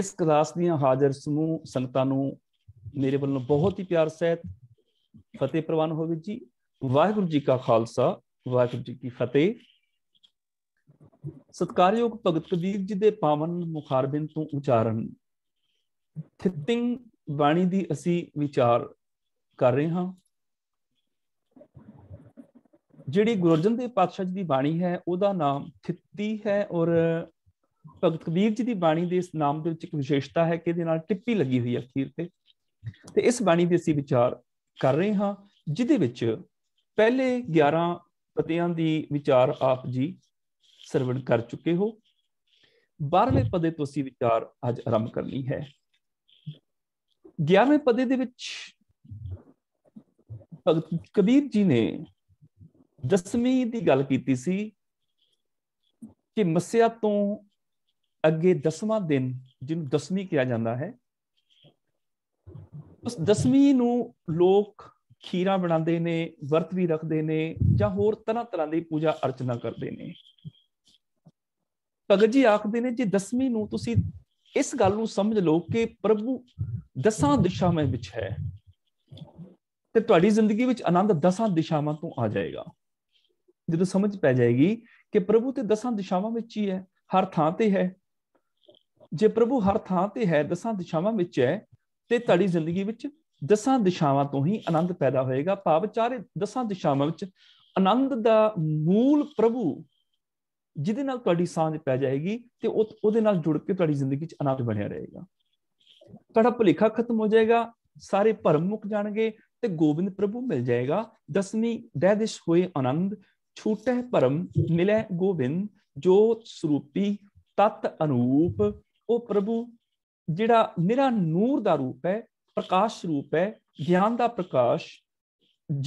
ਇਸ ਕਲਾਸ ਦੀਆਂ ਹਾਜ਼ਰ ਸਮੂਹ ਸੰਗਤਾਂ ਨੂੰ ਮੇਰੇ ਵੱਲੋਂ ਬਹੁਤ ਹੀ ਪਿਆਰ ਸਹਿਤ ਫਤਿਹ ਪ੍ਰਵਾਨ ਹੋਵੇ ਜੀ ਵਾਹਿਗੁਰੂ ਜੀ ਕਾ ਖਾਲਸਾ ਵਾਹਿਗੁਰੂ ਜੀ ਕੀ ਫਤਿਹ ਸਤਕਾਰਯੋਗ ਭਗਤ ਕਬੀਰ ਜੀ ਦੇ ਪਾਵਨ ਮੁਖਾਰਬਿੰਦ ਤੋਂ ਉਚਾਰਨ ਥਿੱਤਿੰਗ ਬਾਣੀ ਦੀ ਅਸੀਂ ਵਿਚਾਰ ਕਰ ਰਹੇ ਹਾਂ ਜਿਹੜੀ ਗੁਰੂ ਅਰਜਨ ਦੇਵ ਪਾਤਸ਼ਾਹ ਜੀ ਦੀ ਬਾਣੀ ਹੈ ਉਹਦਾ ਨਾਮ ਥਿੱਤੀ ਹੈ ਔਰ ਭਗਤ ਕਬੀਰ ਜੀ ਦੀ ਬਾਣੀ ਦੇ ਇਸ ਨਾਮ ਦੇ ਵਿੱਚ ਇੱਕ ਵਿਸ਼ੇਸ਼ਤਾ ਹੈ ਕਿ ਇਹਦੇ ਨਾਲ ਟਿੱਪੀ ਲੱਗੀ ਹੋਈ ਹੈ ਅਖੀਰ ਤੇ ਤੇ ਇਸ ਬਾਣੀ ਦੇ ਅਸੀਂ ਵਿਚਾਰ ਕਰ ਰਹੇ ਹਾਂ ਜਿਹਦੇ ਵਿੱਚ ਪਹਿਲੇ 11 ਪਦਿਆਂ ਦੀ ਵਿਚਾਰ ਆਪ ਜੀ ਸਰਵਣ ਕਰ ਚੁੱਕੇ ਹੋ 12ਵੇਂ ਪਦੇ ਤੋਂ ਅਸੀਂ ਵਿਚਾਰ ਅੱਜ ਆਰੰਭ ਕਰਨੀ ਹੈ 11ਵੇਂ ਪਦੇ ਦੇ ਵਿੱਚ ਭਗਤ ਕਬੀਰ ਜੀ ਨੇ ਦਸਵੀਂ ਦੀ ਗੱਲ ਕੀਤੀ ਸੀ ਕਿ ਮਸਿਆ ਤੋਂ ਅੱਗੇ ਦਸਵਾਂ ਦਿਨ ਜਿਹਨੂੰ ਦਸਵੀਂ ਕਿਹਾ ਜਾਂਦਾ ਹੈ ਉਸ ਦਸਵੀਂ ਨੂੰ ਲੋਕ ਖੀਰਾ ਬਣਾਉਂਦੇ ਨੇ ਵਰਤ ਵੀ ਰੱਖਦੇ ਨੇ ਜਾਂ ਹੋਰ ਤਰ੍ਹਾਂ ਤਰ੍ਹਾਂ ਦੀ ਪੂਜਾ ਅਰਚਨਾ ਕਰਦੇ ਨੇ ਭਗਤ ਜੀ ਆਖਦੇ ਨੇ ਜੇ ਦਸਵੀਂ ਨੂੰ ਤੁਸੀਂ ਇਸ ਗੱਲ ਨੂੰ ਸਮਝ ਲਓ ਕਿ ਪ੍ਰਭੂ ਦਸਾਂ ਦਿਸ਼ਾਵਾਂ ਵਿੱਚ ਹੈ ਤੇ ਤੁਹਾਡੀ ਜ਼ਿੰਦਗੀ ਵਿੱਚ ਆਨੰਦ ਦਸਾਂ ਦਿਸ਼ਾਵਾਂ ਤੋਂ ਆ ਜਾਏਗਾ ਜਦੋਂ ਸਮਝ ਪੈ ਜਾਏਗੀ ਕਿ ਪ੍ਰਭੂ ਤੇ ਦਸਾਂ ਦਿਸ਼ਾਵਾਂ ਵਿੱਚ ਹੀ ਹੈ ਹਰ ਥਾਂ ਤੇ ਹੈ ਜੇ ਪ੍ਰਭੂ ਹਰ ਥਾਂ ਤੇ ਹੈ ਦਸਾਂ ਦਿਸ਼ਾਵਾਂ ਵਿੱਚ ਹੈ ਤੇ ਤੁਹਾਡੀ ਜ਼ਿੰਦਗੀ ਵਿੱਚ ਦਸਾਂ ਦਿਸ਼ਾਵਾਂ ਤੋਂ ਹੀ ਆਨੰਦ ਪੈਦਾ ਹੋਏਗਾ ਭਾਵ ਚਾਰੇ ਦਸਾਂ ਦਿਸ਼ਾਵਾਂ ਵਿੱਚ ਆਨੰਦ ਦਾ ਮੂਲ ਪ੍ਰਭੂ ਜਿਹਦੇ ਨਾਲ ਤੁਹਾਡੀ ਸਾਂਝ ਪੈ ਜਾਏਗੀ ਤੇ ਉਹਦੇ ਨਾਲ ਜੁੜ ਕੇ ਤੁਹਾਡੀ ਜ਼ਿੰਦਗੀ ਵਿੱਚ ਆਨੰਦ ਬਣਿਆ ਰਹੇਗਾ ਤੁਹਾਡਾ ਭੁਲੇਖਾ ਖਤਮ ਹੋ ਜਾਏਗਾ ਸਾਰੇ ਭਰਮ ਮੁੱਕ ਜਾਣਗੇ ਤੇ ਗੋਬਿੰਦ ਪ੍ਰਭੂ ਮਿਲ ਜਾਏਗਾ ਦਸਵੀਂ ਦੈਦਿਸ਼ ਹੋਏ ਆਨੰਦ ਛੂਟੇ ਭਰਮ ਮਿਲੇ ਗੋਬਿੰਦ ਜੋ ਸਰੂਪੀ ਤਤ ਅਨੂਪ ਉਹ ਪ੍ਰਭੂ ਜਿਹੜਾ ਮੇਰਾ ਨੂਰ ਦਾ ਰੂਪ ਹੈ ਪ੍ਰਕਾਸ਼ ਰੂਪ ਹੈ ਗਿਆਨ ਦਾ ਪ੍ਰਕਾਸ਼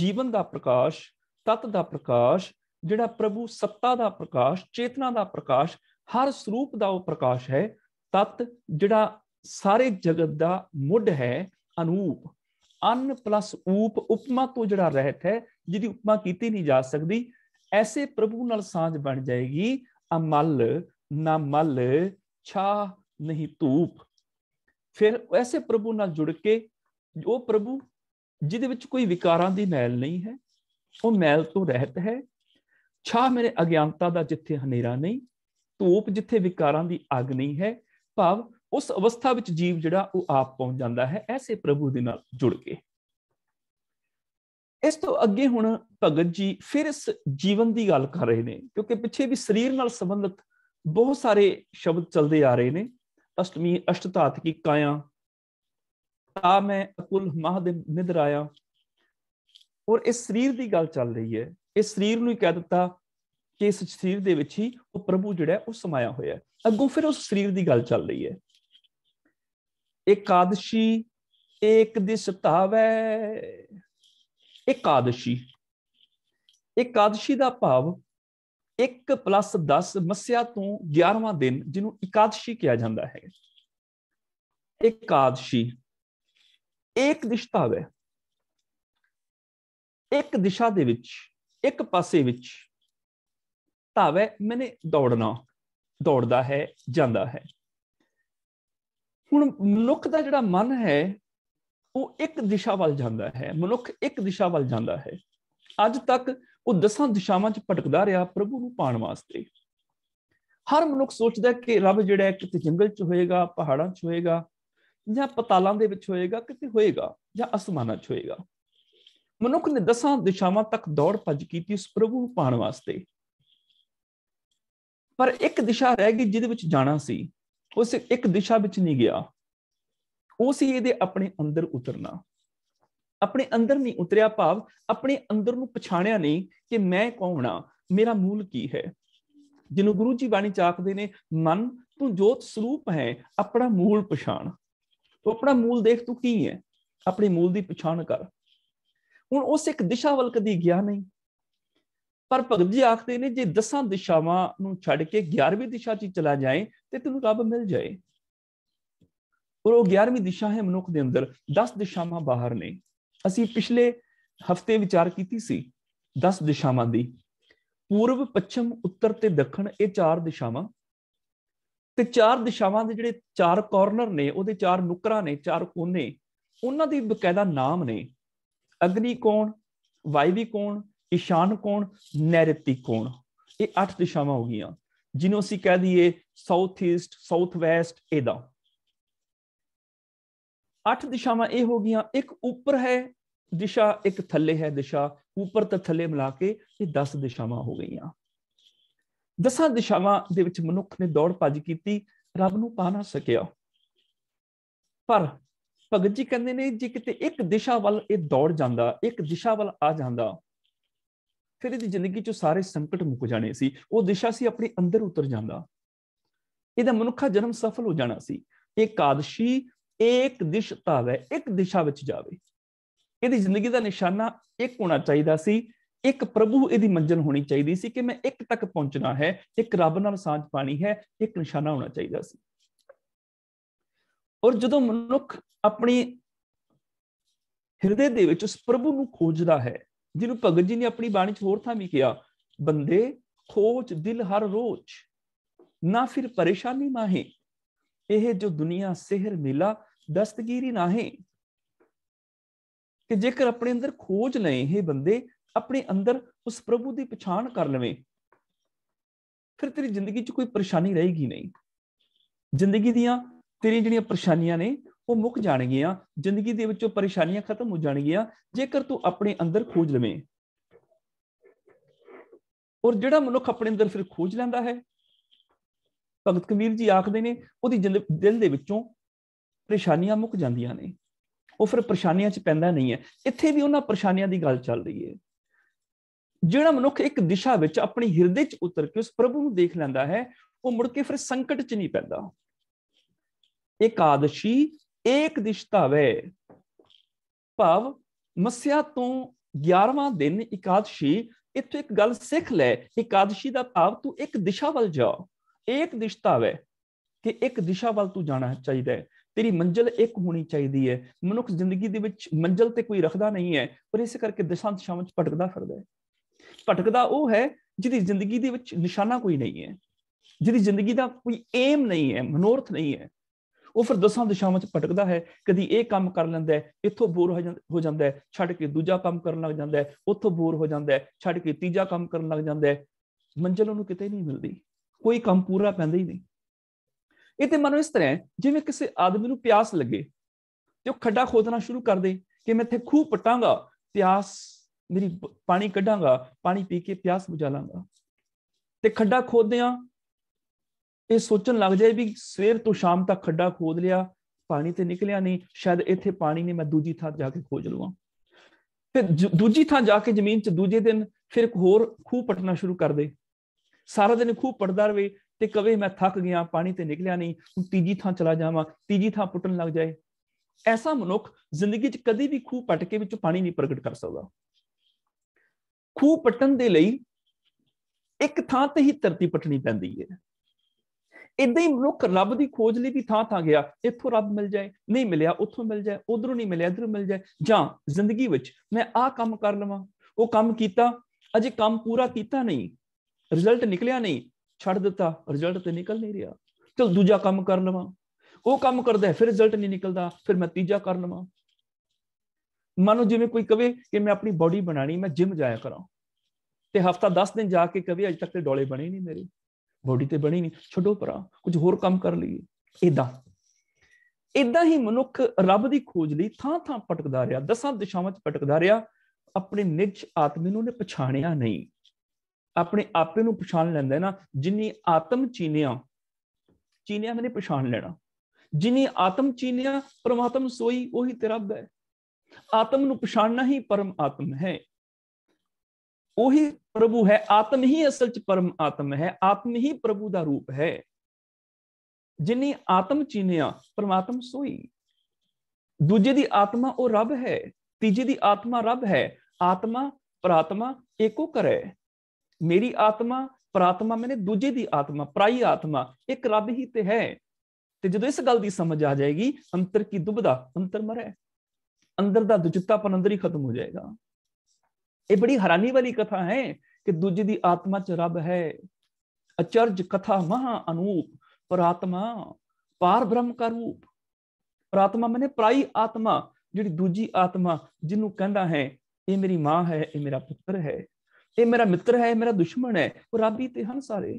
ਜੀਵਨ ਦਾ ਪ੍ਰਕਾਸ਼ ਤਤ ਦਾ ਪ੍ਰਕਾਸ਼ ਜਿਹੜਾ ਪ੍ਰਭੂ ਸੱਤਾ ਦਾ ਪ੍ਰਕਾਸ਼ ਚੇਤਨਾ ਦਾ ਪ੍ਰਕਾਸ਼ ਹਰ ਸਰੂਪ ਦਾ ਉਹ ਪ੍ਰਕਾਸ਼ ਹੈ ਤਤ ਜਿਹੜਾ ਸਾਰੇ ਜਗਤ ਦਾ ਮੁੱਢ ਹੈ ਅਨੂਪ ਅਨ ਪਲਸ ਊਪ ਉਪਮਾ ਤੋਂ ਜਿਹੜਾ ਰਹਿਤ ਹੈ ਜਿਹਦੀ ਉਪਮਾ ਕੀਤੀ ਨਹੀਂ ਜਾ ਸਕਦੀ ਐਸੇ ਪ੍ਰਭੂ ਨਾਲ ਸਾਂਝ ਬਣ ਜਾਏਗੀ ਅਮਲ ਨਾ ਮਲ ਛਾ ਨਹੀਂ ਧੂਪ ਫਿਰ ਐਸੇ ਪ੍ਰਭੂ ਨਾਲ ਜੁੜ ਕੇ ਉਹ ਪ੍ਰਭੂ ਜਿਹਦੇ ਵਿੱਚ ਕੋਈ ਵਿਕਾਰਾਂ ਦੀ ਮੈਲ ਨਹੀਂ ਹੈ ਉਹ ਮੈਲ ਤੋਂ ਰਹਿਤ ਹੈ ਛਾ ਮੇਰੇ ਅਗਿਆਨਤਾ ਦਾ ਜਿੱਥੇ ਹਨੇਰਾ ਨਹੀਂ ਧੂਪ ਜਿੱਥੇ ਵਿਕਾਰਾਂ ਦੀ ਅਗ ਨਹੀਂ ਹੈ ਭਾਵ ਉਸ ਅਵਸਥਾ ਵਿੱਚ ਜੀਵ ਜਿਹੜਾ ਉਹ ਆਪ ਪਹੁੰਚ ਜਾਂਦਾ ਹੈ ਐਸੇ ਪ੍ਰਭੂ ਦੇ ਨਾਲ ਜੁੜ ਕੇ ਇਸ ਤੋਂ ਅੱਗੇ ਹੁਣ ਭਗਤ ਜੀ ਫਿਰ ਇਸ ਜੀਵਨ ਦੀ ਗੱਲ ਕਰ ਰਹੇ ਨੇ ਕਿਉਂਕਿ ਪਿੱਛੇ ਵੀ ਸਰੀਰ ਨਾਲ ਸੰਬੰਧਿਤ ਬਹੁਤ ਸਾਰੇ ਸ਼ਬਦ ਚੱਲਦੇ ਆ ਰਹੇ ਨੇ ਅਸ਼ਟਮੀ ਅਸ਼ਟਤਾਤ ਕੀ ਕਾਇਆ ਤਾਂ ਮੈਂ ਅਕੁਲ ਮਹਦ ਨਿਦਰ ਆਇਆ ਔਰ ਇਸ ਸਰੀਰ ਦੀ ਗੱਲ ਚੱਲ ਰਹੀ ਹੈ ਇਸ ਸਰੀਰ ਨੂੰ ਹੀ ਕਹਿ ਦਿੱਤਾ ਕਿ ਇਸ ਸਰੀਰ ਦੇ ਵਿੱਚ ਹੀ ਉਹ ਪ੍ਰਭੂ ਜਿਹੜਾ ਉਹ ਸਮਾਇਆ ਹੋਇਆ ਹੈ ਅੱਗੋਂ ਫਿਰ ਉਸ ਸਰੀਰ ਦੀ ਗੱਲ ਚੱਲ ਰਹੀ ਹੈ ਇਕਾਦਸ਼ੀ ਏਕ ਦਿਸ ਧਾਵੈ ਇਕਾਦਸ਼ੀ ਇਕਾਦਸ਼ੀ ਦਾ ਭਾਵ 1+10 ਮੱਸਿਆ ਤੋਂ 11ਵਾਂ ਦਿਨ ਜਿਹਨੂੰ ਇਕਾदशी ਕਿਹਾ ਜਾਂਦਾ ਹੈ ਇਕਾदशी ਇੱਕ ਦਿਸ਼ਾ ਹੈ ਇੱਕ ਦਿਸ਼ਾ ਦੇ ਵਿੱਚ ਇੱਕ ਪਾਸੇ ਵਿੱਚ ਧਾਵੇ ਮੈਨੇ ਦੌੜਨਾ ਦੌੜਦਾ ਹੈ ਜਾਂਦਾ ਹੈ ਹੁਣ ਮਨੁੱਖ ਦਾ ਜਿਹੜਾ ਮਨ ਹੈ ਉਹ ਇੱਕ ਦਿਸ਼ਾ ਵੱਲ ਜਾਂਦਾ ਹੈ ਮਨੁੱਖ ਇੱਕ ਦਿਸ਼ਾ ਵੱਲ ਜਾਂਦਾ ਹੈ ਅੱਜ ਤੱਕ ਉਹ ਦਸਾਂ ਦਿਸ਼ਾਵਾਂ 'ਚ ਭਟਕਦਾ ਰਿਹਾ ਪ੍ਰਭੂ ਨੂੰ ਪਾਣ ਵਾਸਤੇ ਹਰ ਮਨੁੱਖ ਸੋਚਦਾ ਕਿ ਰੱਬ ਜਿਹੜਾ ਕਿਤੇ ਜੰਗਲ 'ਚ ਹੋਏਗਾ ਪਹਾੜਾਂ 'ਚ ਹੋਏਗਾ ਜਾਂ ਪਤਾਲਾਂ ਦੇ ਵਿੱਚ ਹੋਏਗਾ ਕਿਤੇ ਹੋਏਗਾ ਜਾਂ ਅਸਮਾਨਾਂ 'ਚ ਹੋਏਗਾ ਮਨੁੱਖ ਨੇ ਦਸਾਂ ਦਿਸ਼ਾਵਾਂ ਤੱਕ ਦੌੜ ਭੱਜ ਕੀਤੀ ਉਸ ਪ੍ਰਭੂ ਨੂੰ ਪਾਣ ਵਾਸਤੇ ਪਰ ਇੱਕ ਦਿਸ਼ਾ ਰਹਿ ਗਈ ਜਿਹਦੇ ਵਿੱਚ ਜਾਣਾ ਸੀ ਉਸ ਇੱਕ ਦਿਸ਼ਾ ਵਿੱਚ ਨਹੀਂ ਗਿਆ ਉਸੇ ਇਹਦੇ ਆਪਣੇ ਅੰਦਰ ਉਤਰਨਾ ਆਪਣੇ ਅੰਦਰ ਨਹੀਂ ਉਤਰਿਆ ਭਾਵ ਆਪਣੇ ਅੰਦਰ ਨੂੰ ਪਛਾਣਿਆ ਨਹੀਂ ਕਿ ਮੈਂ ਕੌਣ ਆ ਮੇਰਾ ਮੂਲ ਕੀ ਹੈ ਜਿਹਨੂੰ ਗੁਰੂ ਜੀ ਬਾਣੀ ਚਾਖਦੇ ਨੇ ਮਨ ਤੂੰ ਜੋਤ ਸਰੂਪ ਹੈ ਆਪਣਾ ਮੂਲ ਪਛਾਣ ਤੂੰ ਆਪਣਾ ਮੂਲ ਦੇਖ ਤੂੰ ਕੀ ਹੈ ਆਪਣੇ ਮੂਲ ਦੀ ਪਛਾਣ ਕਰ ਹੁਣ ਉਸ ਇੱਕ ਦਿਸ਼ਾ ਵੱਲ ਕਦੀ ਗਿਆ ਨਹੀਂ ਪਰ ਭਗਤ ਜੀ ਆਖਦੇ ਨੇ ਜੇ ਦਸਾਂ ਦਿਸ਼ਾਵਾਂ ਨੂੰ ਛੱਡ ਕੇ 11ਵੀਂ ਦਿਸ਼ਾ 'ਚ ਚਲਾ ਜਾਏ ਤੇ ਤੈਨੂੰ ਰੱਬ ਮਿਲ ਜਾਏ ਪਰ ਉਹ 11ਵੀਂ ਦਿਸ਼ਾ ਹੈ ਮਨੁੱਖ ਦੇ ਅੰਦਰ 10 ਦਿਸ਼ਾਵਾਂ ਬਾਹਰ ਨਹੀਂ ਅਸੀਂ ਪਿਛਲੇ ਹਫਤੇ ਵਿਚਾਰ ਕੀਤੀ ਸੀ 10 ਦਿਸ਼ਾਵਾਂ ਦੀ ਪੂਰਬ ਪੱਛਮ ਉੱਤਰ ਤੇ ਦੱਖਣ ਇਹ ਚਾਰ ਦਿਸ਼ਾਵਾਂ ਤੇ ਚਾਰ ਦਿਸ਼ਾਵਾਂ ਦੇ ਜਿਹੜੇ ਚਾਰ ਕਾਰਨਰ ਨੇ ਉਹਦੇ ਚਾਰ ਨੁਕਰਾਂ ਨੇ ਚਾਰ ਕੋਨੇ ਉਹਨਾਂ ਦੀ ਬਕਾਇਦਾ ਨਾਮ ਨੇ ਅਗਨੀ ਕੋਣ ਵਾਇਵੀ ਕੋਣ ਈਸ਼ਾਨ ਕੋਣ ਨੈਰਤੀ ਕੋਣ ਇਹ ਅੱਠ ਦਿਸ਼ਾਵਾਂ ਹੋ ਗਈਆਂ ਜਿਹਨੂੰ ਅਸੀਂ ਕਹਿ ਦਈਏ ਸਾਊਥ ਈਸਟ ਸਾਊਥ ਵੈਸਟ ਇਹਦਾ ਅੱਠ ਦਿਸ਼ਾਵਾਂ ਇਹ ਹੋ ਗਈਆਂ ਇੱਕ ਉੱਪਰ ਹੈ ਦਿਸ਼ਾ ਇੱਕ ਥੱਲੇ ਹੈ ਦਿਸ਼ਾ ਉੱਪਰ ਤੇ ਥੱਲੇ ਮਿਲਾ ਕੇ ਇਹ 10 ਦਿਸ਼ਾਵਾਂ ਹੋ ਗਈਆਂ ਦਸਾਂ ਦਿਸ਼ਾਵਾਂ ਦੇ ਵਿੱਚ ਮਨੁੱਖ ਨੇ ਦੌੜ ਭੱਜ ਕੀਤੀ ਰੱਬ ਨੂੰ ਪਾ ਨਾ ਸਕਿਆ ਪਰ ਭਗਤ ਜੀ ਕਹਿੰਦੇ ਨੇ ਜੇ ਕਿਤੇ ਇੱਕ ਦਿਸ਼ਾ ਵੱਲ ਇਹ ਦੌੜ ਜਾਂਦਾ ਇੱਕ ਦਿਸ਼ਾ ਵੱਲ ਆ ਜਾਂਦਾ ਫਿਰ ਇਹਦੀ ਜ਼ਿੰਦਗੀ 'ਚ ਸਾਰੇ ਸੰਕਟ ਮੁੱਕ ਜਾਣੇ ਸੀ ਉਹ ਦਿਸ਼ਾ ਸੀ ਆਪਣੇ ਅੰਦਰ ਉਤਰ ਜਾਂਦਾ ਇਹਦਾ ਮਨੁੱਖਾ ਜਨਮ ਸਫਲ ਹੋ ਜਾਣਾ ਸੀ ਇਹ ਕਾਦਸ਼ੀ ਇੱਕ ਦਿਸ਼ਾ ਤਾਵੇ ਇੱਕ ਦਿਸ਼ਾ ਵਿੱਚ ਜਾਵੇ ਇਹਦੀ ਜ਼ਿੰਦਗੀ ਦਾ ਨਿਸ਼ਾਨਾ ਇੱਕ ਹੋਣਾ ਚਾਹੀਦਾ ਸੀ ਇੱਕ ਪ੍ਰਭੂ ਇਹਦੀ ਮੰਜ਼ਲ ਹੋਣੀ ਚਾਹੀਦੀ ਸੀ ਕਿ ਮੈਂ ਇੱਕ ਤੱਕ ਪਹੁੰਚਣਾ ਹੈ ਇੱਕ ਰੱਬ ਨਾਲ ਸਾਂਝ ਪਾਣੀ ਹੈ ਇੱਕ ਨਿਸ਼ਾਨਾ ਹੋਣਾ ਚਾਹੀਦਾ ਸੀ ਔਰ ਜਦੋਂ ਮਨੁੱਖ ਆਪਣੀ ਹਿਰਦੇ ਦੇ ਵਿੱਚ ਉਸ ਪ੍ਰਭੂ ਨੂੰ ਖੋਜਦਾ ਹੈ ਜਿਹਨੂੰ ਭਗਤ ਜੀ ਨੇ ਆਪਣੀ ਬਾਣੀ 'ਚ ਹੋਰ ਥਾਂ ਵੀ ਕਿਹਾ ਬੰਦੇ ਖੋਜ ਦਿਲ ਹਰ ਰੋਜ਼ ਨਾ ਫਿਰ ਪਰੇਸ਼ਾਨੀ ਮਾਹੀ ਇਹ ਜੋ ਦੁਨੀਆ ਸਿਹਰ ਮੇਲਾ ਦਸਤਗੀਰੀ ਨਾਹੀਂ ਕਿ ਜੇਕਰ ਆਪਣੇ ਅੰਦਰ ਖੋਜ ਲਏ ਇਹ ਬੰਦੇ ਆਪਣੇ ਅੰਦਰ ਉਸ ਪ੍ਰਭੂ ਦੀ ਪਛਾਣ ਕਰ ਲਵੇ ਫਿਰ ਤੇਰੀ ਜ਼ਿੰਦਗੀ 'ਚ ਕੋਈ ਪਰੇਸ਼ਾਨੀ ਰਹੇਗੀ ਨਹੀਂ ਜ਼ਿੰਦਗੀ ਦੀਆਂ ਤੇਰੀਆਂ ਜਿਹੜੀਆਂ ਪਰੇਸ਼ਾਨੀਆਂ ਨੇ ਉਹ ਮੁੱਕ ਜਾਣਗੀਆਂ ਜ਼ਿੰਦਗੀ ਦੇ ਵਿੱਚੋਂ ਪਰੇਸ਼ਾਨੀਆਂ ਖਤਮ ਹੋ ਜਾਣਗੀਆਂ ਜੇਕਰ ਤੂੰ ਆਪਣੇ ਅੰਦਰ ਖੋਜ ਲਵੇਂ ਔਰ ਜਿਹੜਾ ਮਨੁੱਖ ਆਪਣੇ ਅੰਦਰ ਫਿਰ ਖੋਜ ਲੈਂਦਾ ਹੈ ਭਗਤ ਕਬੀਰ ਜੀ ਆਖਦੇ ਨੇ ਉਹਦੀ ਦਿਲ ਦੇ ਵਿੱਚੋਂ ਪਰੇਸ਼ਾਨੀਆਂ ਮੁੱਕ ਜਾਂਦੀਆਂ ਨੇ ਉਹ ਫਿਰ ਪਰੇਸ਼ਾਨੀਆਂ 'ਚ ਪੈਂਦਾ ਨਹੀਂ ਹੈ ਇੱਥੇ ਵੀ ਉਹਨਾਂ ਪਰੇਸ਼ਾਨੀਆਂ ਦੀ ਗੱਲ ਚੱਲ ਰਹੀ ਹੈ ਜਿਹੜਾ ਮਨੁੱਖ ਇੱਕ ਦਿਸ਼ਾ ਵਿੱਚ ਆਪਣੀ ਹਿਰਦੇ 'ਚ ਉਤਰ ਕੇ ਉਸ ਪ੍ਰਭੂ ਨੂੰ ਦੇਖ ਲੈਂਦਾ ਹੈ ਉਹ ਮੁੜ ਕੇ ਫਿਰ ਸੰਕਟ 'ਚ ਨਹੀਂ ਪੈਂਦਾ ਇਕਾਦਸ਼ੀ ਇੱਕ ਦਿਸ਼ਤਾ ਵੇ ਭਾਵ ਮਸਿਆ ਤੋਂ 11ਵਾਂ ਦਿਨ ਇਕਾਦਸ਼ੀ ਇੱਥੇ ਇੱਕ ਗੱਲ ਸਿੱਖ ਲੈ ਇਕਾਦਸ਼ੀ ਦਾ ਭਾਵ ਤੂੰ ਇੱਕ ਦਿਸ਼ਾ ਵੱਲ ਜਾ ਇੱਕ ਦਿਸ਼ਤਾ ਵੇ ਕਿ ਇੱਕ ਦਿਸ਼ਾ ਵੱਲ ਤੂੰ ਜਾਣਾ ਚਾਹੀਦਾ ਹੈ ਤੇਰੀ ਮੰਜ਼ਿਲ ਇੱਕ ਹੋਣੀ ਚਾਹੀਦੀ ਹੈ ਮਨੁੱਖ ਜ਼ਿੰਦਗੀ ਦੇ ਵਿੱਚ ਮੰਜ਼ਿਲ ਤੇ ਕੋਈ ਰੱਖਦਾ ਨਹੀਂ ਹੈ ਪਰ ਇਸ ਕਰਕੇ ਦਿਸ਼ਾਂ ਦਿਸ਼ਾਵਾਂ ਵਿੱਚ ਭਟਕਦਾ ਫਿਰਦਾ ਹੈ ਭਟਕਦਾ ਉਹ ਹੈ ਜਿਹਦੀ ਜ਼ਿੰਦਗੀ ਦੇ ਵਿੱਚ ਨਿਸ਼ਾਨਾ ਕੋਈ ਨਹੀਂ ਹੈ ਜਿਹਦੀ ਜ਼ਿੰਦਗੀ ਦਾ ਕੋਈ ਏਮ ਨਹੀਂ ਹੈ ਮਨੋਰਥ ਨਹੀਂ ਹੈ ਉਹ ਫਿਰ ਦਸਾਂ ਦਿਸ਼ਾਵਾਂ 'ਚ ਭਟਕਦਾ ਹੈ ਕਦੀ ਇਹ ਕੰਮ ਕਰ ਲੈਂਦਾ ਹੈ ਇੱਥੋਂ ਬੋਰ ਹੋ ਜਾਂਦਾ ਹੈ ਛੱਡ ਕੇ ਦੂਜਾ ਕੰਮ ਕਰਨ ਲੱਗ ਜਾਂਦਾ ਹੈ ਉੱਥੋਂ ਬੋਰ ਹੋ ਜਾਂਦਾ ਹੈ ਛੱਡ ਕੇ ਤੀਜਾ ਕੰਮ ਕਰਨ ਲੱਗ ਜਾਂਦਾ ਹੈ ਮੰਜ਼ਿਲ ਉਹਨੂੰ ਕਿਤੇ ਨਹੀਂ ਮਿਲਦੀ ਕੋਈ ਕੰਮ ਪੂਰਾ ਪੈਂਦਾ ਹੀ ਨਹੀਂ ਇਹ ਤੇ ਮਨੋਂ ਇਸ ਤਰ੍ਹਾਂ ਹੈ ਜਿਵੇਂ ਕਿਸੇ ਆਦਮੀ ਨੂੰ ਪਿਆਸ ਲੱਗੇ ਤੇ ਉਹ ਖੱਡਾ ਖੋਦਣਾ ਸ਼ੁਰੂ ਕਰ ਦੇ ਕਿ ਮੈਂ ਇੱਥੇ ਖੂਹ ਪਟਾਂਗਾ ਪਿਆਸ ਮੇਰੀ ਪਾਣੀ ਕੱਢਾਂਗਾ ਪਾਣੀ ਪੀ ਕੇ ਪਿਆਸ ਬੁਝਾ ਲਾਂਗਾ ਤੇ ਖੱਡਾ ਖੋਦਿਆਂ ਇਹ ਸੋਚਣ ਲੱਗ ਜਾਏ ਵੀ ਸਵੇਰ ਤੋਂ ਸ਼ਾਮ ਤੱਕ ਖੱਡਾ ਖੋਦ ਲਿਆ ਪਾਣੀ ਤੇ ਨਿਕਲਿਆ ਨਹੀਂ ਸ਼ਾਇਦ ਇੱਥੇ ਪਾਣੀ ਨਹੀਂ ਮੈਂ ਦੂਜੀ ਥਾਂ ਜਾ ਕੇ ਖੋਜ ਲਵਾਂ ਫਿਰ ਦੂਜੀ ਥਾਂ ਜਾ ਕੇ ਜ਼ਮੀਨ 'ਚ ਦੂਜੇ ਦਿਨ ਫਿਰ ਇੱਕ ਹੋਰ ਖੂਹ ਪਟਣਾ ਸ਼ੁਰੂ ਕਰ ਦੇ ਸਾਰਾ ਦਿਨ ਖੂਬ ਪੜਦਾ ਰਵੇ ਤੇ ਕਵੇ ਮੈਂ ਥੱਕ ਗਿਆ ਪਾਣੀ ਤੇ ਨਿਕਲਿਆ ਨਹੀਂ ਹੁਣ ਤੀਜੀ ਥਾਂ ਚਲਾ ਜਾਵਾਂ ਤੀਜੀ ਥਾਂ ਪੁੱਟਣ ਲੱਗ ਜਾਏ ਐਸਾ ਮਨੁੱਖ ਜ਼ਿੰਦਗੀ 'ਚ ਕਦੀ ਵੀ ਖੂਬ ਪਟਕੇ ਕੇ ਵਿੱਚੋਂ ਪਾਣੀ ਨਹੀਂ ਪ੍ਰਗਟ ਕਰ ਸਕਦਾ ਖੂਬ ਪਟਣ ਦੇ ਲਈ ਇੱਕ ਥਾਂ ਤੇ ਹੀ ਧਰਤੀ ਪਟਣੀ ਪੈਂਦੀ ਹੈ ਇਦਾਂ ਹੀ ਮਨੁੱਖ ਰੱਬ ਦੀ ਖੋਜ ਲਈ ਵੀ ਥਾਂ ਥਾਂ ਗਿਆ ਇੱਥੋਂ ਰੱਬ ਮਿਲ ਜਾਏ ਨਹੀਂ ਮਿਲਿਆ ਉੱਥੋਂ ਮਿਲ ਜਾਏ ਉਧਰੋਂ ਨਹੀਂ ਮਿਲਿਆ ਇਧਰੋਂ ਮਿਲ ਜਾਏ ਜਾਂ ਜ਼ਿੰਦਗੀ ਵਿੱਚ ਮੈਂ ਆਹ ਕੰਮ ਕਰ ਲਵਾਂ ਉਹ ਕੰਮ ਕੀਤਾ ਅਜੇ ਕੰਮ ਪੂਰਾ ਕੀਤਾ ਨਹੀਂ ਰਿਜ਼ਲਟ ਨਿਕਲਿਆ ਨਹੀਂ ਛੱਡ ਦਿੱਤਾ ਰਿਜ਼ਲਟ ਤੇ ਨਿਕਲ ਨਹੀਂ ਰਿਹਾ ਚਲ ਦੂਜਾ ਕੰਮ ਕਰ ਲਵਾਂ ਉਹ ਕੰਮ ਕਰਦਾ ਫਿਰ ਰਿਜ਼ਲਟ ਨਹੀਂ ਨਿਕਲਦਾ ਫਿਰ ਮੈਂ ਤੀਜਾ ਕਰ ਲਵਾਂ ਨੂੰ ਜਿਵੇਂ ਕੋਈ ਕਵੇ ਕਿ ਮੈਂ ਆਪਣੀ ਬਾਡੀ ਬਣਾਣੀ ਮੈਂ ਜਿਮ ਜਾਇਆ ਕਰਾਂ ਤੇ ਹਫਤਾ 10 ਦਿਨ ਜਾ ਕੇ ਕਵੇ ਅਜ ਤੱਕ ਤੇ ਡੋਲੇ ਬਣੇ ਨਹੀਂ ਮੇਰੇ ਬਾਡੀ ਤੇ ਬਣੀ ਨਹੀਂ ਛੱਡੋ ਪਰਾ ਕੁਝ ਹੋਰ ਕੰਮ ਕਰ ਲਈਏ ਇਦਾਂ ਇਦਾਂ ਹੀ ਮਨੁੱਖ ਰੱਬ ਦੀ ਖੋਜ ਲਈ ਥਾਂ-ਥਾਂ ਪਟਕਦਾ ਰਿਹਾ ਦਸਾਂ ਦਿਸ਼ਾਵਾਂ 'ਚ ਪਟਕਦਾ ਰਿਹਾ ਆਪਣੇ ਨਿਜ ਆਤਮੇ ਨੂੰ ਨੇ ਪਛਾਣਿਆ ਨਹੀਂ ਆਪਣੇ ਆਪੇ ਨੂੰ ਪਛਾਣ ਲੈਂਦਾ ਨਾ ਜਿਨੀ ਆਤਮ ਚੀਨਿਆ ਚੀਨਿਆ ਮੈਨੇ ਪਛਾਣ ਲੈਣਾ ਜਿਨੀ ਆਤਮ ਚੀਨਿਆ ਪਰਮਾਤਮ ਸੋਈ ਉਹੀ ਤੇ ਰੱਬ ਹੈ ਆਤਮ ਨੂੰ ਪਛਾਣਨਾ ਹੀ ਪਰਮ ਆਤਮ ਹੈ ਉਹੀ ਪ੍ਰਭੂ ਹੈ ਆਤਮ ਹੀ ਅਸਲ ਚ ਪਰਮ ਆਤਮ ਹੈ ਆਤਮ ਹੀ ਪ੍ਰਭੂ ਦਾ ਰੂਪ ਹੈ ਜਿਨੀ ਆਤਮ ਚੀਨਿਆ ਪਰਮਾਤਮ ਸੋਈ ਦੂਜੇ ਦੀ ਆਤਮਾ ਉਹ ਰੱਬ ਹੈ ਤੀਜੇ ਦੀ ਆਤਮਾ ਰੱਬ ਹੈ ਆਤਮਾ ਪ੍ਰਾਤਮਾ ਏਕੋ ਕਰੇ ਮੇਰੀ ਆਤਮਾ ਪ੍ਰਾਤਮਾ ਮੈਨੇ ਦੂਜੇ ਦੀ ਆਤਮਾ ਪ੍ਰਾਈ ਆਤਮਾ ਇੱਕ ਰੱਬ ਹੀ ਤੇ ਹੈ ਤੇ ਜਦੋਂ ਇਸ ਗੱਲ ਦੀ ਸਮਝ ਆ ਜਾਏਗੀ ਅੰਤਰ ਕੀ ਦੁਬਦਾ ਅੰਤਰ ਮਰੇ ਅੰਦਰ ਦਾ ਦੁਚਿੱਤਾਪਨ ਅੰਦਰ ਹੀ ਖਤਮ ਹੋ ਜਾਏਗਾ ਇਹ ਬੜੀ ਹੈਰਾਨੀ ਵਾਲੀ ਕਥਾ ਹੈ ਕਿ ਦੂਜੇ ਦੀ ਆਤਮਾ ਚ ਰੱਬ ਹੈ ਅਚਰਜ ਕਥਾ ਮਹਾ ਅਨੂਪ ਪ੍ਰਾਤਮਾ ਪਾਰ ਬ੍ਰਹਮ ਕਾ ਰੂਪ ਪ੍ਰਾਤਮਾ ਮੈਨੇ ਪ੍ਰਾਈ ਆਤਮਾ ਜਿਹੜੀ ਦੂਜੀ ਆਤਮਾ ਜਿਹਨੂੰ ਕਹਿੰਦਾ ਹੈ ਇਹ ਮੇਰੀ ਮਾਂ ਹੈ ਇਹ ਮੇਰਾ ਪੁੱਤਰ ਹੈ ਇਹ ਮੇਰਾ ਮਿੱਤਰ ਹੈ ਇਹ ਮੇਰਾ ਦੁਸ਼ਮਣ ਹੈ ਉਹ ਰਾਬੀ ਤੇ ਹਨ ਸਾਰੇ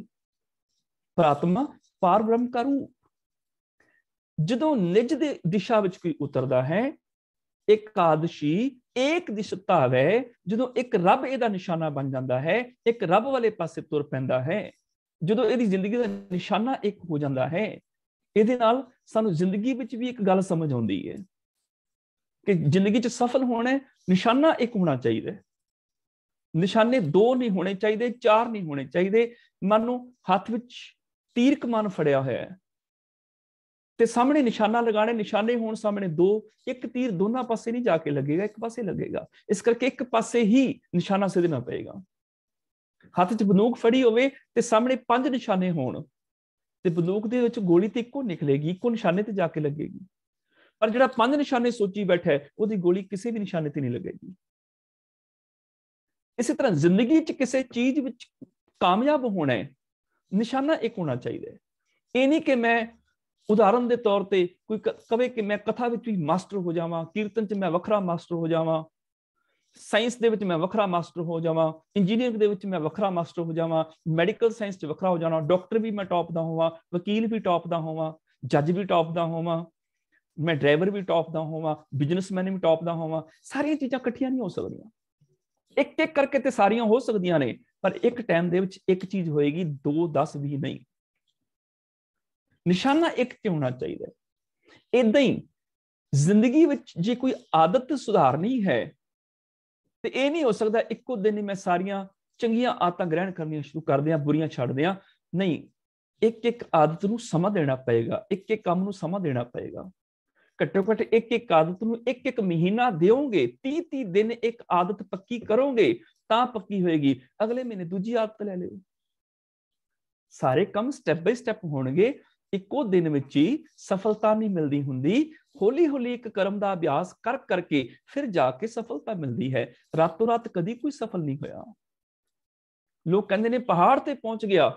ਪ੍ਰਾਤਮਾ ਪਾਰ ਬ੍ਰਹਮ ਕਰੂ ਜਦੋਂ ਨਿਜ ਦੇ ਦਿਸ਼ਾ ਵਿੱਚ ਕੋਈ ਉਤਰਦਾ ਹੈ ਇੱਕ ਆਦਸ਼ੀ ਇੱਕ ਦਿਸ਼ਤਾ ਹੈ ਜਦੋਂ ਇੱਕ ਰੱਬ ਇਹਦਾ ਨਿਸ਼ਾਨਾ ਬਣ ਜਾਂਦਾ ਹੈ ਇੱਕ ਰੱਬ ਵਾਲੇ ਪਾਸੇ ਤੁਰ ਪੈਂਦਾ ਹੈ ਜਦੋਂ ਇਹਦੀ ਜ਼ਿੰਦਗੀ ਦਾ ਨਿਸ਼ਾਨਾ ਇੱਕ ਹੋ ਜਾਂਦਾ ਹੈ ਇਹਦੇ ਨਾਲ ਸਾਨੂੰ ਜ਼ਿੰਦਗੀ ਵਿੱਚ ਵੀ ਇੱਕ ਗੱਲ ਸਮਝ ਆਉਂਦੀ ਹੈ ਕਿ ਜ਼ਿੰਦਗੀ 'ਚ ਸਫਲ ਹੋਣਾ ਨਿਸ਼ਾਨਾ ਇੱਕ ਹੋਣਾ ਚਾਹੀਦਾ ਹੈ ਨਿਸ਼ਾਨੇ ਦੋ ਨਹੀਂ ਹੋਣੇ ਚਾਹੀਦੇ ਚਾਰ ਨਹੀਂ ਹੋਣੇ ਚਾਹੀਦੇ ਮਨ ਨੂੰ ਹੱਥ ਵਿੱਚ ਤੀਰ ਕਮਾਨ ਫੜਿਆ ਹੋਇਆ ਹੈ ਤੇ ਸਾਹਮਣੇ ਨਿਸ਼ਾਨਾ ਲਗਾਣੇ ਨਿਸ਼ਾਨੇ ਹੋਣ ਸਾਹਮਣੇ ਦੋ ਇੱਕ ਤੀਰ ਦੋਨਾਂ ਪਾਸੇ ਨਹੀਂ ਜਾ ਕੇ ਲੱਗੇਗਾ ਇੱਕ ਪਾਸੇ ਲੱਗੇਗਾ ਇਸ ਕਰਕੇ ਇੱਕ ਪਾਸੇ ਹੀ ਨਿਸ਼ਾਨਾ ਸਿੱਧਣਾ ਪਏਗਾ ਹੱਥ 'ਚ ਬੰਦੂਕ ਫੜੀ ਹੋਵੇ ਤੇ ਸਾਹਮਣੇ ਪੰਜ ਨਿਸ਼ਾਨੇ ਹੋਣ ਤੇ ਬੰਦੂਕ ਦੇ ਵਿੱਚ ਗੋਲੀ ਤੇ ਇੱਕੋ ਨਿਕਲੇਗੀ ਇੱਕੋ ਨਿਸ਼ਾਨੇ ਤੇ ਜਾ ਕੇ ਲੱਗੇਗੀ ਪਰ ਜਿਹੜਾ ਪੰਜ ਨਿਸ਼ਾਨੇ ਸੋਚੀ ਬੈਠਾ ਉਹਦੀ ਗੋਲੀ ਕਿਸੇ ਵੀ ਨਿਸ਼ਾਨੇ ਤੇ ਨਹੀਂ ਲੱਗੇਗੀ ਇਸੇ ਤਰ੍ਹਾਂ ਜ਼ਿੰਦਗੀ 'ਚ ਕਿਸੇ ਚੀਜ਼ ਵਿੱਚ ਕਾਮਯਾਬ ਹੋਣਾ ਹੈ ਨਿਸ਼ਾਨਾ ਇੱਕ ਹੋਣਾ ਚਾਹੀਦਾ ਹੈ ਇਹ ਨਹੀਂ ਕਿ ਮੈਂ ਉਦਾਹਰਨ ਦੇ ਤੌਰ ਤੇ ਕੋਈ ਕਵੇ ਕਿ ਮੈਂ ਕਥਾ ਵਿੱਚ ਵੀ ਮਾਸਟਰ ਹੋ ਜਾਵਾਂ ਕੀਰਤਨ 'ਚ ਮੈਂ ਵੱਖਰਾ ਮਾਸਟਰ ਹੋ ਜਾਵਾਂ ਸਾਇੰਸ ਦੇ ਵਿੱਚ ਮੈਂ ਵੱਖਰਾ ਮਾਸਟਰ ਹੋ ਜਾਵਾਂ ਇੰਜੀਨੀਅਰਿੰਗ ਦੇ ਵਿੱਚ ਮੈਂ ਵੱਖਰਾ ਮਾਸਟਰ ਹੋ ਜਾਵਾਂ ਮੈਡੀਕਲ ਸਾਇੰਸ 'ਚ ਵੱਖਰਾ ਹੋ ਜਾਣਾ ਡਾਕਟਰ ਵੀ ਮੈਂ ਟੌਪ ਦਾ ਹੋਵਾਂ ਵਕੀਲ ਵੀ ਟੌਪ ਦਾ ਹੋਵਾਂ ਜੱਜ ਵੀ ਟੌਪ ਦਾ ਹੋਵਾਂ ਮੈਂ ਡਰਾਈਵਰ ਵੀ ਟੌਪ ਦਾ ਹੋਵਾਂ ਬਿਜ਼ਨਸਮੈਨ ਵੀ ਟੌਪ ਦਾ ਹੋਵਾਂ ਸਾਰੀਆਂ ਚੀਜ਼ਾਂ ਇਕੱਠੀਆਂ ਨਹੀਂ ਹੋ ਸਕਦੀਆਂ ਇੱਕ ਇੱਕ ਕਰਕੇ ਤੇ ਸਾਰੀਆਂ ਹੋ ਸਕਦੀਆਂ ਨੇ ਪਰ ਇੱਕ ਟਾਈਮ ਦੇ ਵਿੱਚ ਇੱਕ ਚੀਜ਼ ਹੋਏਗੀ 2 10 20 ਨਹੀਂ ਨਿਸ਼ਾਨਾ ਇੱਕ ਤੇ ਹੋਣਾ ਚਾਹੀਦਾ ਹੈ ਇਦਾਂ ਹੀ ਜ਼ਿੰਦਗੀ ਵਿੱਚ ਜੇ ਕੋਈ ਆਦਤ ਸੁਧਾਰਨੀ ਹੈ ਤੇ ਇਹ ਨਹੀਂ ਹੋ ਸਕਦਾ ਇੱਕੋ ਦਿਨ ਹੀ ਮੈਂ ਸਾਰੀਆਂ ਚੰਗੀਆਂ ਆਦਤਾਂ ਗ੍ਰਹਿਣ ਕਰਨੀਆਂ ਸ਼ੁਰੂ ਕਰ ਦਿਆਂ ਬੁਰੀਆਂ ਛੱਡ ਦਿਆਂ ਨਹੀਂ ਇੱਕ ਇੱਕ ਆਦਤ ਨੂੰ ਸਮਾਂ ਦੇਣਾ ਪਏਗਾ ਇੱਕ ਇੱਕ ਕੰਮ ਨੂੰ ਸਮਾਂ ਦੇਣਾ ਪਏਗਾ ਘੱਟੋ ਘੱਟ ਇੱਕ ਇੱਕ ਆਦਤ ਨੂੰ ਇੱਕ ਇੱਕ ਮਹੀਨਾ ਦਿਓਗੇ 30 30 ਦਿਨ ਇੱਕ ਆਦਤ ਪੱਕੀ ਕਰੋਗੇ ਤਾਂ ਪੱਕੀ ਹੋਏਗੀ ਅਗਲੇ ਮਹੀਨੇ ਦੂਜੀ ਆਦਤ ਲੈ ਲਿਓ ਸਾਰੇ ਕੰਮ ਸਟੈਪ ਬਾਈ ਸਟੈਪ ਹੋਣਗੇ ਇੱਕੋ ਦਿਨ ਵਿੱਚ ਹੀ ਸਫਲਤਾ ਨਹੀਂ ਮਿਲਦੀ ਹੁੰਦੀ ਹੌਲੀ ਹੌਲੀ ਇੱਕ ਕਰਮ ਦਾ ਅਭਿਆਸ ਕਰ ਕਰਕੇ ਫਿਰ ਜਾ ਕੇ ਸਫਲਤਾ ਮਿਲਦੀ ਹੈ ਰਾਤੋਂ ਰਾਤ ਕਦੀ ਕੋਈ ਸਫਲ ਨਹੀਂ ਹੋਇਆ ਲੋਕ ਕਹਿੰਦੇ ਨੇ ਪਹਾੜ ਤੇ ਪਹੁੰਚ ਗਿਆ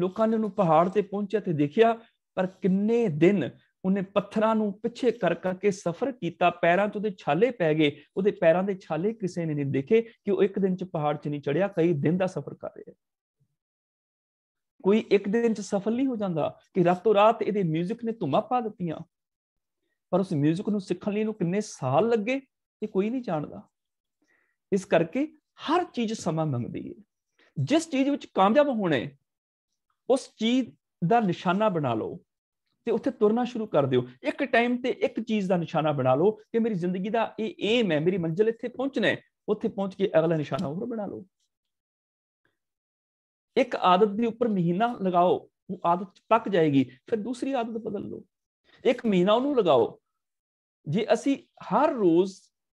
ਲੋਕਾਂ ਨੇ ਉਹਨੂੰ ਪਹਾੜ ਤੇ ਪਹੁੰਚਿਆ ਤੇ ਦੇਖਿਆ ਪਰ ਕਿੰਨੇ ਦਿਨ ਉਹਨੇ ਪੱਥਰਾਂ ਨੂੰ ਪਿੱਛੇ ਕਰ ਕਰਕੇ ਸਫ਼ਰ ਕੀਤਾ ਪੈਰਾਂ 'ਚ ਉਹਦੇ ਛਾਲੇ ਪੈ ਗਏ ਉਹਦੇ ਪੈਰਾਂ ਦੇ ਛਾਲੇ ਕਿਸੇ ਨੇ ਨਹੀਂ ਦੇਖੇ ਕਿ ਉਹ ਇੱਕ ਦਿਨ 'ਚ ਪਹਾੜ 'ਚ ਨਹੀਂ ਚੜਿਆ ਕਈ ਦਿਨ ਦਾ ਸਫ਼ਰ ਕਰ ਰਿਹਾ ਕੋਈ ਇੱਕ ਦਿਨ 'ਚ ਸਫਲ ਨਹੀਂ ਹੋ ਜਾਂਦਾ ਕਿ ਰਾਤੋਂ ਰਾਤ ਇਹਦੇ 뮤직 ਨੇ ਧੁਮਾ ਪਾ ਦਿੱਤੀਆਂ ਪਰ ਉਸ 뮤직 ਨੂੰ ਸਿੱਖਣ ਲਈ ਨੂੰ ਕਿੰਨੇ ਸਾਲ ਲੱਗੇ ਇਹ ਕੋਈ ਨਹੀਂ ਜਾਣਦਾ ਇਸ ਕਰਕੇ ਹਰ ਚੀਜ਼ ਸਮਾਂ ਮੰਗਦੀ ਹੈ ਜਿਸ ਚੀਜ਼ ਵਿੱਚ ਕਾਮਯਾਬ ਹੋਣਾ ਹੈ ਉਸ ਚੀਜ਼ ਦਾ ਨਿਸ਼ਾਨਾ ਬਣਾ ਲਓ ਤੇ ਉੱਥੇ ਤੁਰਨਾ ਸ਼ੁਰੂ ਕਰ ਦਿਓ ਇੱਕ ਟਾਈਮ ਤੇ ਇੱਕ ਚੀਜ਼ ਦਾ ਨਿਸ਼ਾਨਾ ਬਣਾ ਲਓ ਕਿ ਮੇਰੀ ਜ਼ਿੰਦਗੀ ਦਾ ਇਹ ਏਮ ਹੈ ਮੇਰੀ ਮੰਜ਼ਿਲ ਇੱਥੇ ਪਹੁੰਚਣਾ ਹੈ ਉੱਥੇ ਪਹੁੰਚ ਕੇ ਅਗਲਾ ਨਿਸ਼ਾਨਾ ਹੋਰ ਬਣਾ ਲਓ ਇੱਕ ਆਦਤ ਦੇ ਉੱਪਰ ਮਹੀਨਾ ਲਗਾਓ ਉਹ ਆਦਤ ਪੱਕ ਜਾਏਗੀ ਫਿਰ ਦੂਸਰੀ ਆਦਤ ਬਦਲ ਲਓ ਇੱਕ ਮਹੀਨਾ ਉਹਨੂੰ ਲਗਾਓ ਜੇ ਅਸੀਂ ਹਰ ਰੋਜ਼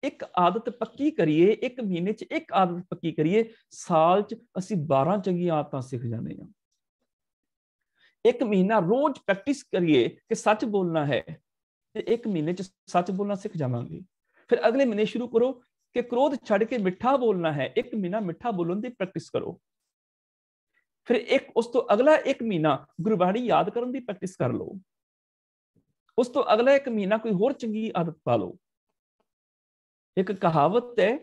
ਇੱਕ ਆਦਤ ਪੱਕੀ ਕਰੀਏ ਇੱਕ ਮਹੀਨੇ 'ਚ ਇੱਕ ਆਦਤ ਪੱਕੀ ਕਰੀਏ ਸਾਲ 'ਚ ਅਸੀਂ 12 ਚੰਗੀਆਂ ਆਦਤਾਂ ਸਿੱਖ ਜਾਂਦੇ ਹਾਂ ਇੱਕ ਮਹੀਨਾ ਰੋਜ਼ ਪ੍ਰੈਕਟਿਸ ਕਰੀਏ ਕਿ ਸੱਚ ਬੋਲਣਾ ਹੈ ਤੇ ਇੱਕ ਮਹੀਨੇ ਚ ਸੱਚ ਬੋਲਣਾ ਸਿੱਖ ਜਾਵਾਂਗੇ ਫਿਰ ਅਗਲੇ ਮਹੀਨੇ ਸ਼ੁਰੂ ਕਰੋ ਕਿ ਕ੍ਰੋਧ ਛੱਡ ਕੇ ਮਿੱਠਾ ਬੋਲਣਾ ਹੈ ਇੱਕ ਮਹੀਨਾ ਮਿੱਠਾ ਬੋਲਣ ਦੀ ਪ੍ਰੈਕਟਿਸ ਕਰੋ ਫਿਰ ਇੱਕ ਉਸ ਤੋਂ ਅਗਲਾ ਇੱਕ ਮਹੀਨਾ ਗੁਰਬਾਣੀ ਯਾਦ ਕਰਨ ਦੀ ਪ੍ਰੈਕਟਿਸ ਕਰ ਲਓ ਉਸ ਤੋਂ ਅਗਲਾ ਇੱਕ ਮਹੀਨਾ ਕੋਈ ਹੋਰ ਚੰਗੀ ਆਦਤ ਪਾ ਲਓ ਇੱਕ ਕਹਾਵਤ ਹੈ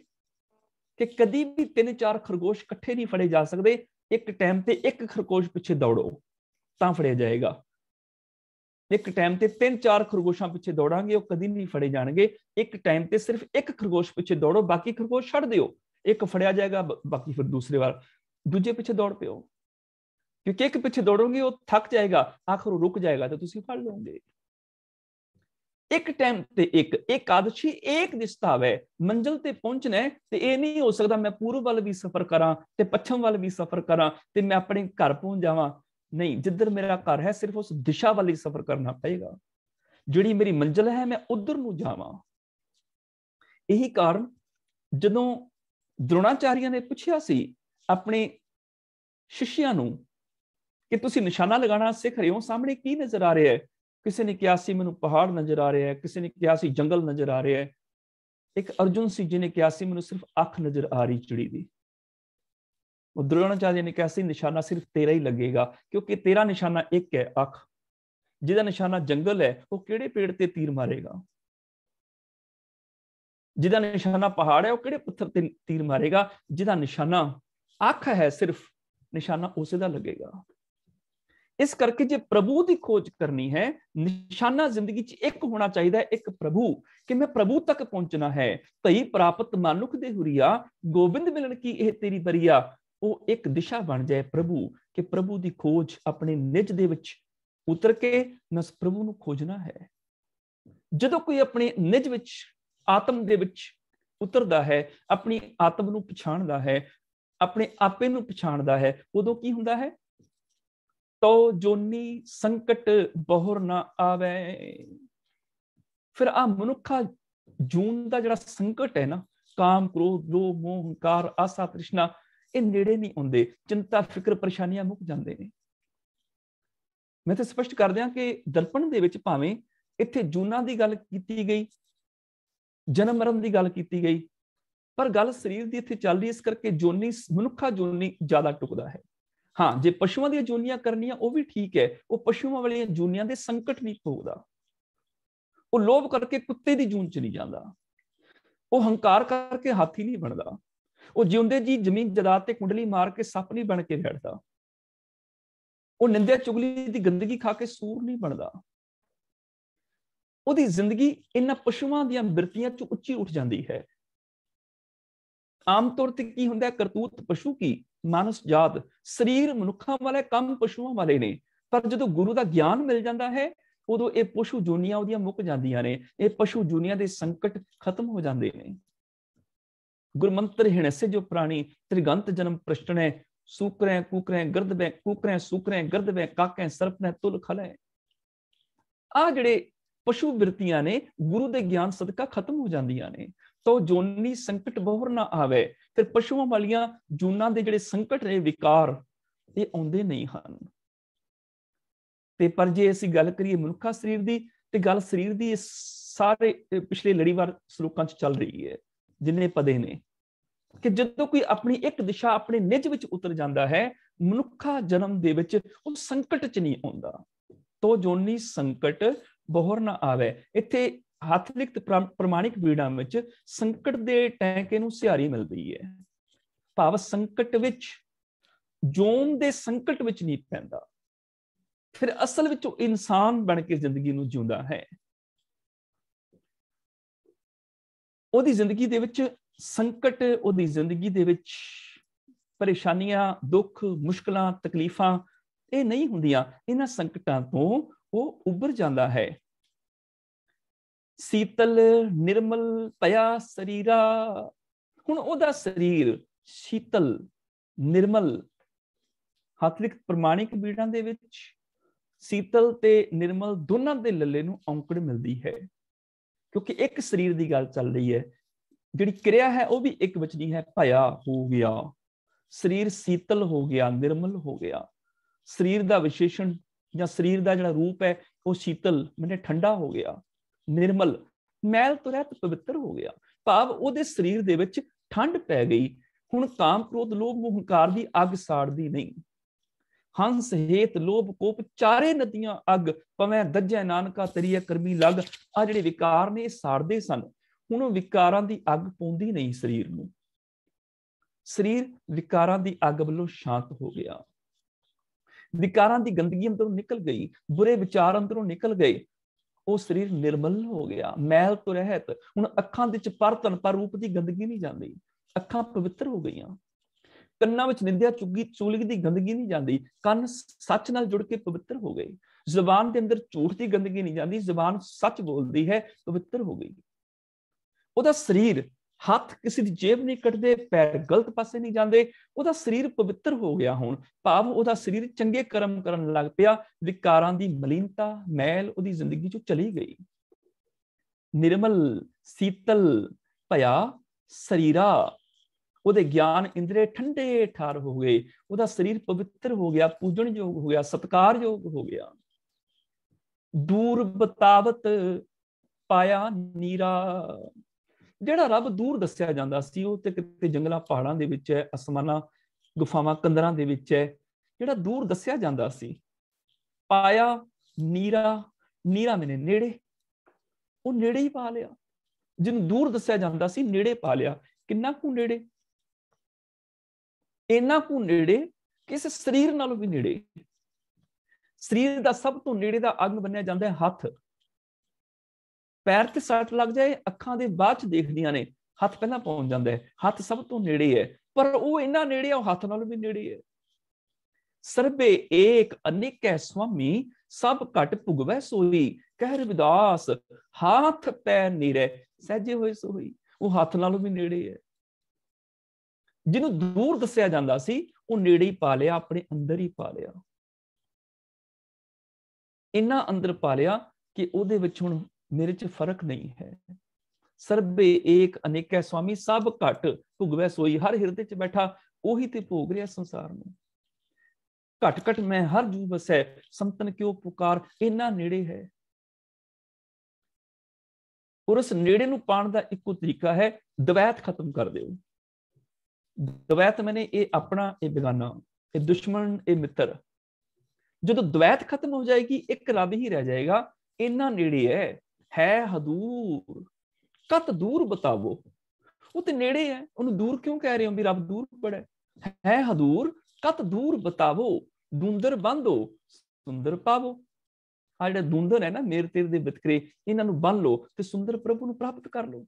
ਕਿ ਕਦੀ ਵੀ ਤਿੰਨ ਚਾਰ ਖਰਗੋਸ਼ ਇਕੱਠੇ ਨਹੀਂ ਫੜੇ ਜਾ ਸਕਦੇ ਇੱਕ ਟਾਈਮ ਤੇ ਇੱਕ ਖਰਗੋਸ਼ ਪਿੱਛੇ ਦੌੜੋ ਤਾਂ ਫੜਿਆ ਜਾਏਗਾ ਇੱਕ ਟਾਈਮ ਤੇ 3-4 ਖਰਗੋਸ਼ਾਂ ਪਿੱਛੇ ਦੌੜਾਂਗੇ ਉਹ ਕਦੀ ਨਹੀਂ ਫੜੇ ਜਾਣਗੇ ਇੱਕ ਟਾਈਮ ਤੇ ਸਿਰਫ ਇੱਕ ਖਰਗੋਸ਼ ਪਿੱਛੇ ਦੌੜੋ ਬਾਕੀ ਖਰਗੋਸ਼ ਛੱਡ ਦਿਓ ਇੱਕ ਫੜਿਆ ਜਾਏਗਾ ਬਾਕੀ ਫਿਰ ਦੂਸਰੇ ਵਾਰ ਦੂਜੇ ਪਿੱਛੇ ਦੌੜ ਪਿਓ ਕਿਉਂਕਿ ਇੱਕ ਪਿੱਛੇ ਦੌੜੋਗੇ ਉਹ ਥੱਕ ਜਾਏਗਾ ਆਖਰ ਉਹ ਰੁਕ ਜਾਏਗਾ ਤਾਂ ਤੁਸੀਂ ਫੜ ਲਓਗੇ ਇੱਕ ਟਾਈਮ ਤੇ ਇੱਕ ਇਕਾਦਸ਼ੀ ਇੱਕ ਦਿਸਤਾਵੇ ਮੰਜ਼ਲ ਤੇ ਪਹੁੰਚਣਾ ਤੇ ਇਹ ਨਹੀਂ ਹੋ ਸਕਦਾ ਮੈਂ ਪੂਰਬ ਵੱਲ ਵੀ ਸਫ਼ਰ ਕਰਾਂ ਤੇ ਪੱਛਮ ਵੱਲ ਵੀ ਸਫ਼ਰ ਕਰਾਂ ਤੇ ਮੈਂ ਆਪਣੇ ਘਰ ਪਹੁੰਚ ਜਾਵਾਂ ਨਹੀਂ ਜਿੱਧਰ ਮੇਰਾ ਘਰ ਹੈ ਸਿਰਫ ਉਸ ਦਿਸ਼ਾ ਵੱਲ ਹੀ ਸਫ਼ਰ ਕਰਨਾ ਪਏਗਾ ਜਿਹੜੀ ਮੇਰੀ ਮੰਜ਼ਿਲ ਹੈ ਮੈਂ ਉਧਰ ਨੂੰ ਜਾਵਾਂ ਇਹੀ ਕਾਰਨ ਜਦੋਂ ਦ੍ਰੋਣਾਚਾਰੀਆ ਨੇ ਪੁੱਛਿਆ ਸੀ ਆਪਣੇ ਸ਼ਿਸ਼ਿਆਂ ਨੂੰ ਕਿ ਤੁਸੀਂ ਨਿਸ਼ਾਨਾ ਲਗਾਣਾ ਸਿੱਖ ਰਹੇ ਹੋ ਸਾਹਮਣੇ ਕੀ ਨਜ਼ਰ ਆ ਰਿਹਾ ਹੈ ਕਿਸੇ ਨੇ ਕਿਹਾ ਸੀ ਮੈਨੂੰ ਪਹਾੜ ਨਜ਼ਰ ਆ ਰਿਹਾ ਹੈ ਕਿਸੇ ਨੇ ਕਿਹਾ ਸੀ ਜੰਗਲ ਨਜ਼ਰ ਆ ਰਿਹਾ ਹੈ ਇੱਕ ਅਰਜੁਨ ਸੀ ਜੀ ਨੇ ਕਿਹਾ ਸੀ ਮੈਨੂੰ ਸਿਰਫ ਅੱਖ ਨਜ਼ਰ ਆ ਰਹੀ ਚਿੜੀ ਦੀ और द्रोणाचार्य ਨੇ ਕਿਹਾ ਸੀ ਨਿਸ਼ਾਨਾ ਸਿਰਫ ਤੇਰਾ ਹੀ ਲੱਗੇਗਾ ਕਿਉਂਕਿ ਤੇਰਾ ਨਿਸ਼ਾਨਾ ਇੱਕ ਹੈ ਅੱਖ ਜਿਹਦਾ ਨਿਸ਼ਾਨਾ ਜੰਗਲ ਹੈ ਉਹ ਕਿਹੜੇ ਪੇੜ ਤੇ ਤੀਰ ਮਾਰੇਗਾ ਜਿਹਦਾ ਨਿਸ਼ਾਨਾ ਪਹਾੜ ਹੈ ਉਹ ਕਿਹੜੇ ਪੱਥਰ ਤੇ ਤੀਰ ਮਾਰੇਗਾ ਜਿਹਦਾ ਨਿਸ਼ਾਨਾ ਅੱਖ ਹੈ ਸਿਰਫ ਨਿਸ਼ਾਨਾ ਉਸੇ ਦਾ ਲੱਗੇਗਾ ਇਸ ਕਰਕੇ ਜੇ ਪ੍ਰਭੂ ਦੀ ਖੋਜ ਕਰਨੀ ਹੈ ਨਿਸ਼ਾਨਾ ਜ਼ਿੰਦਗੀ 'ਚ ਇੱਕ ਹੋਣਾ ਚਾਹੀਦਾ ਹੈ ਇੱਕ ਪ੍ਰਭੂ ਕਿ ਮੈਂ ਪ੍ਰਭੂ ਤੱਕ ਪਹੁੰਚਣਾ ਹੈ ਤਈ ਪ੍ਰਾਪਤ ਮਨੁੱਖ ਦੇ ਹੁਰੀਆ ਗੋਬਿੰਦ ਮਿਲਣ ਕੀ ਇਹ ਤੇਰੀ ਬਰੀਆ ਉਹ ਇੱਕ ਦਿਸ਼ਾ ਬਣ ਜਾਏ ਪ੍ਰਭੂ ਕਿ ਪ੍ਰਭੂ ਦੀ ਖੋਜ ਆਪਣੇ ਨਿਜ ਦੇ ਵਿੱਚ ਉਤਰ ਕੇ ਨਸ ਪ੍ਰਭੂ ਨੂੰ ਖੋਜਣਾ ਹੈ ਜਦੋਂ ਕੋਈ ਆਪਣੇ ਨਿਜ ਵਿੱਚ ਆਤਮ ਦੇ ਵਿੱਚ ਉਤਰਦਾ ਹੈ ਆਪਣੀ ਆਤਮ ਨੂੰ ਪਛਾਣਦਾ ਹੈ ਆਪਣੇ ਆਪੇ ਨੂੰ ਪਛਾਣਦਾ ਹੈ ਉਦੋਂ ਕੀ ਹੁੰਦਾ ਹੈ ਤੋ ਜੋਨੀ ਸੰਕਟ ਬਹੁਰ ਨਾ ਆਵੇ ਫਿਰ ਆ ਮਨੁੱਖਾ ਜੂਨ ਦਾ ਜਿਹੜਾ ਸੰਕਟ ਹੈ ਨਾ ਕਾਮ ਕ੍ਰੋਧ ਲੋਭ ਮੋਹ ਹੰਕਾਰ ਆਸਾ ਤ੍ਰਿਸ਼ਨਾ ਇਹ ਨੇੜੇ ਨਹੀਂ ਹੁੰਦੇ ਚਿੰਤਾ ਫਿਕਰ ਪਰੇਸ਼ਾਨੀਆਂ ਮੁੱਕ ਜਾਂਦੇ ਨੇ ਮੈਂ ਤੇ ਸਪਸ਼ਟ ਕਰ ਦਿਆਂ ਕਿ ਦਰਪਣ ਦੇ ਵਿੱਚ ਭਾਵੇਂ ਇੱਥੇ ਜੂਨਾ ਦੀ ਗੱਲ ਕੀਤੀ ਗਈ ਜਨਮ ਮਰਨ ਦੀ ਗੱਲ ਕੀਤੀ ਗਈ ਪਰ ਗੱਲ ਸਰੀਰ ਦੀ ਇੱਥੇ ਚੱਲ ਰਹੀ ਇਸ ਕਰਕੇ ਜੋਨੀ ਮਨੁੱਖਾ ਜੋਨੀ ਜ਼ਿਆਦਾ ਟੁਕਦਾ ਹੈ ਹਾਂ ਜੇ ਪਸ਼ੂਆਂ ਦੀਆਂ ਜੋਨੀਆਂ ਕਰਨੀਆਂ ਉਹ ਵੀ ਠੀਕ ਹੈ ਉਹ ਪਸ਼ੂਆਂ ਵਾਲੀਆਂ ਜੋਨੀਆਂ ਦੇ ਸੰਕਟ ਨਹੀਂ ਭੋਗਦਾ ਉਹ ਲੋਭ ਕਰਕੇ ਕੁੱਤੇ ਦੀ ਜੂਨ ਚ ਨਹੀਂ ਜਾਂਦਾ ਉਹ ਹੰਕਾਰ ਕਰਕੇ ਹਾਥੀ ਨਹੀਂ ਬਣਦਾ ਉਹ ਜਿਉਂਦੇ ਜੀ ਜ਼ਮੀਨ ਜਦਾਦ ਤੇ ਕੁੰਡਲੀ ਮਾਰ ਕੇ ਸੱਪ ਨਹੀਂ ਬਣ ਕੇ ਬੈਠਦਾ ਉਹ ਨਿੰਦਿਆ ਚੁਗਲੀ ਦੀ ਗੰਦਗੀ ਖਾ ਕੇ ਸੂਰ ਨਹੀਂ ਬਣਦਾ ਉਹਦੀ ਜ਼ਿੰਦਗੀ ਇਹਨਾਂ ਪਸ਼ੂਆਂ ਦੀਆਂ ਬਿਰਤੀਆਂ ਚ ਉੱਚੀ ਉੱਠ ਜਾਂਦੀ ਹੈ ਆਮ ਤੌਰ ਤੇ ਕੀ ਹੁੰਦਾ ਕਰਤੂਤ ਪਸ਼ੂ ਕੀ ਮਾਨਸ ਜਾਤ ਸਰੀਰ ਮਨੁੱਖਾਂ ਵਾਲੇ ਕੰਮ ਪਸ਼ੂਆਂ ਵਾਲੇ ਨੇ ਪਰ ਜਦੋਂ ਗੁਰੂ ਦਾ ਗਿਆਨ ਮਿਲ ਜਾਂਦਾ ਹੈ ਉਦੋਂ ਇਹ ਪਸ਼ੂ ਜੁਨੀਆਂ ਉਹਦੀਆਂ ਮੁੱਕ ਜਾਂਦੀਆਂ ਨੇ ਇਹ ਪਸ਼ੂ ਜੁਨੀਆਂ ਦੇ ਸੰਕਟ ਖਤਮ ਹੋ ਜਾਂਦੇ ਨੇ ਗੁਰਮੰਤਰ ਹਿਣਸੇ ਜੋ ਪ੍ਰਾਣੀ ਤ੍ਰਿਗੰਤ ਜਨਮ ਪ੍ਰਸ਼ਟਨੇ ਸੂਕਰੇ ਕੂਕਰੇ ਗਿਰਦਬੈ ਕੂਕਰੇ ਸੂਕਰੇ ਗਿਰਦਬੈ ਕਾਕੇ ਸਰਪਨੇ ਤੁਲ ਖਲੇ ਆ ਜਿਹੜੇ ਪਸ਼ੂ ਵਰਤੀਆਂ ਨੇ ਗੁਰੂ ਦੇ ਗਿਆਨ ਸਦਕਾ ਖਤਮ ਹੋ ਜਾਂਦੀਆਂ ਨੇ ਤੋ ਜੋਨੀ ਸੰਕਟ ਬਹੁਰ ਨਾ ਆਵੇ ਫਿਰ ਪਸ਼ੂਆਂ ਵਾਲੀਆਂ ਜੂਨਾਂ ਦੇ ਜਿਹੜੇ ਸੰਕਟ ਨੇ ਵਿਕਾਰ ਇਹ ਆਉਂਦੇ ਨਹੀਂ ਹਨ ਤੇ ਪਰ ਜੇ ਅਸੀਂ ਗੱਲ ਕਰੀਏ ਮਨੁੱਖਾ ਸਰੀਰ ਦੀ ਤੇ ਗੱਲ ਸਰੀਰ ਦੀ ਸਾਰੇ ਪਿਛਲੇ ਲੜੀਵਾਰ ਸ਼ਲੋਕਾਂ 'ਚ ਚੱਲ ਰਹੀ ਹੈ ਜਿੰਨੇ ਪਦੇ ਨੇ ਕਿ ਜਦੋਂ ਕੋਈ ਆਪਣੀ ਇੱਕ ਦਿਸ਼ਾ ਆਪਣੇ ਨਿਜ ਵਿੱਚ ਉਤਰ ਜਾਂਦਾ ਹੈ ਮਨੁੱਖਾ ਜਨਮ ਦੇ ਵਿੱਚ ਉਹ ਸੰਕਟ ਚ ਨਹੀਂ ਆਉਂਦਾ ਤੋ ਜੋਨੀ ਸੰਕਟ ਬਹੁਰ ਨਾ ਆਵੇ ਇੱਥੇ ਹੱਥ ਲਿਖਤ ਪ੍ਰਮਾਣਿਕ ਵੀੜਾਂ ਵਿੱਚ ਸੰਕਟ ਦੇ ਟੈਂਕੇ ਨੂੰ ਸਿਹਾਰੀ ਮਿਲਦੀ ਹੈ ਭਾਵ ਸੰਕਟ ਵਿੱਚ ਜੋਮ ਦੇ ਸੰਕਟ ਵਿੱਚ ਨਹੀਂ ਪੈਂਦਾ ਫਿਰ ਅਸਲ ਵਿੱਚ ਉਹ ਇਨਸਾਨ ਬਣ ਕੇ ਜ਼ਿੰਦਗੀ ਨੂੰ ਜਿਉਂਦਾ ਹੈ ਉਹਦੀ ਜ਼ਿੰਦਗੀ ਦੇ ਵਿੱਚ ਸੰਕਟ ਉਹਦੀ ਜ਼ਿੰਦਗੀ ਦੇ ਵਿੱਚ ਪਰੇਸ਼ਾਨੀਆਂ ਦੁੱਖ ਮੁਸ਼ਕਲਾਂ ਤਕਲੀਫਾਂ ਇਹ ਨਹੀਂ ਹੁੰਦੀਆਂ ਇਹਨਾਂ ਸੰਕਟਾਂ ਤੋਂ ਉਹ ਉੱਭਰ ਜਾਂਦਾ ਹੈ ਸੀਤਲ ਨਿਰਮਲ ਤਯਾ ਸਰੀਰਾ ਹੁਣ ਉਹਦਾ ਸਰੀਰ ਸ਼ੀਤਲ ਨਿਰਮਲ ਹੱਥਲਿਕ ਪ੍ਰਮਾਣਿਕ ਬੀੜਾਂ ਦੇ ਵਿੱਚ ਸੀਤਲ ਤੇ ਨਿਰਮਲ ਦੋਨਾਂ ਦੇ ਲੱਲੇ ਨੂੰ ਔਂਕੜ ਮਿਲਦੀ ਹੈ ਕਿਉਂਕਿ ਇੱਕ ਸਰੀਰ ਦੀ ਗੱਲ ਚੱਲ ਰਹੀ ਹੈ ਜਿਹੜੀ ਕਿਰਿਆ ਹੈ ਉਹ ਵੀ ਇੱਕ ਵਚਨੀ ਹੈ ਭਇਆ ਹੋ ਗਿਆ ਸਰੀਰ ਸੀਤਲ ਹੋ ਗਿਆ ਨਿਰਮਲ ਹੋ ਗਿਆ ਸਰੀਰ ਦਾ ਵਿਸ਼ੇਸ਼ਣ ਜਾਂ ਸਰੀਰ ਦਾ ਜਿਹੜਾ ਰੂਪ ਹੈ ਉਹ ਸੀਤਲ ਮੈਨੇ ਠੰਡਾ ਹੋ ਗਿਆ ਨਿਰਮਲ ਮੈਲ ਤੋਂ ਰਹਿਤ ਪਵਿੱਤਰ ਹੋ ਗਿਆ ਭਾਵ ਉਹਦੇ ਸਰੀਰ ਦੇ ਵਿੱਚ ਠੰਡ ਪੈ ਗਈ ਹੁਣ ਕਾਮ ਕ੍ਰੋਧ ਲੋਭ ਮੋਹ ਹੰਕਾਰ ਦੀ ਅੱਗ ਸਾੜਦੀ ਨਹੀਂ ਹੰਸ ਹੇਤ ਲੋਭ ਕੋਪ ਚਾਰੇ ਨਦੀਆਂ ਅੱਗ ਪਵੇਂ ਦੱਜੈ ਨਾਨਕਾ ਤਰੀਏ ਕਰਮੀ ਲੱਗ ਆ ਜਿਹੜੇ ਵਿਕਾਰ ਨੇ ਸਾੜਦੇ ਸਨ ਹੁਣ ਵਿਕਾਰਾਂ ਦੀ ਅੱਗ ਪੁੰਦੀ ਨਹੀਂ ਸਰੀਰ ਨੂੰ ਸਰੀਰ ਵਿਕਾਰਾਂ ਦੀ ਅੱਗ ਵੱਲੋਂ ਸ਼ਾਂਤ ਹੋ ਗਿਆ ਵਿਕਾਰਾਂ ਦੀ ਗੰਦਗੀ ਅੰਦਰੋਂ ਨਿਕਲ ਗਈ ਬੁਰੇ ਵਿਚਾਰ ਅੰਦਰੋਂ ਨਿਕਲ ਗਏ ਉਹ ਸਰੀਰ ਨਿਰਮਲ ਹੋ ਗਿਆ ਮੈਲ ਤੋਂ ਰਹਿਤ ਹੁਣ ਅੱਖਾਂ ਦੇ ਚ ਪਰਤਨ ਪਰ ਰੂਪ ਦੀ ਗੰਦਗੀ ਨਹੀਂ ਜਾਂਦੀ ਅੱਖਾਂ ਪਵਿੱਤਰ ਹੋ ਗਈਆਂ ਕੰਨਾਂ ਵਿੱਚ ਨਿੰਦਿਆ ਚੁੱਗੀ ਚੂਲਿਕ ਦੀ ਗੰਦਗੀ ਨਹੀਂ ਜਾਂਦੀ ਕੰਨ ਸੱਚ ਨਾਲ ਜੁੜ ਕੇ ਪਵਿੱਤਰ ਹੋ ਗਏ ਜ਼ੁਬਾਨ ਦੇ ਅੰਦਰ ਝੂਠ ਦੀ ਗੰਦਗੀ ਨਹੀਂ ਜਾਂਦੀ ਜ਼ੁਬਾਨ ਸੱਚ ਬੋਲਦੀ ਹੈ ਪਵਿੱਤਰ ਹੋ ਗਈ ਉਹਦਾ ਸਰੀਰ ਹੱਥ ਕਿਸੇ ਦੀ ਜੇਬ ਨਹੀਂ ਕੱਟਦੇ ਪੈਰ ਗਲਤ ਪਾਸੇ ਨਹੀਂ ਜਾਂਦੇ ਉਹਦਾ ਸਰੀਰ ਪਵਿੱਤਰ ਹੋ ਗਿਆ ਹੁਣ ਭਾਵ ਉਹਦਾ ਸਰੀਰ ਚੰਗੇ ਕਰਮ ਕਰਨ ਲੱਗ ਪਿਆ ਵਿਕਾਰਾਂ ਦੀ ਮਲਿਨਤਾ ਮੈਲ ਉਹਦੀ ਜ਼ਿੰਦਗੀ ਚੋਂ ਚਲੀ ਗਈ ਨਿਰਮਲ ਸੀਤਲ ਭਇਆ ਸਰੀਰਾ ਉਹਦੇ ਗਿਆਨ ਇੰਦਰੇ ਠੰਡੇ ਠਾਰ ਹੋ ਗਏ ਉਹਦਾ ਸਰੀਰ ਪਵਿੱਤਰ ਹੋ ਗਿਆ ਪੂਜਣਯੋਗ ਹੋ ਗਿਆ ਸਤਕਾਰਯੋਗ ਹੋ ਗਿਆ ਦੂਰ ਬਤਾਵਤ ਪਾਇਆ ਨੀਰਾ ਜਿਹੜਾ ਰੱਬ ਦੂਰ ਦੱਸਿਆ ਜਾਂਦਾ ਸੀ ਉਹ ਤੇ ਕਿਤੇ ਜੰਗਲਾਂ ਪਹਾੜਾਂ ਦੇ ਵਿੱਚ ਹੈ ਅਸਮਾਨਾਂ ਗੁਫਾਵਾਂ ਕੰਦਰਾਂ ਦੇ ਵਿੱਚ ਹੈ ਜਿਹੜਾ ਦੂਰ ਦੱਸਿਆ ਜਾਂਦਾ ਸੀ ਪਾਇਆ ਨੀਰਾ ਨੀਰਾ ਮੈਨੇ ਨੇੜੇ ਉਹ ਨੇੜੇ ਹੀ ਪਾ ਲਿਆ ਜਿਹਨੂੰ ਦੂਰ ਦੱਸਿਆ ਜਾਂਦਾ ਸੀ ਨੇੜੇ ਪਾ ਲਿਆ ਕਿੰਨਾ ਕੁ ਨੇੜੇ ਇੰਨਾ ਕੁ ਨੇੜੇ ਕਿਸ ਸਰੀਰ ਨਾਲੋਂ ਵੀ ਨੇੜੇ ਸਰੀਰ ਦਾ ਸਭ ਤੋਂ ਨੇੜੇ ਦਾ ਅੰਗ ਬੰਨਿਆ ਜਾਂਦਾ ਹੈ ਹੱਥ ਪੈਰ ਤੇ ਸੱਟ ਲੱਗ ਜਾਏ ਅੱਖਾਂ ਦੇ ਬਾਅਦ ਚ ਦੇਖਦੀਆਂ ਨੇ ਹੱਥ ਪਹਿਲਾਂ ਪਹੁੰਚ ਜਾਂਦਾ ਹੈ ਹੱਥ ਸਭ ਤੋਂ ਨੇੜੇ ਹੈ ਪਰ ਉਹ ਇੰਨਾ ਨੇੜੇ ਆ ਉਹ ਹੱਥ ਨਾਲੋਂ ਵੀ ਨੇੜੇ ਹੈ ਸਰਬੇ ਏਕ ਅਨੇਕ ਸੁਆਮੀ ਸਭ ਘਟ ਭੁਗਵੈ ਸੋਈ ਕਹਿ ਰਵਿਦਾਸ ਹੱਥ ਪੈ ਨੀਰੇ ਸਹਜੇ ਹੋਏ ਸੋਈ ਉਹ ਹੱਥ ਨਾਲੋਂ ਵੀ ਨੇੜੇ ਹੈ ਜਿਹਨੂੰ ਦੂਰ ਦੱਸਿਆ ਜਾਂਦਾ ਸੀ ਉਹ ਨੇੜੇ ਹੀ ਪਾ ਲਿਆ ਆਪਣੇ ਅੰਦਰ ਹੀ ਪਾ ਲਿਆ ਇੰਨਾ ਅੰਦਰ ਪਾ ਲਿਆ ਕਿ ਉਹਦੇ ਵਿੱਚ ਹੁਣ ਮੇਰੇ 'ਚ ਫਰਕ ਨਹੀਂ ਹੈ ਸਰਬੇ ਏਕ ਅਨੇਕੈ ਸੁਆਮੀ ਸਭ ਘਟ ਭੁਗਵੈ ਸੋਈ ਹਰ ਹਿਰਦੇ 'ਚ ਬੈਠਾ ਉਹੀ ਤੇ ਭੋਗ ਰਿਹਾ ਸੰਸਾਰ ਨੂੰ ਘਟ ਘਟ ਮੈਂ ਹਰ ਜੂ ਵਸੈ ਸੰਤਨ ਕਿਉ ਪੁਕਾਰ ਇਨਾ ਨੇੜੇ ਹੈ ਉਸ ਨੇੜੇ ਨੂੰ ਪਾਣ ਦਾ ਇੱਕੋ ਤਰੀਕਾ ਹੈ ਦਵੈਤ ਖਤਮ ਕਰ ਦਿਓ ਦਵੈਤ ਮੈਨੇ ਇਹ ਆਪਣਾ ਇਹ ਬਿਗਾਨਾ ਇਹ ਦੁਸ਼ਮਣ ਇਹ ਮਿੱਤਰ ਜਦੋਂ ਦਵੈਤ ਖਤਮ ਹੋ ਜਾਏਗੀ ਇੱਕ ਰੱਬ ਹੀ ਰਹਿ ਜਾਏਗਾ ਇੰਨਾ ਨੇੜੇ ਹੈ ਹੈ ਹਦੂਰ ਕਤ ਦੂਰ ਬਤਾਵੋ ਉਹ ਤੇ ਨੇੜੇ ਹੈ ਉਹਨੂੰ ਦੂਰ ਕਿਉਂ ਕਹਿ ਰਹੇ ਹੋ ਵੀ ਰੱਬ ਦੂਰ ਬੜਾ ਹੈ ਹਦੂਰ ਕਤ ਦੂਰ ਬਤਾਵੋ ਦੁੰਦਰ ਬੰਦੋ ਸੁੰਦਰ ਪਾਵੋ ਆ ਜਿਹੜਾ ਦੁੰਦਰ ਹੈ ਨਾ ਮੇਰ ਤੇਰ ਦੇ ਵਿਤਕਰੇ ਇਹਨਾਂ ਨੂੰ ਬੰਨ ਲਓ ਤੇ ਸੁੰਦਰ ਪ੍ਰਭੂ ਨੂੰ ਪ੍ਰਾਪਤ ਕਰ ਲਓ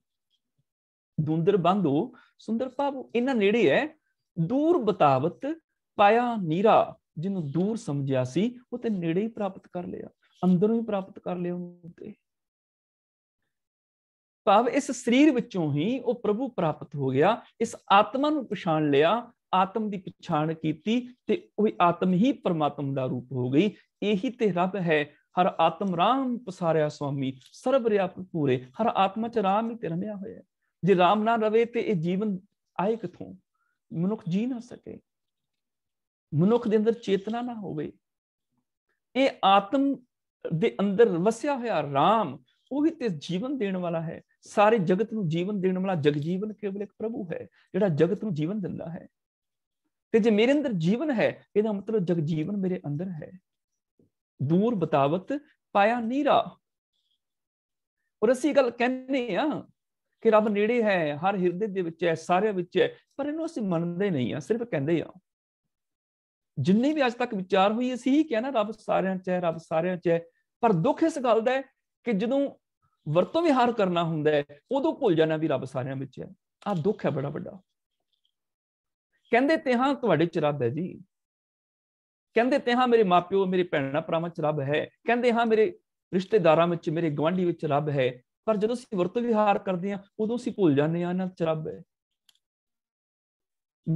ਦੁੰਦਰ ਬੰਦੋ ਸੁੰਦਰ ਪਾਵੋ ਇਹਨਾਂ ਨੇੜੇ ਹੈ ਦੂਰ ਬਤਾਵਤ ਪਾਇਆ ਨੀਰਾ ਜਿਹਨੂੰ ਦੂਰ ਸਮਝਿਆ ਸੀ ਉਹ ਤੇ ਨੇੜੇ ਹੀ ਪ੍ਰਾਪਤ ਕਰ ਲਿਆ ਅੰਦਰੋਂ ਹੀ ਪ੍ਰਾਪਤ ਕਰ ਲਿਆ ਉਹਨੂੰ ਤੇ ਭਾਵ ਇਸ ਸਰੀਰ ਵਿੱਚੋਂ ਹੀ ਉਹ ਪ੍ਰਭੂ ਪ੍ਰਾਪਤ ਹੋ ਗਿਆ ਇਸ ਆਤਮਾ ਨੂੰ ਪਛਾਣ ਲਿਆ ਆਤਮ ਦੀ ਪਛਾਣ ਕੀਤੀ ਤੇ ਉਹ ਆਤਮ ਹੀ ਪਰਮਾਤਮ ਦਾ ਰੂਪ ਹੋ ਗਈ ਇਹੀ ਤੇ ਰੱਬ ਹੈ ਹਰ ਆਤਮ ਰਾਮ ਪਸਾਰਿਆ ਸੁਆਮੀ ਸਰਬ ਰਿਆਪ ਪੂਰੇ ਹਰ ਆਤਮਾ ਚ ਰਾਮ ਹੀ ਤੇ ਹੋਇਆ ਜੇ ਰਾਮ ਨਾ ਰਵੇ ਤੇ ਇਹ ਜੀਵਨ ਆਏ ਕਿਥੋਂ ਮਨੁੱਖ ਜੀ ਨਾ ਸਕੇ ਮਨੁੱਖ ਦੇ ਅੰਦਰ ਚੇਤਨਾ ਨਾ ਹੋਵੇ ਇਹ ਆਤਮ ਦੇ ਅੰਦਰ ਵਸਿਆ ਹੋਇਆ ਰਾਮ ਉਹੀ ਤੇ ਜੀਵਨ ਦੇਣ ਵਾਲਾ ਹੈ ਸਾਰੇ ਜਗਤ ਨੂੰ ਜੀਵਨ ਦੇਣ ਵਾਲਾ ਜਗਜੀਵਨ ਕੇਵਲ ਇੱਕ ਪ੍ਰਭੂ ਹੈ ਜਿਹੜਾ ਜਗਤ ਨੂੰ ਜੀਵਨ ਦਿੰਦਾ ਹੈ ਤੇ ਜੇ ਮੇਰੇ ਅੰਦਰ ਜੀਵਨ ਹੈ ਇਹਦਾ ਮਤਲਬ ਜਗਜੀਵਨ ਮੇਰੇ ਅੰਦਰ ਹੈ ਦੂਰ ਬਤਾਵਤ ਪਾਇਆ ਨੀਰਾ ਔਰ ਅਸੀਂ ਗੱਲ ਕਹਿੰਦੇ ਆ ਕਿ ਰੱਬ ਨੇੜੇ ਹੈ ਹਰ ਹਿਰਦੇ ਦੇ ਵਿੱਚ ਹੈ ਸਾਰਿਆਂ ਵਿੱਚ ਹੈ ਪਰ ਇਹਨੂੰ ਅਸੀਂ ਮੰਨਦੇ ਨਹੀਂ ਆ ਸਿਰਫ ਕਹਿੰਦੇ ਆ ਜਿੰਨੇ ਵੀ ਅੱਜ ਤੱਕ ਵਿਚਾਰ ਹੋਈ ਅਸੀਂ ਹੀ ਕਿਹਾ ਨਾ ਰੱਬ ਸਾਰਿਆਂ 'ਚ ਹੈ ਰੱਬ ਸਾਰਿਆਂ 'ਚ ਹੈ ਪਰ ਦੁੱਖ ਇਸ ਗੱਲ ਦਾ ਹੈ ਕਿ ਜਦੋਂ ਵਰਤੋਂ ਵਿਹਾਰ ਕਰਨਾ ਹੁੰਦਾ ਹੈ ਉਦੋਂ ਭੁੱਲ ਜਾਣਾ ਵੀ ਰੱਬ ਸਾਰਿਆਂ ਵਿੱਚ ਹੈ ਆ ਦੁੱਖ ਹੈ ਬੜਾ ਵੱਡਾ ਕਹਿੰਦੇ ਤੇ ਹਾਂ ਤੁਹਾਡੇ ਚ ਰੱਬ ਹੈ ਜੀ ਕਹਿੰਦੇ ਤੇ ਹਾਂ ਮੇਰੇ ਮਾਪਿਓ ਮੇਰੇ ਭੈਣਾਂ ਭਰਾਵਾਂ ਚ ਰੱਬ ਹੈ ਕਹਿੰਦੇ ਹਾਂ ਮੇਰੇ ਰਿਸ਼ਤੇਦਾਰਾਂ ਵਿੱਚ ਮੇਰੇ ਗਵਾਂਢੀ ਵਿੱਚ ਰੱਬ ਹੈ ਪਰ ਜਦੋਂ ਅਸੀਂ ਵਰਤੋਂ ਵਿਹਾਰ ਕਰਦੇ ਹਾਂ ਉਦੋਂ ਅਸੀਂ ਭੁੱਲ ਜਾਂਦੇ ਹਾਂ ਨਾ ਚ ਰੱਬ ਹੈ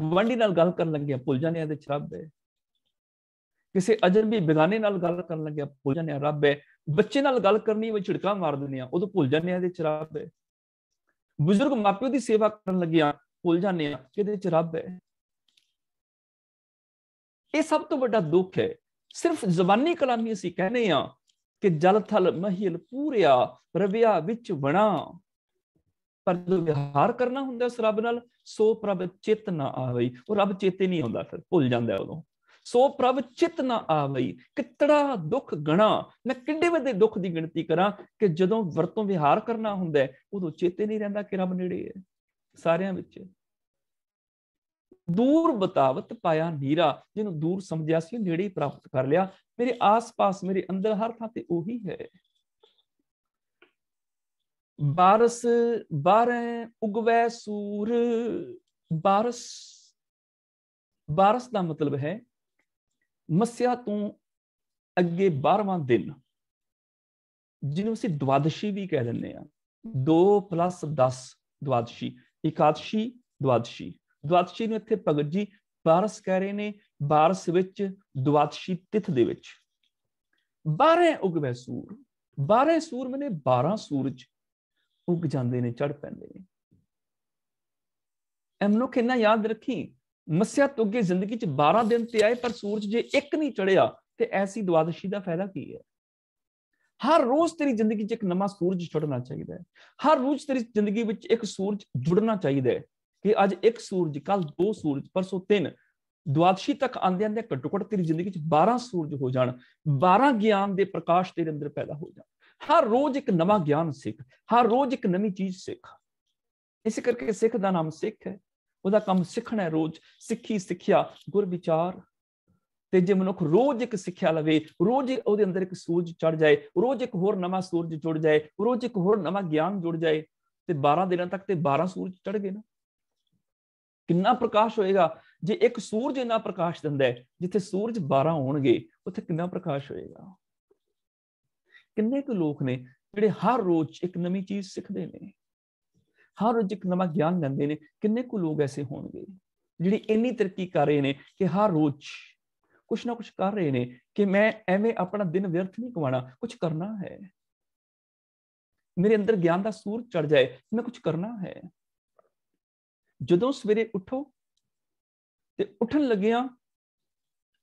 ਗਵਾਂਢੀ ਨਾਲ ਗੱਲ ਕਰਨ ਲੱਗੇ ਭੁੱਲ ਜਾਂਦੇ ਹਾਂ ਤੇ ਚ ਰੱਬ ਹੈ ਕਿਸੇ ਅਜਨਬੀ ਬਿਗਾਨੇ ਨਾਲ ਗੱਲ ਕਰਨ ਲੱਗੇ ਭੁੱਲ ਜਾਂਦੇ ਰੱਬ ਹੈ ਬੱਚੇ ਨਾਲ ਗੱਲ ਕਰਨੀ ਵਿੱਚ ਝਿੜਕਾ ਮਾਰ ਦਿੰਦੇ ਆ ਉਦੋਂ ਭੁੱਲ ਜਾਂਦੇ ਆ ਇਹਦੇ ਚ ਰੱਬ ਹੈ ਬਜ਼ੁਰਗ ਮਾਪਿਓ ਦੀ ਸੇਵਾ ਕਰਨ ਲੱਗਿਆ ਭੁੱਲ ਜਾਂਦੇ ਆ ਕਿ ਇਹਦੇ ਚ ਰੱਬ ਹੈ ਇਹ ਸਭ ਤੋਂ ਵੱਡਾ ਦੁੱਖ ਹੈ ਸਿਰਫ ਜ਼ਬਾਨੀ ਕਲਾਮੀ ਅਸੀਂ ਕਹਿੰਦੇ ਆ ਕਿ ਜਲ ਥਲ ਮਹਿਲ ਪੂਰਿਆ ਰਵਿਆ ਵਿੱਚ ਵਣਾ ਪਰ ਜੋ ਵਿਹਾਰ ਕਰਨਾ ਹੁੰਦਾ ਸਰਬ ਨਾਲ ਸੋ ਪ੍ਰਭ ਚਿਤ ਨਾ ਆਵੇ ਉਹ ਰੱਬ ਚੇਤੇ ਨਹੀਂ ਆਉਂਦਾ ਫਿਰ ਭੁੱਲ ਜਾਂਦਾ ਉਦੋਂ ਸੋ ਪ੍ਰਭ ਚਿਤ ਨਾ ਆਵਈ ਕਿਤੜਾ ਦੁੱਖ ਗਣਾ ਮੈਂ ਕਿੰਨੇ ਵਦੇ ਦੁੱਖ ਦੀ ਗਿਣਤੀ ਕਰਾਂ ਕਿ ਜਦੋਂ ਵਰਤੋਂ ਵਿਹਾਰ ਕਰਨਾ ਹੁੰਦਾ ਉਦੋਂ ਚੇਤੇ ਨਹੀਂ ਰਹਿੰਦਾ ਕਿ ਰੱਬ ਨੇੜੇ ਹੈ ਸਾਰਿਆਂ ਵਿੱਚ ਦੂਰ ਬਤਾਵਤ ਪਾਇਆ ਨੀਰਾ ਜਿਹਨੂੰ ਦੂਰ ਸਮਝਿਆ ਸੀ ਨੇੜੇ ਪ੍ਰਾਪਤ ਕਰ ਲਿਆ ਮੇਰੇ ਆਸ-ਪਾਸ ਮੇਰੇ ਅੰਦਰ ਹਰ ਥਾਂ ਤੇ ਉਹੀ ਹੈ ਬਾਰਸ ਬਾਰੇ ਉਗਵੇ ਸੂਰ ਬਾਰਸ ਬਾਰਸ ਦਾ ਮਤਲਬ ਹੈ ਮਸਿਆ ਤੋਂ ਅੱਗੇ 12ਵਾਂ ਦਿਨ ਜਿਹਨੂੰ ਅਸੀਂ ਦਵਾਦਸ਼ੀ ਵੀ ਕਹਿ ਲੈਂਦੇ ਆ 2 10 ਦਵਾਦਸ਼ੀ ਇਕਾਦਸ਼ੀ ਦਵਾਦਸ਼ੀ ਦਵਾਦਸ਼ੀ ਨੂੰ ਇੱਥੇ ਭਗਤ ਜੀ ਬਾਰਸ ਕਹਿ ਰਹੇ ਨੇ ਬਾਰਸ ਵਿੱਚ ਦਵਾਦਸ਼ੀ ਤਿਥ ਦੇ ਵਿੱਚ 12 ਉਗਵੇ ਸੂਰ 12 ਸੂਰ ਮਨੇ 12 ਸੂਰਜ ਉੱਗ ਜਾਂਦੇ ਨੇ ਚੜ ਪੈਂਦੇ ਨੇ ਐਮਨੋ ਕਿੰਨਾ ਯਾਦ ਰੱਖੀ ਮਸਿਆ ਤੋਗੇ ਜ਼ਿੰਦਗੀ ਚ 12 ਦਿਨ ਤੇ ਆਏ ਪਰ ਸੂਰਜ ਜੇ ਇੱਕ ਨਹੀਂ ਚੜਿਆ ਤੇ ਐਸੀ ਦਵਾਦਸ਼ੀ ਦਾ ਫਾਇਦਾ ਕੀ ਹੈ ਹਰ ਰੋਜ਼ ਤੇਰੀ ਜ਼ਿੰਦਗੀ 'ਚ ਇੱਕ ਨਵਾਂ ਸੂਰਜ ਚੜ੍ਹਨਾ ਚਾਹੀਦਾ ਹੈ ਹਰ ਰੋਜ਼ ਤੇਰੀ ਜ਼ਿੰਦਗੀ ਵਿੱਚ ਇੱਕ ਸੂਰਜ ਜੁੜਨਾ ਚਾਹੀਦਾ ਹੈ ਕਿ ਅੱਜ ਇੱਕ ਸੂਰਜ ਕੱਲ ਦੋ ਸੂਰਜ ਪਰਸੋਂ ਤਿੰਨ ਦੁਆਦਸ਼ੀ ਤੱਕ ਆਂਦੇ ਆਂਦੇ ਘੱਟੋ ਤੇਰੀ ਜ਼ਿੰਦਗੀ 'ਚ 12 ਸੂਰਜ ਹੋ ਜਾਣ 12 ਗਿਆਨ ਦੇ ਪ੍ਰਕਾਸ਼ ਤੇਰੇ ਅੰਦਰ ਪੈਦਾ ਹੋ ਜਾਣ ਹਰ ਰੋਜ਼ ਇੱਕ ਨਵਾਂ ਗਿਆਨ ਸਿੱਖ ਹਰ ਰੋਜ਼ ਇੱਕ ਨਵੀਂ ਚੀਜ਼ ਸਿੱਖ ਇਸੇ ਕਰਕੇ ਸਿੱਖ ਦਾ ਨਾਮ ਸਿੱਖ ਹੈ ਉਹਦਾ ਕੰਮ ਸਿੱਖਣਾ ਹੈ ਰੋਜ਼ ਸਿੱਖੀ ਸਿੱਖਿਆ ਗੁਰ ਵਿਚਾਰ ਤੇ ਜੇ ਮਨੁੱਖ ਰੋਜ਼ ਇੱਕ ਸਿੱਖਿਆ ਲਵੇ ਰੋਜ਼ ਉਹਦੇ ਅੰਦਰ ਇੱਕ ਸੂਰਜ ਚੜ ਜਾਏ ਰੋਜ਼ ਇੱਕ ਹੋਰ ਨਵਾਂ ਸੂਰਜ ਜੁੜ ਜਾਏ ਰੋਜ਼ ਇੱਕ ਹੋਰ ਨਵਾਂ ਗਿਆਨ ਜੁੜ ਜਾਏ ਤੇ 12 ਦਿਨਾਂ ਤੱਕ ਤੇ 12 ਸੂਰਜ ਚੜ ਗਏ ਨਾ ਕਿੰਨਾ ਪ੍ਰਕਾਸ਼ ਹੋਏਗਾ ਜੇ ਇੱਕ ਸੂਰਜ ਇੰਨਾ ਪ੍ਰਕਾਸ਼ ਦਿੰਦਾ ਹੈ ਜਿੱਥੇ ਸੂਰਜ 12 ਹੋਣਗੇ ਉੱਥੇ ਕਿੰਨਾ ਪ੍ਰਕਾਸ਼ ਹੋਏਗਾ ਕਿੰਨੇ ਕੁ ਲੋਕ ਨੇ ਜਿਹੜੇ ਹਰ ਰੋਜ਼ ਇੱਕ ਨਵੀਂ ਚੀਜ਼ ਸਿੱਖਦੇ ਨੇ ਹਰ ਰੋਜ਼ ਇੱਕ ਨਵਾਂ ਗਿਆਨ ਲੈਂਦੇ ਨੇ ਕਿੰਨੇ ਕੁ ਲੋਕ ਐਸੇ ਹੋਣਗੇ ਜਿਹੜੇ ਇੰਨੀ ਤਰੱਕੀ ਕਰ ਰਹੇ ਨੇ ਕਿ ਹਰ ਰੋਜ਼ ਕੁਛ ਨਾ ਕੁਛ ਕਰ ਰਹੇ ਨੇ ਕਿ ਮੈਂ ਐਵੇਂ ਆਪਣਾ ਦਿਨ ਵਿਅਰਥ ਨਹੀਂ ਕਮਾਣਾ ਕੁਛ ਕਰਨਾ ਹੈ ਮੇਰੇ ਅੰਦਰ ਗਿਆਨ ਦਾ ਸੂਰ ਚੜ ਜਾਏ ਮੈਂ ਕੁਛ ਕਰਨਾ ਹੈ ਜਦੋਂ ਸਵੇਰੇ ਉਠੋ ਤੇ ਉਠਣ ਲੱਗਿਆਂ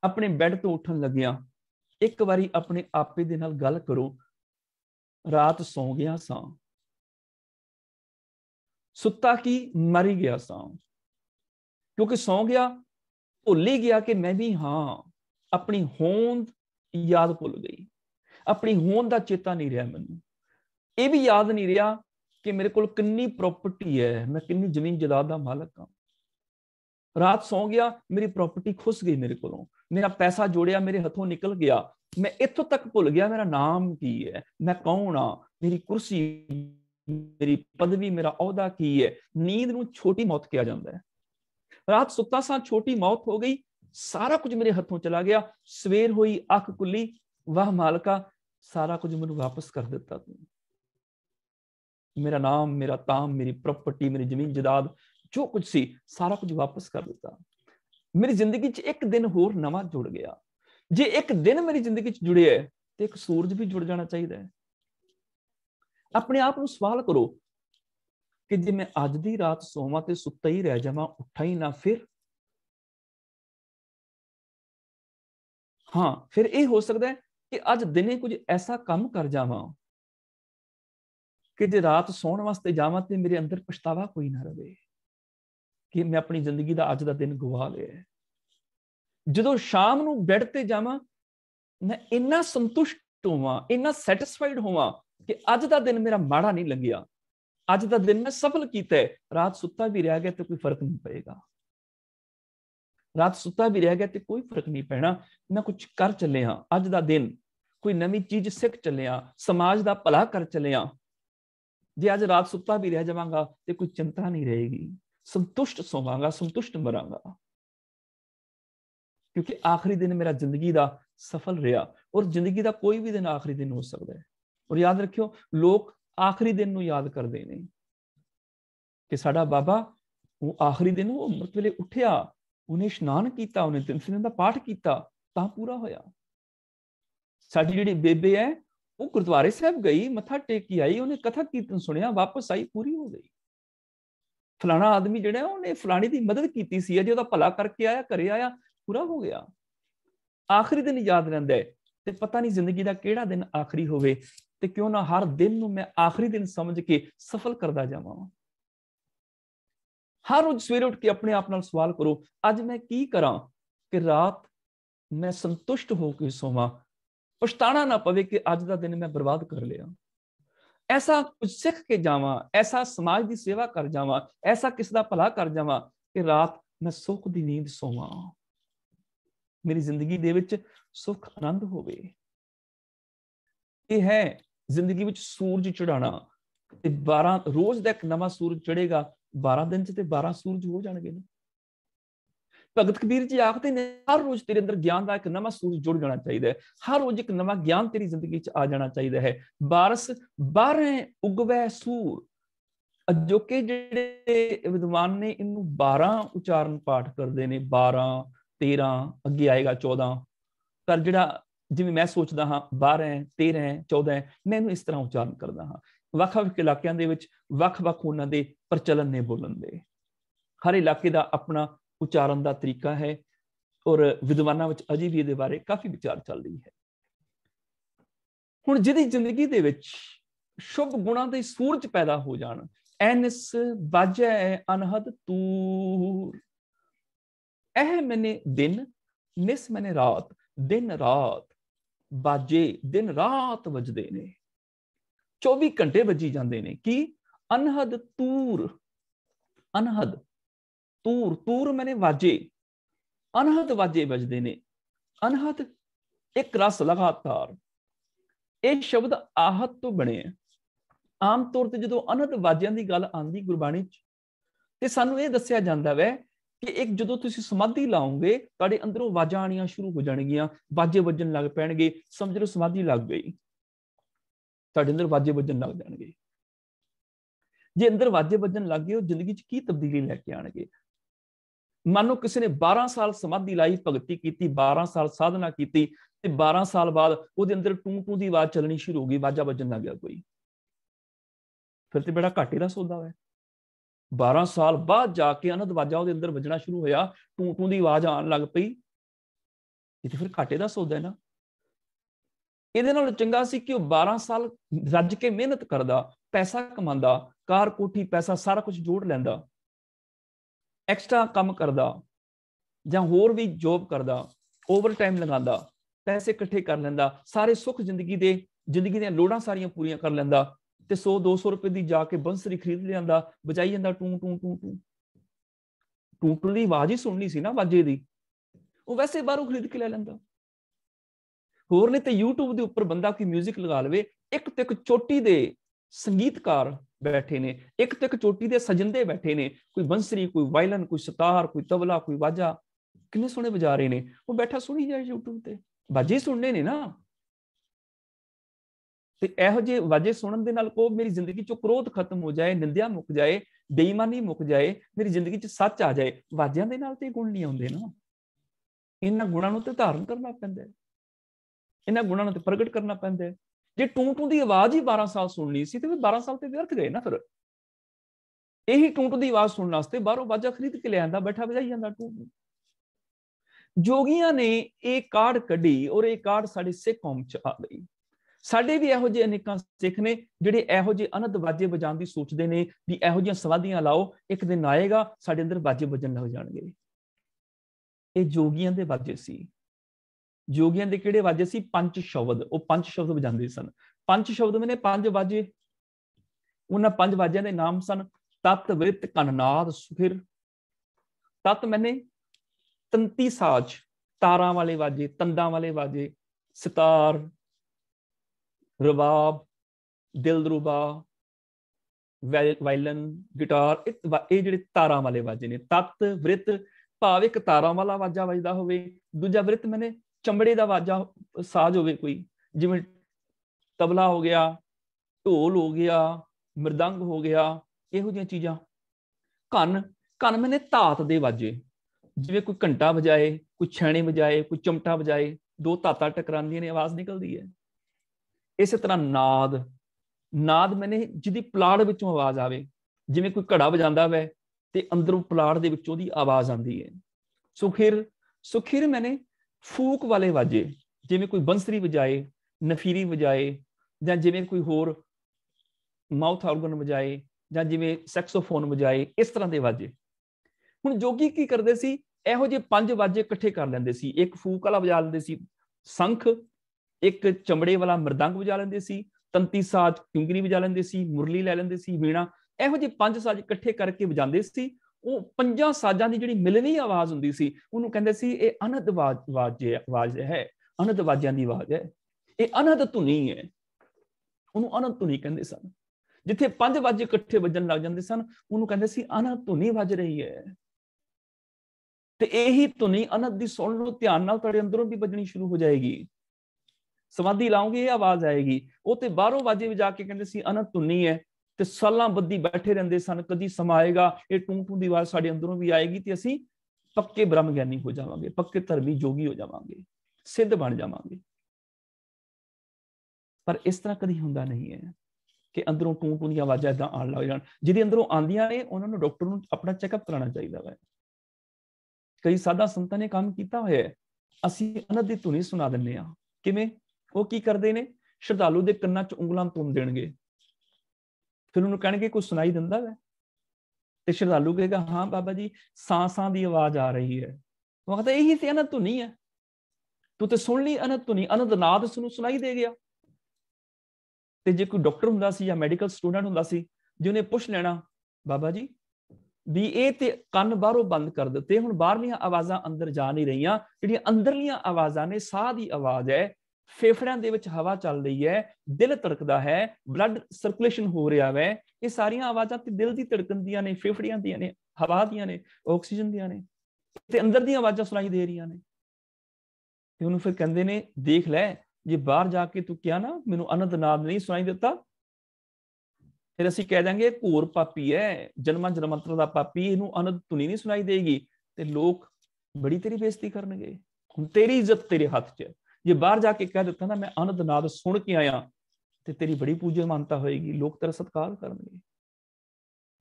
ਆਪਣੇ ਬੈੱਡ ਤੋਂ ਉਠਣ ਲੱਗਿਆਂ ਇੱਕ ਵਾਰੀ ਆਪਣੇ ਆਪੇ ਦੇ ਨਾਲ ਗੱਲ ਕਰੋ ਰਾਤ ਸੌਂ ਗਿਆ ਸਾਂ ਸੁੱਤਾ ਕੀ ਮਰ ਗਿਆ ਸਾਂ ਕਿਉਂਕਿ ਸੌ ਗਿਆ ਭੁੱਲ ਹੀ ਗਿਆ ਕਿ ਮੈਂ ਵੀ ਹਾਂ ਆਪਣੀ ਹੋਂਦ ਯਾਦ ਭੁੱਲ ਗਈ ਆਪਣੀ ਹੋਂਦ ਦਾ ਚੇਤਾ ਨਹੀਂ ਰਿਹਾ ਮੈਨੂੰ ਇਹ ਵੀ ਯਾਦ ਨਹੀਂ ਰਿਹਾ ਕਿ ਮੇਰੇ ਕੋਲ ਕਿੰਨੀ ਪ੍ਰਾਪਰਟੀ ਹੈ ਮੈਂ ਕਿੰਨੀ ਜ਼ਮੀਨ ਜਾਇਦਾਦ ਦਾ ਮਾਲਕ ਹਾਂ ਰਾਤ ਸੌ ਗਿਆ ਮੇਰੀ ਪ੍ਰਾਪਰਟੀ ਖੁੱਸ ਗਈ ਮੇਰੇ ਕੋਲੋਂ ਮੇਰਾ ਪੈਸਾ ਜੋੜਿਆ ਮੇਰੇ ਹੱਥੋਂ ਨਿਕਲ ਗਿਆ ਮੈਂ ਇੱਥੋਂ ਤੱਕ ਭੁੱਲ ਗਿਆ ਮੇਰਾ ਨਾਮ ਕੀ ਹੈ ਮੈਂ ਕੌਣ ਆ ਮੇਰੀ ਕੁਰਸੀ ਮੇਰੀ ਪਦਵੀ ਮੇਰਾ ਅਹੁਦਾ ਕੀ ਹੈ ਨੀਂਦ ਨੂੰ ਛੋਟੀ ਮੌਤ ਕਿਹਾ ਜਾਂਦਾ ਹੈ ਰਾਤ ਸੁੱਤਾ ਸਾਂ ਛੋਟੀ ਮੌਤ ਹੋ ਗਈ ਸਾਰਾ ਕੁਝ ਮੇਰੇ ਹੱਥੋਂ ਚਲਾ ਗਿਆ ਸਵੇਰ ਹੋਈ ਅੱਖ ਕੁੱਲੀ ਵਾਹ ਮਾਲਕਾ ਸਾਰਾ ਕੁਝ ਮੈਨੂੰ ਵਾਪਸ ਕਰ ਦਿੱਤਾ ਤੂੰ ਮੇਰਾ ਨਾਮ ਮੇਰਾ ਤਾਮ ਮੇਰੀ ਪ੍ਰਾਪਰਟੀ ਮੇਰੀ ਜ਼ਮੀਨ ਜਾਇਦਾਦ ਜੋ ਕੁਝ ਸੀ ਸਾਰਾ ਕੁਝ ਵਾਪਸ ਕਰ ਦਿੱਤਾ ਮੇਰੀ ਜ਼ਿੰਦਗੀ 'ਚ ਇੱਕ ਦਿਨ ਹੋਰ ਨਵਾਂ ਜੁੜ ਗਿਆ ਜੇ ਇੱਕ ਦਿਨ ਮੇਰੀ ਜ਼ਿੰਦਗੀ 'ਚ ਜੁੜਿਆ ਤੇ ਇੱਕ ਸੂਰਜ ਵੀ ਜੁੜ ਜਾਣਾ ਚਾਹੀਦਾ ਹੈ ਆਪਣੇ ਆਪ ਨੂੰ ਸਵਾਲ ਕਰੋ ਕਿ ਜੇ ਮੈਂ ਅੱਜ ਦੀ ਰਾਤ ਸੋਵਾਂ ਤੇ ਸੁੱਤਾ ਹੀ ਰਹਿ ਜਾਵਾਂ ਉੱਠਾ ਹੀ ਨਾ ਫਿਰ ਹਾਂ ਫਿਰ ਇਹ ਹੋ ਸਕਦਾ ਹੈ ਕਿ ਅੱਜ ਦਿਨੇ ਕੁਝ ਐਸਾ ਕੰਮ ਕਰ ਜਾਵਾਂ ਕਿ ਜੇ ਰਾਤ ਸੌਣ ਵਾਸਤੇ ਜਾਵਾਂ ਤੇ ਮੇਰੇ ਅੰਦਰ ਪਛਤਾਵਾ ਕੋਈ ਨਾ ਰਵੇ ਕਿ ਮੈਂ ਆਪਣੀ ਜ਼ਿੰਦਗੀ ਦਾ ਅੱਜ ਦਾ ਦਿਨ ਗਵਾ ਲਿਆ ਜਦੋਂ ਸ਼ਾਮ ਨੂੰ ਬੈੱਡ ਤੇ ਜਾਵਾਂ ਮੈਂ ਇੰਨਾ ਸੰਤੁਸ਼ਟ ਹੋਵਾਂ ਇੰਨਾ ਸੈਟੀਸਫਾਈਡ ਹੋਵਾਂ ਕਿ ਅੱਜ ਦਾ ਦਿਨ ਮੇਰਾ ਮਾੜਾ ਨਹੀਂ ਲੰਘਿਆ ਅੱਜ ਦਾ ਦਿਨ ਮੈਂ ਸਫਲ ਕੀਤਾ ਰਾਤ ਸੁੱਤਾ ਵੀ ਰਹਿ ਗਿਆ ਤੇ ਕੋਈ ਫਰਕ ਨਹੀਂ ਪਏਗਾ ਰਾਤ ਸੁੱਤਾ ਵੀ ਰਹਿ ਗਿਆ ਤੇ ਕੋਈ ਫਰਕ ਨਹੀਂ ਪੈਣਾ ਮੈਂ ਕੁਝ ਕਰ ਚੱਲੇ ਹਾਂ ਅੱਜ ਦਾ ਦਿਨ ਕੋਈ ਨਵੀਂ ਚੀਜ਼ ਸਿੱਖ ਚੱਲੇ ਹਾਂ ਸਮਾਜ ਦਾ ਭਲਾ ਕਰ ਚੱਲੇ ਹਾਂ ਜੇ ਅੱਜ ਰਾਤ ਸੁੱਤਾ ਵੀ ਰਹਿ ਜਾਵਾਂਗਾ ਤੇ ਕੋਈ ਚਿੰਤਾ ਨਹੀਂ ਰਹੇਗੀ ਸੰਤੁਸ਼ਟ ਸੋਵਾਂਗਾ ਸੰਤੁਸ਼ਟ ਮਰਾਂਗਾ ਕਿਉਂਕਿ ਆਖਰੀ ਦਿਨ ਮੇਰਾ ਜ਼ਿੰਦਗੀ ਦਾ ਸਫਲ ਰਿਹਾ ਔਰ ਜ਼ਿੰਦਗੀ ਦਾ ਕੋਈ ਵੀ ਦਿਨ ਆਖਰੀ ਦਿਨ ਹੋ ਸਕਦਾ ਹੈ ਔਰ ਯਾਦ ਰੱਖਿਓ ਲੋਕ ਆਖਰੀ ਦਿਨ ਨੂੰ ਯਾਦ ਕਰਦੇ ਨੇ ਕਿ ਸਾਡਾ ਬਾਬਾ ਉਹ ਆਖਰੀ ਦਿਨ ਉਹ ਅੰਮ੍ਰਿਤ ਵੇਲੇ ਉੱਠਿਆ ਉਹਨੇ ਇਸ਼ਨਾਨ ਕੀਤਾ ਉਹਨੇ ਤਿੰਨ ਦਾ ਪਾਠ ਕੀਤਾ ਤਾਂ ਪੂਰਾ ਹੋਇਆ ਸਾਡੀ ਜਿਹੜੀ ਬੇਬੇ ਐ ਉਹ ਗੁਰਦੁਆਰੇ ਸਾਹਿਬ ਗਈ ਮੱਥਾ ਟੇਕ ਕੇ ਆਈ ਉਹਨੇ ਕਥਾ ਕੀਰਤਨ ਸੁਣਿਆ ਵਾਪਸ ਆਈ ਪੂਰੀ ਹੋ ਗਈ ਫਲਾਣਾ ਆਦਮੀ ਜਿਹੜਾ ਉਹਨੇ ਫਲਾਣੀ ਦੀ ਮਦਦ ਕੀਤੀ ਸੀ ਜੇ ਉਹਦਾ ਭਲਾ ਕਰਕੇ ਆਇਆ ਘਰੇ ਆਇਆ ਪੂਰਾ ਹੋ ਗਿਆ ਆਖਰੀ ਦਿਨ ਯਾਦ ਰਹਿੰਦਾ ਹੈ ਤੇ ਪਤਾ ਨਹੀਂ ਜ਼ਿੰਦਗੀ ਦਾ ਕਿਹੜਾ ਦਿਨ ਆਖਰੀ ਹੋਵੇ ਤੇ ਕਿਉਂ ਨਾ ਹਰ ਦਿਨ ਨੂੰ ਮੈਂ ਆਖਰੀ ਦਿਨ ਸਮਝ ਕੇ ਸਫਲ ਕਰਦਾ ਜਾਵਾਂ ਹਰ ਰੋਜ਼ ਸਵੇਰ ਉੱਠ ਕੇ ਆਪਣੇ ਆਪ ਨਾਲ ਸਵਾਲ ਕਰੋ ਅੱਜ ਮੈਂ ਕੀ ਕਰਾਂ ਕਿ ਰਾਤ ਮੈਂ ਸੰਤੁਸ਼ਟ ਹੋ ਕੇ ਸੋਵਾਂ ਪਛਤਾਣਾ ਨਾ ਪਵੇ ਕਿ ਅੱਜ ਦਾ ਦਿਨ ਮੈਂ ਬਰਬਾਦ ਕਰ ਲਿਆ ਐਸਾ ਕੁਝ ਸਿੱਖ ਕੇ ਜਾਵਾਂ ਐਸਾ ਸਮਾਜ ਦੀ ਸੇਵਾ ਕਰ ਜਾਵਾਂ ਐਸਾ ਕਿਸ ਦਾ ਭਲਾ ਕਰ ਜਾਵਾਂ ਕਿ ਰਾਤ ਮੈਂ ਸੁੱਖ ਦੀ ਨੀਂਦ ਸੋਵਾਂ ਮੇਰੀ ਜ਼ਿੰਦਗੀ ਦੇ ਵਿੱਚ ਸੁੱਖ ਆਨੰਦ ਹੋਵੇ ਇਹ ਹੈ ਜ਼ਿੰਦਗੀ ਵਿੱਚ ਸੂਰਜ ਚੜਾਣਾ ਤੇ 12 ਰੋਜ਼ ਦਾ ਇੱਕ ਨਵਾਂ ਸੂਰਜ ਚੜੇਗਾ 12 ਦਿਨ ਚ ਤੇ 12 ਸੂਰਜ ਹੋ ਜਾਣਗੇ ਨਾ ਭਗਤ ਕਬੀਰ ਜੀ ਆਖਦੇ ਨੇ ਹਰ ਰੋਜ਼ ਤੇਰੇ ਅੰਦਰ ਗਿਆਨ ਦਾ ਇੱਕ ਨਵਾਂ ਸੂਰਜ ਜੁੜ ਜਾਣਾ ਚਾਹੀਦਾ ਹੈ ਹਰ ਰੋਜ਼ ਇੱਕ ਨਵਾਂ ਗਿਆਨ ਤੇਰੀ ਜ਼ਿੰਦਗੀ 'ਚ ਆ ਜਾਣਾ ਚਾਹੀਦਾ ਹੈ ਬਾਰਸ ਬਾਰੇ ਉਗਵੇ ਸੂਰ ਅਜੋਕੇ ਜਿਹੜੇ ਵਿਦਵਾਨ ਨੇ ਇਹਨੂੰ 12 ਉਚਾਰਨ ਪਾਠ ਕਰਦੇ ਨੇ 12 13 ਅੱਗੇ ਆਏਗਾ 14 ਪਰ ਜਿਹੜਾ ਜਿਵੇਂ ਮੈਂ ਸੋਚਦਾ ਹਾਂ 12 ਹੈ 13 ਹੈ 14 ਹੈ ਮੈਂ ਇਹਨੂੰ ਇਸ ਤਰ੍ਹਾਂ ਉਚਾਰਨ ਕਰਦਾ ਹਾਂ ਵੱਖ-ਵੱਖ ਇਲਾਕਿਆਂ ਦੇ ਵਿੱਚ ਵੱਖ-ਵੱਖ ਉਹਨਾਂ ਦੇ ਪ੍ਰਚਲਨ ਨੇ ਬੋਲਣ ਦੇ ਹਰ ਇਲਾਕੇ ਦਾ ਆਪਣਾ ਉਚਾਰਨ ਦਾ ਤਰੀਕਾ ਹੈ ਔਰ ਵਿਦਵਾਨਾਂ ਵਿੱਚ ਅਜੇ ਵੀ ਇਹਦੇ ਬਾਰੇ ਕਾਫੀ ਵਿਚਾਰ ਚੱਲ ਰਹੀ ਹੈ ਹੁਣ ਜਿਹਦੀ ਜ਼ਿੰਦਗੀ ਦੇ ਵਿੱਚ ਸ਼ੁਭ ਗੁਣਾਂ ਦੇ ਸੂਰਜ ਪੈਦਾ ਹੋ ਜਾਣ ਐਨਸ ਬਾਜੈ ਅਨਹਦ ਤੂਰ ਇਹ ਮੈਨੇ ਦਿਨ ਨਿਸ ਮੈਨੇ ਰਾਤ ਦਿਨ ਰਾਤ ਬਾਜੇ ਦਿਨ ਰਾਤ ਵੱਜਦੇ ਨੇ 24 ਘੰਟੇ ਵੱਜੀ ਜਾਂਦੇ ਨੇ ਕੀ ਅਨਹਦ ਤੂਰ ਅਨਹਦ ਤੂਰ ਤੂਰ ਮੈਨੇ ਵਾਜੇ ਅਨਹਦ ਵਾਜੇ ਵੱਜਦੇ ਨੇ ਅਨਹਦ ਇੱਕ ਰਸ ਲਗਾਤਾਰ ਇਹ ਸ਼ਬਦ ਆਹਤ ਤੋਂ ਬਣਿਆ ਆਮ ਤੌਰ ਤੇ ਜਦੋਂ ਅਨਹਦ ਵਾਜਿਆਂ ਦੀ ਗੱਲ ਆਂਦੀ ਗੁਰਬਾਣੀ 'ਚ ਤੇ ਸਾਨੂੰ ਇਹ ਦੱਸਿਆ ਜਾਂਦਾ ਵੈ ਕਿ ਇੱਕ ਜਦੋਂ ਤੁਸੀਂ ਸਮਾਧੀ ਲਾਉਂਗੇ ਤੁਹਾਡੇ ਅੰਦਰੋਂ ਆਵਾਜ਼ਾਂ ਆਣੀਆਂ ਸ਼ੁਰੂ ਹੋ ਜਾਣਗੀਆਂ ਵਾਜੇ ਵੱਜਣ ਲੱਗ ਪੈਣਗੇ ਸਮਝ ਲਓ ਸਮਾਧੀ ਲੱਗ ਗਈ ਤੁਹਾਡੇ ਅੰਦਰ ਵਾਜੇ ਵੱਜਣ ਲੱਗ ਜਾਣਗੇ ਜੇ ਅੰਦਰ ਵਾਜੇ ਵੱਜਣ ਲੱਗ ਗਏ ਉਹ ਜ਼ਿੰਦਗੀ 'ਚ ਕੀ ਤਬਦੀਲੀ ਲੈ ਕੇ ਆਣਗੇ ਮੰਨੋ ਕਿਸੇ ਨੇ 12 ਸਾਲ ਸਮਾਧੀ ਲਾਈ ਭਗਤੀ ਕੀਤੀ 12 ਸਾਲ ਸਾਧਨਾ ਕੀਤੀ ਤੇ 12 ਸਾਲ ਬਾਅਦ ਉਹਦੇ ਅੰਦਰ ਟੂੰ ਟੂੰ ਦੀ ਆਵਾਜ਼ ਚੱਲਣੀ ਸ਼ੁਰੂ ਹੋ ਗਈ ਵਾਜਾ ਵੱਜਣ ਲੱਗ ਗਿਆ ਕੋਈ ਫਿਰ ਤੇ ਬੜਾ ਘਾਟੇ ਦਾ ਸੌਦਾ ਹੋਇਆ 12 ਸਾਲ ਬਾਅਦ ਜਾ ਕੇ ਅਨੰਦ ਵਾਜਾ ਉਹਦੇ ਅੰਦਰ ਵੱਜਣਾ ਸ਼ੁਰੂ ਹੋਇਆ ਟੂੰ ਟੂੰ ਦੀ ਆਵਾਜ਼ ਆਉਣ ਲੱਗ ਪਈ ਇਹ ਤੇ ਫਿਰ ਘਾਟੇ ਦਾ ਸੌਦਾ ਹੈ ਨਾ ਇਹਦੇ ਨਾਲ ਚੰਗਾ ਸੀ ਕਿ ਉਹ 12 ਸਾਲ ਰੱਜ ਕੇ ਮਿਹਨਤ ਕਰਦਾ ਪੈਸਾ ਕਮਾਉਂਦਾ ਕਾਰ ਕੋਠੀ ਪੈਸਾ ਸਾਰਾ ਕੁਝ ਜੋੜ ਲੈਂਦਾ ਐਕਸਟਰਾ ਕੰਮ ਕਰਦਾ ਜਾਂ ਹੋਰ ਵੀ ਜੋਬ ਕਰਦਾ ਓਵਰ ਟਾਈਮ ਲਗਾਉਂਦਾ ਪੈਸੇ ਇਕੱਠੇ ਕਰ ਲੈਂਦਾ ਸਾਰੇ ਸੁੱਖ ਜ਼ਿੰਦਗੀ ਦੇ ਜ਼ਿੰਦਗੀ ਦੀਆਂ ਲੋੜਾਂ ਸਾਰੀਆਂ ਪੂਰੀਆਂ ਕਰ ਲੈਂਦਾ ਤੇ 100 200 ਰੁਪਏ ਦੀ ਜਾ ਕੇ ਬੰਸਰੀ ਖਰੀਦ ਲਿਆਂਦਾ ਬਚਾਈ ਜਾਂਦਾ ਟੂ ਟੂ ਟੂ ਟੂ ਟੂ ਦੀ ਆਵਾਜ਼ ਹੀ ਸੁਣਨੀ ਸੀ ਨਾ ਵਾਜੇ ਦੀ ਉਹ ਵੈਸੇ ਬਾਹਰੋਂ ਖਰੀਦ ਕੇ ਲੈ ਲੈਂਦਾ ਹੋਰ ਨੇ ਤੇ YouTube ਦੇ ਉੱਪਰ ਬੰਦਾ ਕੋਈ 뮤직 ਲਗਾ ਲਵੇ ਇੱਕ ਤੇ ਇੱਕ ਚੋਟੀ ਦੇ ਸੰਗੀਤਕਾਰ ਬੈਠੇ ਨੇ ਇੱਕ ਤੇ ਇੱਕ ਚੋਟੀ ਦੇ ਸਜੰਦੇ ਬੈਠੇ ਨੇ ਕੋਈ ਬੰਸਰੀ ਕੋਈ ਵਾਇਲਨ ਕੋਈ ਸਤਾਰ ਕੋਈ ਤਬਲਾ ਕੋਈ ਵਾਜਾ ਕਿੰਨੇ ਸੋਹਣੇ ਵਜਾ ਰਹੇ ਨੇ ਉਹ ਬੈਠਾ ਸੁਣੀ ਜਾਏ YouTube ਤੇ ਬਾਜੀ ਸੁਣਨੇ ਨੇ ਨਾ ਤੇ ਇਹੋ ਜਿਹੇ ਵਾਜੇ ਸੁਣਨ ਦੇ ਨਾਲ ਕੋ ਮੇਰੀ ਜ਼ਿੰਦਗੀ ਚੋਂ ਕ੍ਰੋਧ ਖਤਮ ਹੋ ਜਾਏ ਨਿੰਦਿਆ ਮੁੱਕ ਜਾਏ ਬੇਈਮਾਨੀ ਮੁੱਕ ਜਾਏ ਮੇਰੀ ਜ਼ਿੰਦਗੀ 'ਚ ਸੱਚ ਆ ਜਾਏ ਵਾਜਿਆਂ ਦੇ ਨਾਲ ਤੇ ਗੁਣ ਨਹੀਂ ਆਉਂਦੇ ਨਾ ਇਹਨਾਂ ਗੁਣਾਂ ਨੂੰ ਤੇ ਧਾਰਨ ਕਰਨਾ ਪੈਂਦਾ ਹੈ ਇਹਨਾਂ ਗੁਣਾਂ ਨੂੰ ਤੇ ਪ੍ਰਗਟ ਕਰਨਾ ਪੈਂਦਾ ਹੈ ਜੇ ਟੂੰ ਟੂੰ ਦੀ ਆਵਾਜ਼ ਹੀ 12 ਸਾਲ ਸੁਣਨੀ ਸੀ ਤੇ ਫਿਰ 12 ਸਾਲ ਤੇ ਵਿਅਰਥ ਗਏ ਨਾ ਫਿਰ ਇਹੀ ਟੂੰ ਟੂੰ ਦੀ ਆਵਾਜ਼ ਸੁਣਨ ਵਾਸਤੇ ਬਾਹਰੋਂ ਵਾਜਾ ਖਰੀਦ ਕੇ ਲਿਆਂਦਾ ਬੈਠਾ ਵਜਾਈ ਜਾਂਦਾ ਟੂੰ ਜੋਗੀਆਂ ਨੇ ਇਹ ਕਾਰਡ ਕੱਢੀ ਔਰ ਇਹ ਕਾਰਡ ਸਾਡੇ ਸਿੱਖ ਕੌਮ ਚ ਆ ਗਈ ਸਾਡੇ ਵੀ ਇਹੋ ਜਿਹੇ ਅਨੇਕਾਂ ਸਿੱਖ ਨੇ ਜਿਹੜੇ ਇਹੋ ਜਿਹੇ ਅਨੰਦ ਵਾਜੇ ਵਜਾਉਣ ਦੀ ਸੋਚਦੇ ਨੇ ਵੀ ਇਹੋ ਜਿਹੀਆਂ ਸਵਾਦੀਆਂ ਲਾਓ ਇੱਕ ਦਿਨ ਆਏਗਾ ਸਾਡੇ ਅੰਦਰ ਵਾਜੇ ਵਜਣ ਲੱਗ ਜਾਣਗੇ ਇਹ ਜੋਗੀਆਂ ਦੇ ਵਾਜੇ ਸੀ ਜੋਗੀਆਂ ਦੇ ਕਿਹੜੇ ਵਾਜੇ ਸੀ ਪੰਜ ਸ਼ਬਦ ਉਹ ਪੰਜ ਸ਼ਬਦ ਵਜਾਉਂਦੇ ਸਨ ਪੰਜ ਸ਼ਬਦ ਮੈਨੇ ਪੰਜ ਵਾਜੇ ਉਹਨਾਂ ਪੰਜ ਵਾਜਿਆਂ ਦੇ ਨਾਮ ਸਨ ਤਤ ਵਿਰਤ ਕਨਨਾਦ ਸੁਫਿਰ ਤਤ ਮੈਨੇ ਤੰਤੀ ਸਾਜ ਤਾਰਾਂ ਵਾਲੇ ਵਾਜੇ ਤੰਦਾਂ ਵਾਲੇ ਵਾਜੇ ਸਿਤਾਰ ਰਬਾਬ ਦਿਲਰੂਬਾ ਵਾਇਲਨ ਗਿਟਾਰ ਇਹ ਜਿਹੜੇ ਤਾਰਾਂ ਵਾਲੇ ਵਾਜੇ ਨੇ ਤਤ ਵ੍ਰਿਤ ਭਾਵ ਇੱਕ ਤਾਰਾਂ ਵਾਲਾ ਵਾਜਾ ਵੱਜਦਾ ਹੋਵੇ ਦੂਜਾ ਵ੍ਰਿਤ ਮੈਨੇ ਚਮੜੇ ਦਾ ਵਾਜਾ ਸਾਜ਼ ਹੋਵੇ ਕੋਈ ਜਿਵੇਂ ਤਬਲਾ ਹੋ ਗਿਆ ਢੋਲ ਹੋ ਗਿਆ ਮਰਦੰਗ ਹੋ ਗਿਆ ਇਹੋ ਜਿਹੀਆਂ ਚੀਜ਼ਾਂ ਕੰਨ ਕੰਨ ਮੈਨੇ ਤਾਤ ਦੇ ਵਾਜੇ ਜਿਵੇਂ ਕੋਈ ਘੰਟਾ ਵਜਾਏ ਕੋਈ ਛੈਣੇ ਵਜਾਏ ਕੋਈ ਚਮਟਾ ਵਜਾਏ ਦੋ ਤਾਤਾ ਟਕਰਾਉਂਦੀਆਂ ਨੇ ਆਵਾਜ਼ ਨਿਕਲਦੀ ਹੈ ਇਸੇ ਤਰ੍ਹਾਂ ਨਾਦ ਨਾਦ ਮੈਨੇ ਜਿਹਦੀ ਪਲਾੜ ਵਿੱਚੋਂ ਆਵਾਜ਼ ਆਵੇ ਜਿਵੇਂ ਕੋਈ ਘੜਾ ਵਜਾਉਂਦਾ ਹੋਵੇ ਤੇ ਅੰਦਰੋਂ ਪਲਾੜ ਦੇ ਵਿੱਚੋਂ ਦੀ ਆਵਾਜ਼ ਆਉਂਦੀ ਹੈ ਸੁਖਿਰ ਸੁਖਿਰ ਮੈਨੇ ਫੂਕ ਵਾਲੇ ਵਾਜੇ ਜਿਵੇਂ ਕੋਈ ਬੰਸਰੀ ਵਜਾਏ ਨਫੀਰੀ ਵਜਾਏ ਜਾਂ ਜਿਵੇਂ ਕੋਈ ਹੋਰ ਮਾਊਥ ਆਰਗਨ ਵਜਾਏ ਜਾਂ ਜਿਵੇਂ ਸੈਕਸੋਫੋਨ ਵਜਾਏ ਇਸ ਤਰ੍ਹਾਂ ਦੇ ਵਾਜੇ ਹੁਣ ਜੋਗੀ ਕੀ ਕਰਦੇ ਸੀ ਇਹੋ ਜਿਹੇ ਪੰਜ ਵਾਜੇ ਇਕੱਠੇ ਕਰ ਲੈਂਦੇ ਸੀ ਇੱਕ ਫੂਕ ਵਾਲਾ ਵਜਾ ਲੈਂਦੇ ਸੀ ਸੰਖ ਇੱਕ ਚਮੜੇ ਵਾਲਾ ਮਰਦੰਗ ਵਜਾ ਲੈਂਦੇ ਸੀ ਤੰਤੀ ਸਾਜ਼ ਕਿੰਗਰੀ ਵਜਾ ਲੈਂਦੇ ਸੀ ਮੁਰਲੀ ਲੈ ਲੈਂਦੇ ਸੀ ਵੀਣਾ ਇਹੋ ਜਿਹੇ ਪੰਜ ਸਾਜ਼ ਇਕੱਠੇ ਕਰਕੇ ਵਜਾਉਂਦੇ ਸੀ ਉਹ ਪੰਜਾਂ ਸਾਜ਼ਾਂ ਦੀ ਜਿਹੜੀ ਮਿਲਣੀ ਆਵਾਜ਼ ਹੁੰਦੀ ਸੀ ਉਹਨੂੰ ਕਹਿੰਦੇ ਸੀ ਇਹ ਅਨੰਦ ਆਵਾਜ਼ ਆਵਾਜ਼ ਹੈ ਅਨੰਦ ਆਵਾਜ਼ਾਂ ਦੀ ਆਵਾਜ਼ ਹੈ ਇਹ ਅਨੰਦ ਧੁਨੀ ਹੈ ਉਹਨੂੰ ਅਨੰਦ ਧੁਨੀ ਕਹਿੰਦੇ ਸਨ ਜਿੱਥੇ ਪੰਜ ਵਾਜੇ ਇਕੱਠੇ ਵੱਜਣ ਲੱਗ ਜਾਂਦੇ ਸਨ ਉਹਨੂੰ ਕਹਿੰਦੇ ਸੀ ਅਨੰਦ ਧੁਨੀ ਵੱਜ ਰਹੀ ਹੈ ਤੇ ਇਹੀ ਧੁਨੀ ਅਨੰਦ ਦੀ ਸੁਣ ਲੋ ਧਿਆਨ ਨਾਲ ਤੁਹਾਡੇ ਅੰਦਰੋਂ ਵੀ ਵੱਜਣੀ ਸ਼ੁਰੂ ਹੋ ਜਾਏਗੀ ਸਮਾਧੀ ਲਾਉਂਗੇ ਇਹ ਆਵਾਜ਼ ਆਏਗੀ ਉਹ ਤੇ ਬਾਹਰੋਂ ਵਾਜੇ ਵਜਾ ਕੇ ਕਹਿੰਦੇ ਸੀ ਅਨੰਤ ਧੁਨੀ ਹੈ ਤੇ ਸਾਲਾਂ ਬੱਦੀ ਬੈਠੇ ਰਹਿੰਦੇ ਸਨ ਕਦੀ ਸਮਾਏਗਾ ਇਹ ਟੂੰ ਟੂੰ ਦੀ ਆਵਾਜ਼ ਸਾਡੇ ਅੰਦਰੋਂ ਵੀ ਆਏਗੀ ਤੇ ਅਸੀਂ ਪੱਕੇ ਬ੍ਰਹਮ ਗਿਆਨੀ ਹੋ ਜਾਵਾਂਗੇ ਪੱਕੇ ਧਰਮੀ ਜੋਗੀ ਹੋ ਜਾਵਾਂਗੇ ਸਿੱਧ ਬਣ ਜਾਵਾਂਗੇ ਪਰ ਇਸ ਤਰ੍ਹਾਂ ਕਦੀ ਹੁੰਦਾ ਨਹੀਂ ਹੈ ਕਿ ਅੰਦਰੋਂ ਟੂੰ ਟੂੰ ਦੀਆਂ ਆਵਾਜ਼ਾਂ ਇਦਾਂ ਆਣ ਲੱਗ ਜਾਣ ਜਿਹਦੇ ਅੰਦਰੋਂ ਆਂਦੀਆਂ ਨੇ ਉਹਨਾਂ ਨੂੰ ਡਾਕਟਰ ਨੂੰ ਆਪਣਾ ਚੈੱਕਅਪ ਕਰਾਉਣਾ ਚਾਹੀਦਾ ਹੈ ਕਈ ਸਾਧਾ ਸੰਤਾਂ ਨੇ ਕੰਮ ਕੀਤਾ ਹੋਇਆ ਹੈ ਅਸੀਂ ਅਨੰਦ ਦੀ ਧੁਨੀ ਸੁਣਾ ਦਿੰਨੇ ਆ ਕਿਵੇਂ ਉਹ ਕੀ ਕਰਦੇ ਨੇ ਸ਼ਰਧਾਲੂ ਦੇ ਕੰਨਾਂ 'ਚ ਉਂਗਲਾਂ ਤੁੰਨ ਦੇਣਗੇ ਫਿਰ ਉਹਨੂੰ ਕਹਿਣਗੇ ਕੋਈ ਸੁਣਾਈ ਦਿੰਦਾ ਹੈ ਤੇ ਸ਼ਰਧਾਲੂ ਕਹੇਗਾ ਹਾਂ ਬਾਬਾ ਜੀ ਸਾਂ-ਸਾਂ ਦੀ ਆਵਾਜ਼ ਆ ਰਹੀ ਹੈ ਉਹ ਕਹਿੰਦਾ ਇਹੀ ਤੇ ਅਨੰਤ ਧੁਨੀ ਹੈ ਤੂੰ ਤੇ ਸੁਣ ਲਈ ਅਨੰਤ ਧੁਨੀ ਅਨੰਦ ਨਾਦ ਨੂੰ ਸੁਣਾਈ ਦੇ ਗਿਆ ਤੇ ਜੇ ਕੋਈ ਡਾਕਟਰ ਹੁੰਦਾ ਸੀ ਜਾਂ ਮੈਡੀਕਲ ਸਟੂਡੈਂਟ ਹੁੰਦਾ ਸੀ ਜਿਹਨੇ ਪੁੱਛ ਲੈਣਾ ਬਾਬਾ ਜੀ ਵੀ ਇਹ ਤੇ ਕੰਨ ਬਾਹਰੋਂ ਬੰਦ ਕਰ ਦਿੱਤੇ ਹੁਣ ਬਾਹਰਲੀਆਂ ਆਵਾਜ਼ਾਂ ਅੰਦਰ ਜਾ ਨਹੀਂ ਰਹੀਆਂ ਜਿਹੜੀਆਂ ਅੰਦਰਲੀਆਂ ਆਵਾਜ਼ਾਂ ਨੇ ਸਾਹ ਦੀ ਆਵਾਜ਼ ਹੈ ਫੇਫੜਿਆਂ ਦੇ ਵਿੱਚ ਹਵਾ ਚੱਲ ਰਹੀ ਹੈ ਦਿਲ ਧੜਕਦਾ ਹੈ ਬਲੱਡ ਸਰਕੂਲੇਸ਼ਨ ਹੋ ਰਿਹਾ ਹੈ ਇਹ ਸਾਰੀਆਂ ਆਵਾਜ਼ਾਂ ਤੇ ਦਿਲ ਦੀ ਧੜਕਣ ਦੀਆਂ ਨੇ ਫੇਫੜਿਆਂ ਦੀਆਂ ਨੇ ਹਵਾ ਦੀਆਂ ਨੇ ਆਕਸੀਜਨ ਦੀਆਂ ਨੇ ਤੇ ਅੰਦਰ ਦੀਆਂ ਆਵਾਜ਼ਾਂ ਸੁਣਾਈ ਦੇ ਰਹੀਆਂ ਨੇ ਤੇ ਉਹਨੂੰ ਫਿਰ ਕਹਿੰਦੇ ਨੇ ਦੇਖ ਲੈ ਜੇ ਬਾਹਰ ਜਾ ਕੇ ਤੂੰ ਕਿਹਾ ਨਾ ਮੈਨੂੰ ਅਨੰਦ ਨਾਮ ਨਹੀਂ ਸੁਣਾਈ ਦਿੱਤਾ ਫਿਰ ਅਸੀਂ ਕਹਿ ਦਾਂਗੇ ਘੋਰ ਪਾਪੀ ਹੈ ਜਨਮਾਂ ਜਨਮਾਂਤਰ ਦਾ ਪਾਪੀ ਇਹਨੂੰ ਅਨੰਦ ਤੁਨੀ ਨਹੀਂ ਸੁਣਾਈ ਦੇਗੀ ਤੇ ਲੋਕ ਬੜੀ ਤੇਰੀ ਬੇਇੱਜ਼ਤੀ ਕਰਨਗੇ ਹੁਣ ਤੇਰੀ ਇੱਜ਼ਤ ਤੇਰੇ ਹੱਥ 'ਚ ਜੇ ਬਾਹਰ ਜਾ ਕੇ ਕਹਿ ਦਿੱਤਾ ਨਾ ਮੈਂ ਅਨੰਦ ਨਾਦ ਸੁਣ ਕੇ ਆਇਆ ਤੇ ਤੇਰੀ ਬੜੀ ਪੂਜਾ ਮੰਨਤਾ ਹੋਏਗੀ ਲੋਕ ਤੇਰਾ ਸਤਿਕਾਰ ਕਰਨਗੇ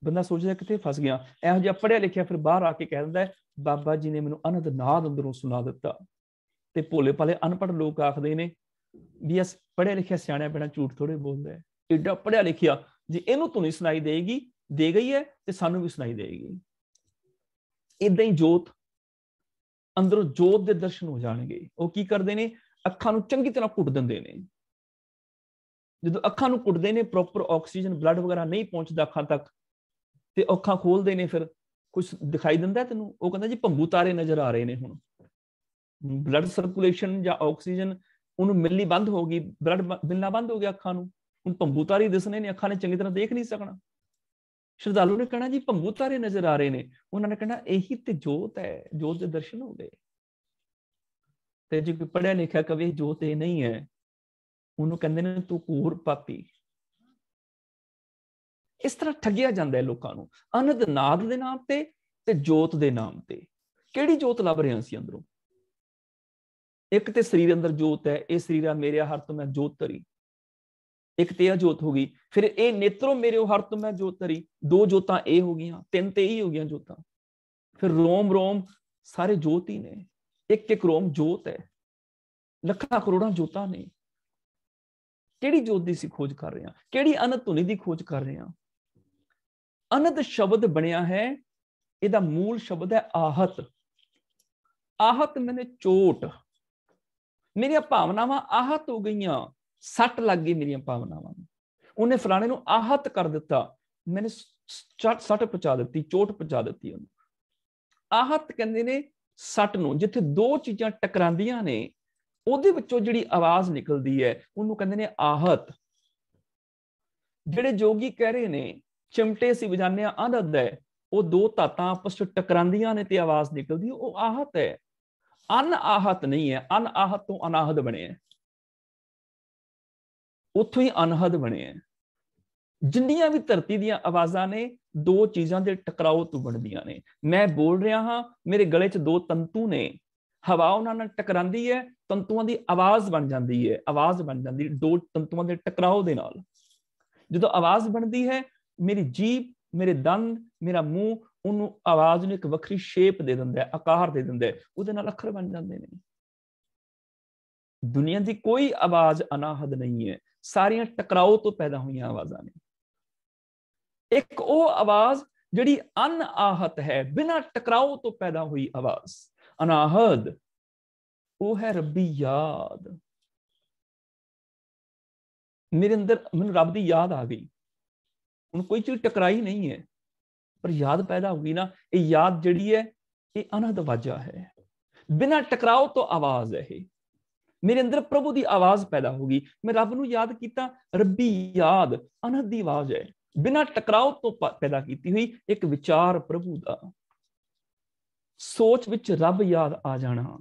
ਬੰਦਾ ਸੋਚਦਾ ਕਿਤੇ ਫਸ ਗਿਆ ਇਹੋ ਜਿਹਾ ਪੜਿਆ ਲਿਖਿਆ ਫਿਰ ਬਾਹਰ ਆ ਕੇ ਕਹਿ ਦਿੰਦਾ ਬਾਬਾ ਜੀ ਨੇ ਮੈਨੂੰ ਅਨੰਦ ਨਾਦ ਅੰਦਰੋਂ ਸੁਣਾ ਦਿੱਤਾ ਤੇ ਭੋਲੇ ਭਾਲੇ ਅਨਪੜ ਲੋਕ ਆਖਦੇ ਨੇ ਵੀ ਅਸ ਪੜਿਆ ਲਿਖਿਆ ਸਿਆਣਿਆ ਬਿਨਾ ਝੂਠ ਥੋੜੇ ਬੋਲਦਾ ਹੈ ਏਡਾ ਪੜਿਆ ਲਿਖਿਆ ਜੇ ਇਹਨੂੰ ਨਹੀਂ ਸੁਣਾਈ ਦੇਗੀ ਦੇ ਗਈ ਹੈ ਤੇ ਸਾਨੂੰ ਵੀ ਸੁਣਾਈ ਦੇਗੀ ਇਦਾਂ ਹੀ ਜੋਤ ਅੰਦਰੋਂ ਜੋਤ ਦੇ ਦਰਸ਼ਨ ਹੋ ਜਾਣਗੇ ਉਹ ਕੀ ਕਰਦੇ ਨੇ ਅੱਖਾਂ ਨੂੰ ਚੰਗੀ ਤਰ੍ਹਾਂ ਕੁੱਟ ਦਿੰਦੇ ਨੇ ਜਦੋਂ ਅੱਖਾਂ ਨੂੰ ਕੁੱਟਦੇ ਨੇ ਪ੍ਰੋਪਰ ਆਕਸੀਜਨ ਬਲੱਡ ਵਗੈਰਾ ਨਹੀਂ ਪਹੁੰਚਦਾ ਅੱਖਾਂ ਤੱਕ ਤੇ ਅੱਖਾਂ ਖੋਲਦੇ ਨੇ ਫਿਰ ਕੁਝ ਦਿਖਾਈ ਦਿੰਦਾ ਤੈਨੂੰ ਉਹ ਕਹਿੰਦਾ ਜੀ ਭੰਗੂ ਤਾਰੇ ਨਜ਼ਰ ਆ ਰਹੇ ਨੇ ਹੁਣ ਬਲੱਡ ਸਰਕੂਲੇਸ਼ਨ ਜਾਂ ਆਕਸੀਜਨ ਉਹਨੂੰ ਮਿਲਣੀ ਬੰਦ ਹੋ ਗਈ ਬਲੱਡ ਮਿਲਣਾ ਬੰਦ ਹੋ ਗਿਆ ਅੱਖਾਂ ਨੂੰ ਹੁਣ ਭੰਗੂ ਤਾਰੇ ਦਿਸਨੇ ਨੇ ਅੱਖਾਂ ਨੇ ਚੰਗੀ ਤਰ੍ਹਾਂ ਦੇਖ ਨਹੀਂ ਸਕਣਾ ਸ਼ਰਧਾਲੂ ਨੇ ਕਹਿਣਾ ਜੀ ਭੰਗੂ ਤਾਰੇ ਨਜ਼ਰ ਆ ਰਹੇ ਨੇ ਉਹਨਾਂ ਨੇ ਕਹਿੰਦਾ ਇਹੀ ਤੇ ਜੋਤ ਹੈ ਜੋਤ ਦੇ ਦਰਸ਼ਨ ਹੋ ਗਏ ਤੇ ਜੇ ਕੋਈ ਪੜਿਆ ਲਿਖਿਆ ਕਵੇ ਜੋ ਤੇ ਨਹੀਂ ਹੈ ਉਹਨੂੰ ਕਹਿੰਦੇ ਨੇ ਤੂੰ ਕੂਰ ਪਾਪੀ ਇਸ ਤਰ੍ਹਾਂ ਠੱਗਿਆ ਜਾਂਦਾ ਹੈ ਲੋਕਾਂ ਨੂੰ ਅਨੰਦ ਨਾਦ ਦੇ ਨਾਮ ਤੇ ਤੇ ਜੋਤ ਦੇ ਨਾਮ ਤੇ ਕਿਹੜੀ ਜੋਤ ਲੱਭ ਰਿਆਂ ਸੀ ਅੰਦਰੋਂ ਇੱਕ ਤੇ ਸਰੀਰ ਅੰਦਰ ਜੋਤ ਹੈ ਇਹ ਆ ਮੇਰੇ ਹਰ ਤੋਂ ਮੈਂ ਜੋਤ ਤਰੀ ਇੱਕ ਤੇ ਆ ਜੋਤ ਹੋ ਗਈ ਫਿਰ ਇਹ ਨੇਤਰੋਂ ਮੇਰੇ ਹਰ ਤੋਂ ਮੈਂ ਜੋਤ ਤਰੀ ਦੋ ਜੋਤਾਂ ਇਹ ਹੋ ਗਈਆਂ ਤਿੰਨ ਤੇ ਹੀ ਹੋ ਗਈਆਂ ਜੋਤਾਂ ਫਿਰ ਰੋਮ ਰੋਮ ਸਾਰੇ ਜੋਤ ਹੀ ਨੇ ਇੱਕ ਇੱਕ ਰੋਮ ਜੋਤ ਹੈ ਲੱਖਾਂ ਕਰੋੜਾਂ ਜੋਤਾਂ ਨੇ ਕਿਹੜੀ ਜੋਤ ਦੀ ਸੀ ਖੋਜ ਕਰ ਰਹੇ ਆ ਕਿਹੜੀ ਅਨੰਤ ਧੁਨੀ ਦੀ ਖੋਜ ਕਰ ਰਹੇ ਆ ਅਨੰਤ ਸ਼ਬਦ ਬਣਿਆ ਹੈ ਇਹਦਾ ਮੂਲ ਸ਼ਬਦ ਹੈ ਆਹਤ ਆਹਤ ਮੈਨੇ ਚੋਟ ਮੇਰੀਆਂ ਭਾਵਨਾਵਾਂ ਆਹਤ ਹੋ ਗਈਆਂ ਸੱਟ ਲੱਗ ਗਈ ਮੇਰੀਆਂ ਭਾਵਨਾਵਾਂ ਨੂੰ ਉਹਨੇ ਫਲਾਣੇ ਨੂੰ ਆਹਤ ਕਰ ਦਿੱਤਾ ਮੈਨੇ ਸੱਟ ਪਹੁੰਚਾ ਦਿੱਤੀ ਚੋਟ ਪਹੁੰਚਾ ਦਿੱਤੀ ਉਹਨੂੰ ਆਹਤ ਕਹਿੰਦੇ ਨੇ ਸੱਟ ਨੂੰ ਜਿੱਥੇ ਦੋ ਚੀਜ਼ਾਂ ਟਕਰਾਂਦੀਆਂ ਨੇ ਉਹਦੇ ਵਿੱਚੋਂ ਜਿਹੜੀ ਆਵਾਜ਼ ਨਿਕਲਦੀ ਹੈ ਉਹਨੂੰ ਕਹਿੰਦੇ ਨੇ ਆਹਤ ਜਿਹੜੇ ਜੋਗੀ ਕਹਿ ਰਹੇ ਨੇ ਚਿਮਟੇ ਸੀ ਵਜਾਨੇ ਆਦਤ ਹੈ ਉਹ ਦੋ ਤਾਤਾਂ ਆਪਸ ਵਿੱਚ ਟਕਰਾਂਦੀਆਂ ਨੇ ਤੇ ਆਵਾਜ਼ ਨਿਕਲਦੀ ਉਹ ਆਹਤ ਹੈ ਅਨ ਆਹਤ ਨਹੀਂ ਹੈ ਅਨ ਆਹਤ ਤੋਂ ਅਨਾਹਦ ਬਣੇ ਹੈ ਉੱਥੋਂ ਹੀ ਅਨਹਦ ਬਣੇ ਹੈ ਜਿੰਨੀਆਂ ਵੀ ਧਰਤੀ ਦੀਆਂ ਆਵਾਜ਼ਾਂ ਨੇ ਦੋ ਚੀਜ਼ਾਂ ਦੇ ਟਕਰਾਓ ਤੋਂ ਬਣਦੀਆਂ ਨੇ ਮੈਂ ਬੋਲ ਰਿਹਾ ਹਾਂ ਮੇਰੇ ਗਲੇ 'ਚ ਦੋ ਤੰਤੂ ਨੇ ਹਵਾ ਉਹਨਾਂ ਨਾਲ ਟਕਰਾਂਦੀ ਹੈ ਤੰਤੂਆਂ ਦੀ ਆਵਾਜ਼ ਬਣ ਜਾਂਦੀ ਹੈ ਆਵਾਜ਼ ਬਣ ਜਾਂਦੀ ਦੋ ਤੰਤੂਆਂ ਦੇ ਟਕਰਾਓ ਦੇ ਨਾਲ ਜਦੋਂ ਆਵਾਜ਼ ਬਣਦੀ ਹੈ ਮੇਰੀ ਜੀਭ ਮੇਰੇ ਦੰਦ ਮੇਰਾ ਮੂੰਹ ਉਹਨੂੰ ਆਵਾਜ਼ ਨੂੰ ਇੱਕ ਵੱਖਰੀ ਸ਼ੇਪ ਦੇ ਦਿੰਦਾ ਹੈ ਆਕਾਰ ਦੇ ਦਿੰਦਾ ਹੈ ਉਹਦੇ ਨਾਲ ਅੱਖਰ ਬਣ ਜਾਂਦੇ ਨੇ ਦੁਨੀਆ ਦੀ ਕੋਈ ਆਵਾਜ਼ ਅਨਾਹਦ ਨਹੀਂ ਹੈ ਸਾਰੀਆਂ ਟਕਰਾਓ ਤੋਂ ਪੈਦਾ ਹੋਈਆਂ ਆਵਾਜ਼ਾਂ ਨੇ ਇੱਕ ਉਹ ਆਵਾਜ਼ ਜਿਹੜੀ ਅਨਾਹਤ ਹੈ ਬਿਨਾਂ ਟਕਰਾਓ ਤੋਂ ਪੈਦਾ ਹੋਈ ਆਵਾਜ਼ ਅਨਾਹਦ ਉਹ ਹੈ ਰੱਬੀ ਯਾਦ ਮੇਰੇ ਅੰਦਰ ਮੈਨੂੰ ਰੱਬ ਦੀ ਯਾਦ ਆ ਗਈ ਹੁਣ ਕੋਈ ਚੀਜ਼ ਟਕਰਾਈ ਨਹੀਂ ਹੈ ਪਰ ਯਾਦ ਪੈਦਾ ਹੋ ਗਈ ਨਾ ਇਹ ਯਾਦ ਜਿਹੜੀ ਹੈ ਇਹ ਅਨਹਦ ਵਾਜਾ ਹੈ ਬਿਨਾਂ ਟਕਰਾਓ ਤੋਂ ਆਵਾਜ਼ ਹੈ ਇਹ ਮੇਰੇ ਅੰਦਰ ਪ੍ਰਭੂ ਦੀ ਆਵਾਜ਼ ਪੈਦਾ ਹੋ ਗਈ ਮੈਂ ਰੱਬ ਨੂੰ ਯਾਦ ਕੀਤਾ ਰੱਬੀ ਯਾਦ ਅਨਹਦ ਦੀ ਆਵਾਜ਼ ਹੈ ਬਿਨਾਂ ਟਕਰਾਓ ਤੋਂ ਪੈਦਾ ਕੀਤੀ ਹੋਈ ਇੱਕ ਵਿਚਾਰ ਪ੍ਰਭੂ ਦਾ ਸੋਚ ਵਿੱਚ ਰੱਬ ਯਾਦ ਆ ਜਾਣਾ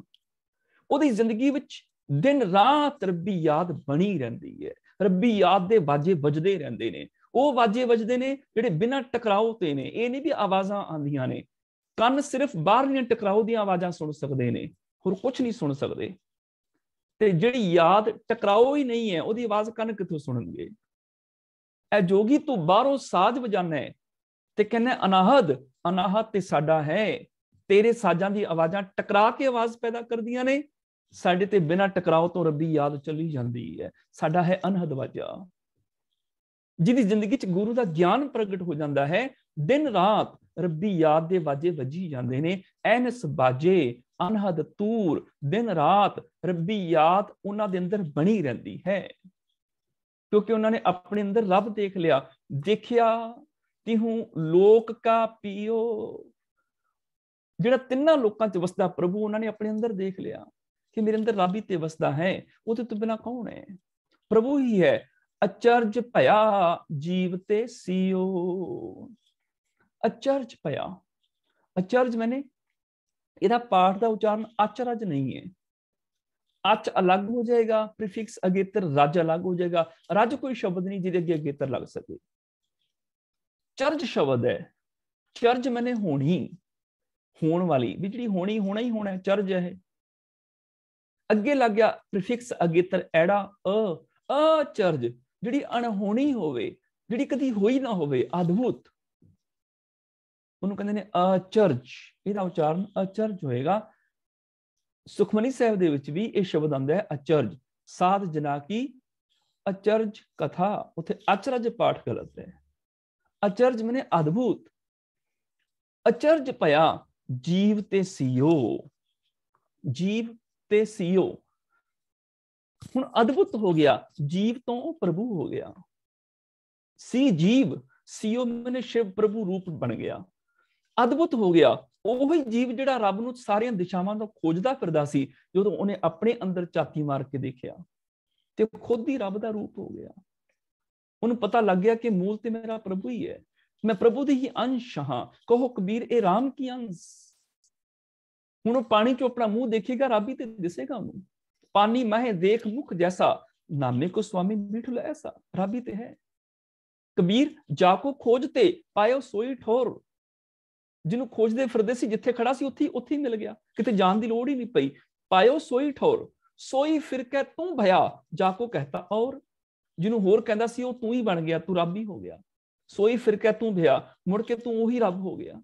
ਉਹਦੀ ਜ਼ਿੰਦਗੀ ਵਿੱਚ ਦਿਨ ਰਾਤ ਰੱਬੀ ਯਾਦ ਬਣੀ ਰਹਿੰਦੀ ਹੈ ਰੱਬੀ ਯਾਦ ਦੇ ਵਾਜੇ ਵੱਜਦੇ ਰਹਿੰਦੇ ਨੇ ਉਹ ਵਾਜੇ ਵੱਜਦੇ ਨੇ ਜਿਹੜੇ ਬਿਨਾਂ ਟਕਰਾਓ ਤੇ ਨੇ ਇਹ ਨਹੀਂ ਵੀ ਆਵਾਜ਼ਾਂ ਆਉਂਦੀਆਂ ਨੇ ਕੰਨ ਸਿਰਫ ਬਾਹਰਲੀਆਂ ਟਕਰਾਓ ਦੀਆਂ ਆਵਾਜ਼ਾਂ ਸੁਣ ਸਕਦੇ ਨੇ ਹੋਰ ਕੁਝ ਨਹੀਂ ਸੁਣ ਸਕਦੇ ਤੇ ਜਿਹੜੀ ਯਾਦ ਟਕਰਾਓ ਹੀ ਨਹੀਂ ਹੈ ਉਹਦੀ ਆਵਾਜ਼ ਕੰਨ ਕਿੱਥੋਂ ਸੁਣਨਗੇ ਇਹ ਜੋਗੀ ਤੂੰ ਬਾਹਰੋਂ ਸਾਜ ਵਜਾਣਾ ਤੇ ਕਹਿੰਦਾ ਅਨਾਹਦ ਅਨਾਹਤ ਤੇ ਸਾਡਾ ਹੈ ਤੇਰੇ ਸਾਜਾਂ ਦੀ ਆਵਾਜ਼ਾਂ ਟਕਰਾ ਕੇ ਆਵਾਜ਼ ਪੈਦਾ ਕਰਦੀਆਂ ਨੇ ਸਾਡੇ ਤੇ ਬਿਨਾਂ ਟਕਰਾਓ ਤੋਂ ਰੱਬੀ ਯਾਦ ਚਲੀ ਜਾਂਦੀ ਹੈ ਸਾਡਾ ਹੈ ਅਨਹਦ ਵਾਜਾ ਜਿਹਦੀ ਜ਼ਿੰਦਗੀ 'ਚ ਗੁਰੂ ਦਾ ਗਿਆਨ ਪ੍ਰਗਟ ਹੋ ਜਾਂਦਾ ਹੈ ਦਿਨ ਰਾਤ ਰੱਬੀ ਯਾਦ ਦੇ ਵਾਜੇ ਵੱਜੀ ਜਾਂਦੇ ਨੇ ਐਨਸ ਬਾਜੇ ਅਨਹਦ ਤੂਰ ਦਿਨ ਰਾਤ ਰੱਬੀ ਯਾਦ ਉਹਨਾਂ ਦੇ ਅੰਦਰ ਬਣੀ ਰਹਿੰਦੀ ਹੈ ਕਿਉਂਕਿ ਉਹਨਾਂ ਨੇ ਆਪਣੇ ਅੰਦਰ ਰੱਬ ਦੇਖ ਲਿਆ ਦੇਖਿਆ ਤਿਹੂ ਲੋਕ ਕਾ ਪੀਓ ਜਿਹੜਾ ਤਿੰਨਾਂ ਲੋਕਾਂ 'ਚ ਵਸਦਾ ਪ੍ਰਭੂ ਉਹਨਾਂ ਨੇ ਆਪਣੇ ਅੰਦਰ ਦੇਖ ਲਿਆ ਕਿ ਮੇਰੇ ਅੰਦਰ ਰੱਬ ਹੀ ਤੇ ਵਸਦਾ ਹੈ ਉਹਦੇ ਤੋਂ ਬਿਨਾ ਕੌਣ ਹੈ ਪ੍ਰਭੂ ਹੀ ਹੈ ਅਚਰਜ ਭਇਆ ਜੀਵ ਤੇ ਸੀਓ ਅਚਰਜ ਭਇਆ ਅਚਰਜ ਮੈਨੇ ਇਹਦਾ ਪਾਠ ਦਾ ਉਚਾਰਨ ਅਚਰਜ ਨਹੀਂ ਹੈ अच अलग हो जाएगा प्रीफिक्स अगेत्र रज अलग हो जाएगा रज कोई शब्द नहीं जिसे अगे अगेत्र लग सके चर्ज शब्द है चर्ज मैंने होनी होने वाली भी जी होनी होना ही होना है चर्ज है ਅੱਗੇ ਲੱਗ ਗਿਆ ਪ੍ਰੀਫਿਕਸ ਅਗੇਤਰ ਐੜਾ अ ਅਚਰਜ जी अणहोनी हो जी कभी हो ही ना हो अद्भुत ਕਹਿੰਦੇ ਨੇ ਅਚਰਜ ਇਹਦਾ ਉਚਾਰਨ ਅਚਰਜ ਹੋਏਗਾ ਸੁਖਮਨੀ ਸਾਹਿਬ ਦੇ ਵਿੱਚ ਵੀ ਇਹ ਸ਼ਬਦ ਆਉਂਦਾ ਹੈ ਅਚਰਜ ਸਾਧ ਜਨਾ ਕੀ ਅਚਰਜ ਕਥਾ ਉਥੇ ਅਚਰਜ ਪਾਠ ਗਲਤ ਹੈ ਅਚਰਜ ਮਨੇ ਅਦਭੂਤ ਅਚਰਜ ਭਇਆ ਜੀਵ ਤੇ ਸਿਓ ਜੀਵ ਤੇ ਸਿਓ ਹੁਣ ਅਦਭੁਤ ਹੋ ਗਿਆ ਜੀਵ ਤੋਂ ਪ੍ਰਭੂ ਹੋ ਗਿਆ ਸੀ ਜੀਵ ਸਿਓ ਮਨੇ ਸ਼ਿਵ ਪ੍ਰਭੂ ਰੂਪ ਬਣ ਗਿਆ ਅਦਭੁਤ ਹੋ ਗਿਆ ਉਹੀ ਜੀਵ ਜਿਹੜਾ ਰੱਬ ਨੂੰ ਸਾਰੀਆਂ ਦਿਸ਼ਾਵਾਂ ਤੋਂ ਖੋਜਦਾ ਫਿਰਦਾ ਸੀ ਜਦੋਂ ਉਹਨੇ ਆਪਣੇ ਅੰਦਰ ਚਾਤੀ ਮਾਰ ਕੇ ਦੇਖਿਆ ਤੇ ਖੁਦ ਹੀ ਰੱਬ ਦਾ ਰੂਪ ਹੋ ਗਿਆ ਉਹਨੂੰ ਪਤਾ ਲੱਗ ਗਿਆ ਕਿ ਮੂਲ ਤੇ ਮੇਰਾ ਪ੍ਰਭੂ ਹੀ ਹੈ ਮੈਂ ਪ੍ਰਭੂ ਦੇ ਹੀ ਅੰਸ਼ ਹਾਂ ਕਹੋ ਕਬੀਰ ਇਹ ਰਾਮ ਕੀ ਅੰਸ਼ ਹੁਣ ਉਹ ਪਾਣੀ ਚ ਆਪਣਾ ਮੂੰਹ ਦੇਖੇਗਾ ਰੱਬ ਹੀ ਤੇ ਦਿਸੇਗਾ ਉਹਨੂੰ ਪਾਣੀ ਮਹਿ ਦੇਖ ਮੁਖ ਜੈਸਾ ਨਾਮੇ ਕੋ ਸੁਆਮੀ ਬਿਠਲ ਐਸਾ ਰੱਬ ਹੀ ਤੇ ਹੈ ਕਬੀਰ ਜਾ ਕੋ ਖੋਜਤੇ ਪਾਇਓ ਸੋਈ ਠੋਰ ਜਿਹਨੂੰ ਖੋਜਦੇ ਫਿਰਦੇ ਸੀ ਜਿੱਥੇ ਖੜਾ ਸੀ ਉੱਥੇ ਉੱਥੇ ਹੀ ਮਿਲ ਗਿਆ ਕਿਤੇ ਜਾਣ ਦੀ ਲੋੜ ਹੀ ਨਹੀਂ ਪਈ ਪਾਇਓ ਸੋਈ ਠੌਰ ਸੋਈ ਫਿਰਕੇ ਤੂੰ ਭਇਆ ਜਾ ਕੋ ਕਹਤਾ ਔਰ ਜਿਹਨੂੰ ਹੋਰ ਕਹਿੰਦਾ ਸੀ ਉਹ ਤੂੰ ਹੀ ਬਣ ਗਿਆ ਤੂੰ ਰੱਬ ਹੀ ਹੋ ਗਿਆ ਸੋਈ ਫਿਰਕੇ ਤੂੰ ਭਇਆ ਮੁੜ ਕੇ ਤੂੰ ਉਹੀ ਰੱਬ ਹੋ ਗਿਆ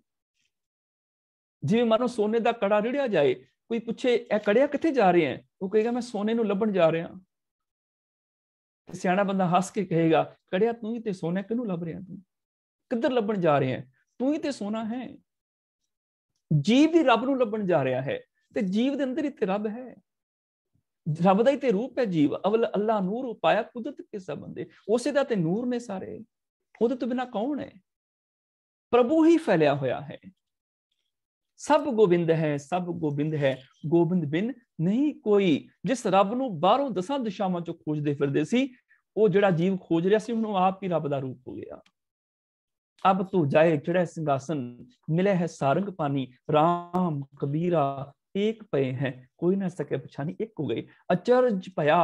ਜਿਵੇਂ ਮਾਨੋ ਸੋਨੇ ਦਾ ਕੜਾ ਰਿੜਿਆ ਜਾਏ ਕੋਈ ਪੁੱਛੇ ਇਹ ਕੜਿਆ ਕਿੱਥੇ ਜਾ ਰਹੇ ਹੈ ਉਹ ਕਹੇਗਾ ਮੈਂ ਸੋਨੇ ਨੂੰ ਲੱਭਣ ਜਾ ਰਿਹਾ ਤੇ ਸਿਆਣਾ ਬੰਦਾ ਹੱਸ ਕੇ ਕਹੇਗਾ ਕੜਿਆ ਤੂੰ ਹੀ ਤੇ ਸੋਨਾ ਕਿਨੂੰ ਲੱਭ ਰਿਹਾ ਤੂੰ ਕਿੱਧਰ ਲੱਭਣ ਜਾ ਰਿਹਾ ਤੂੰ ਹੀ ਤੇ ਸੋਨਾ ਹੈ ਜੀਵ ਵੀ ਰੱਬ ਨੂੰ ਲੱਭਣ ਜਾ ਰਿਹਾ ਹੈ ਤੇ ਜੀਵ ਦੇ ਅੰਦਰ ਹੀ ਤੇ ਰੱਬ ਹੈ ਰੱਬ ਦਾ ਹੀ ਤੇ ਰੂਪ ਹੈ ਜੀਵ ਅਵਲ ਅੱਲਾ ਨੂਰ ਉਪਾਇਆ ਕੁਦਰਤ ਕੇ ਸੰਬੰਧੇ ਉਸੇ ਦਾ ਤੇ ਨੂਰ ਨੇ ਸਾਰੇ ਉਹਦੇ ਤੋਂ ਬਿਨਾ ਕੌਣ ਹੈ ਪ੍ਰਭੂ ਹੀ ਫੈਲਿਆ ਹੋਇਆ ਹੈ ਸਭ ਗੋਬਿੰਦ ਹੈ ਸਭ ਗੋਬਿੰਦ ਹੈ ਗੋਬਿੰਦ ਬਿਨ ਨਹੀਂ ਕੋਈ ਜਿਸ ਰੱਬ ਨੂੰ ਬਾਹਰੋਂ ਦਸਾਂ ਦਿਸ਼ਾਵਾਂ ਚੋਂ ਖੋਜਦੇ ਫਿਰਦੇ ਸੀ ਉਹ ਜਿਹੜਾ ਜੀਵ ਖੋਜ ਰਿਹਾ ਸੀ ਉਹਨੂੰ ਆਪ ਹੀ ਰੱਬ ਦਾ ਰੂਪ ਹੋ ਗਿਆ ਅਬ ਤੂੰ ਜਾਏ ਚੜੈ ਸਿੰਘਾਸਨ ਮਿਲੇ ਹੈ ਸਾਰੰਗ ਪਾਨੀ RAM ਕਬੀਰਾ ਇੱਕ ਪਏ ਹੈ ਕੋਈ ਨਾ ਸਕੇ ਪਛਾਨੀ ਇੱਕ ਹੋ ਗਏ ਅਚਰਜ ਭਇਆ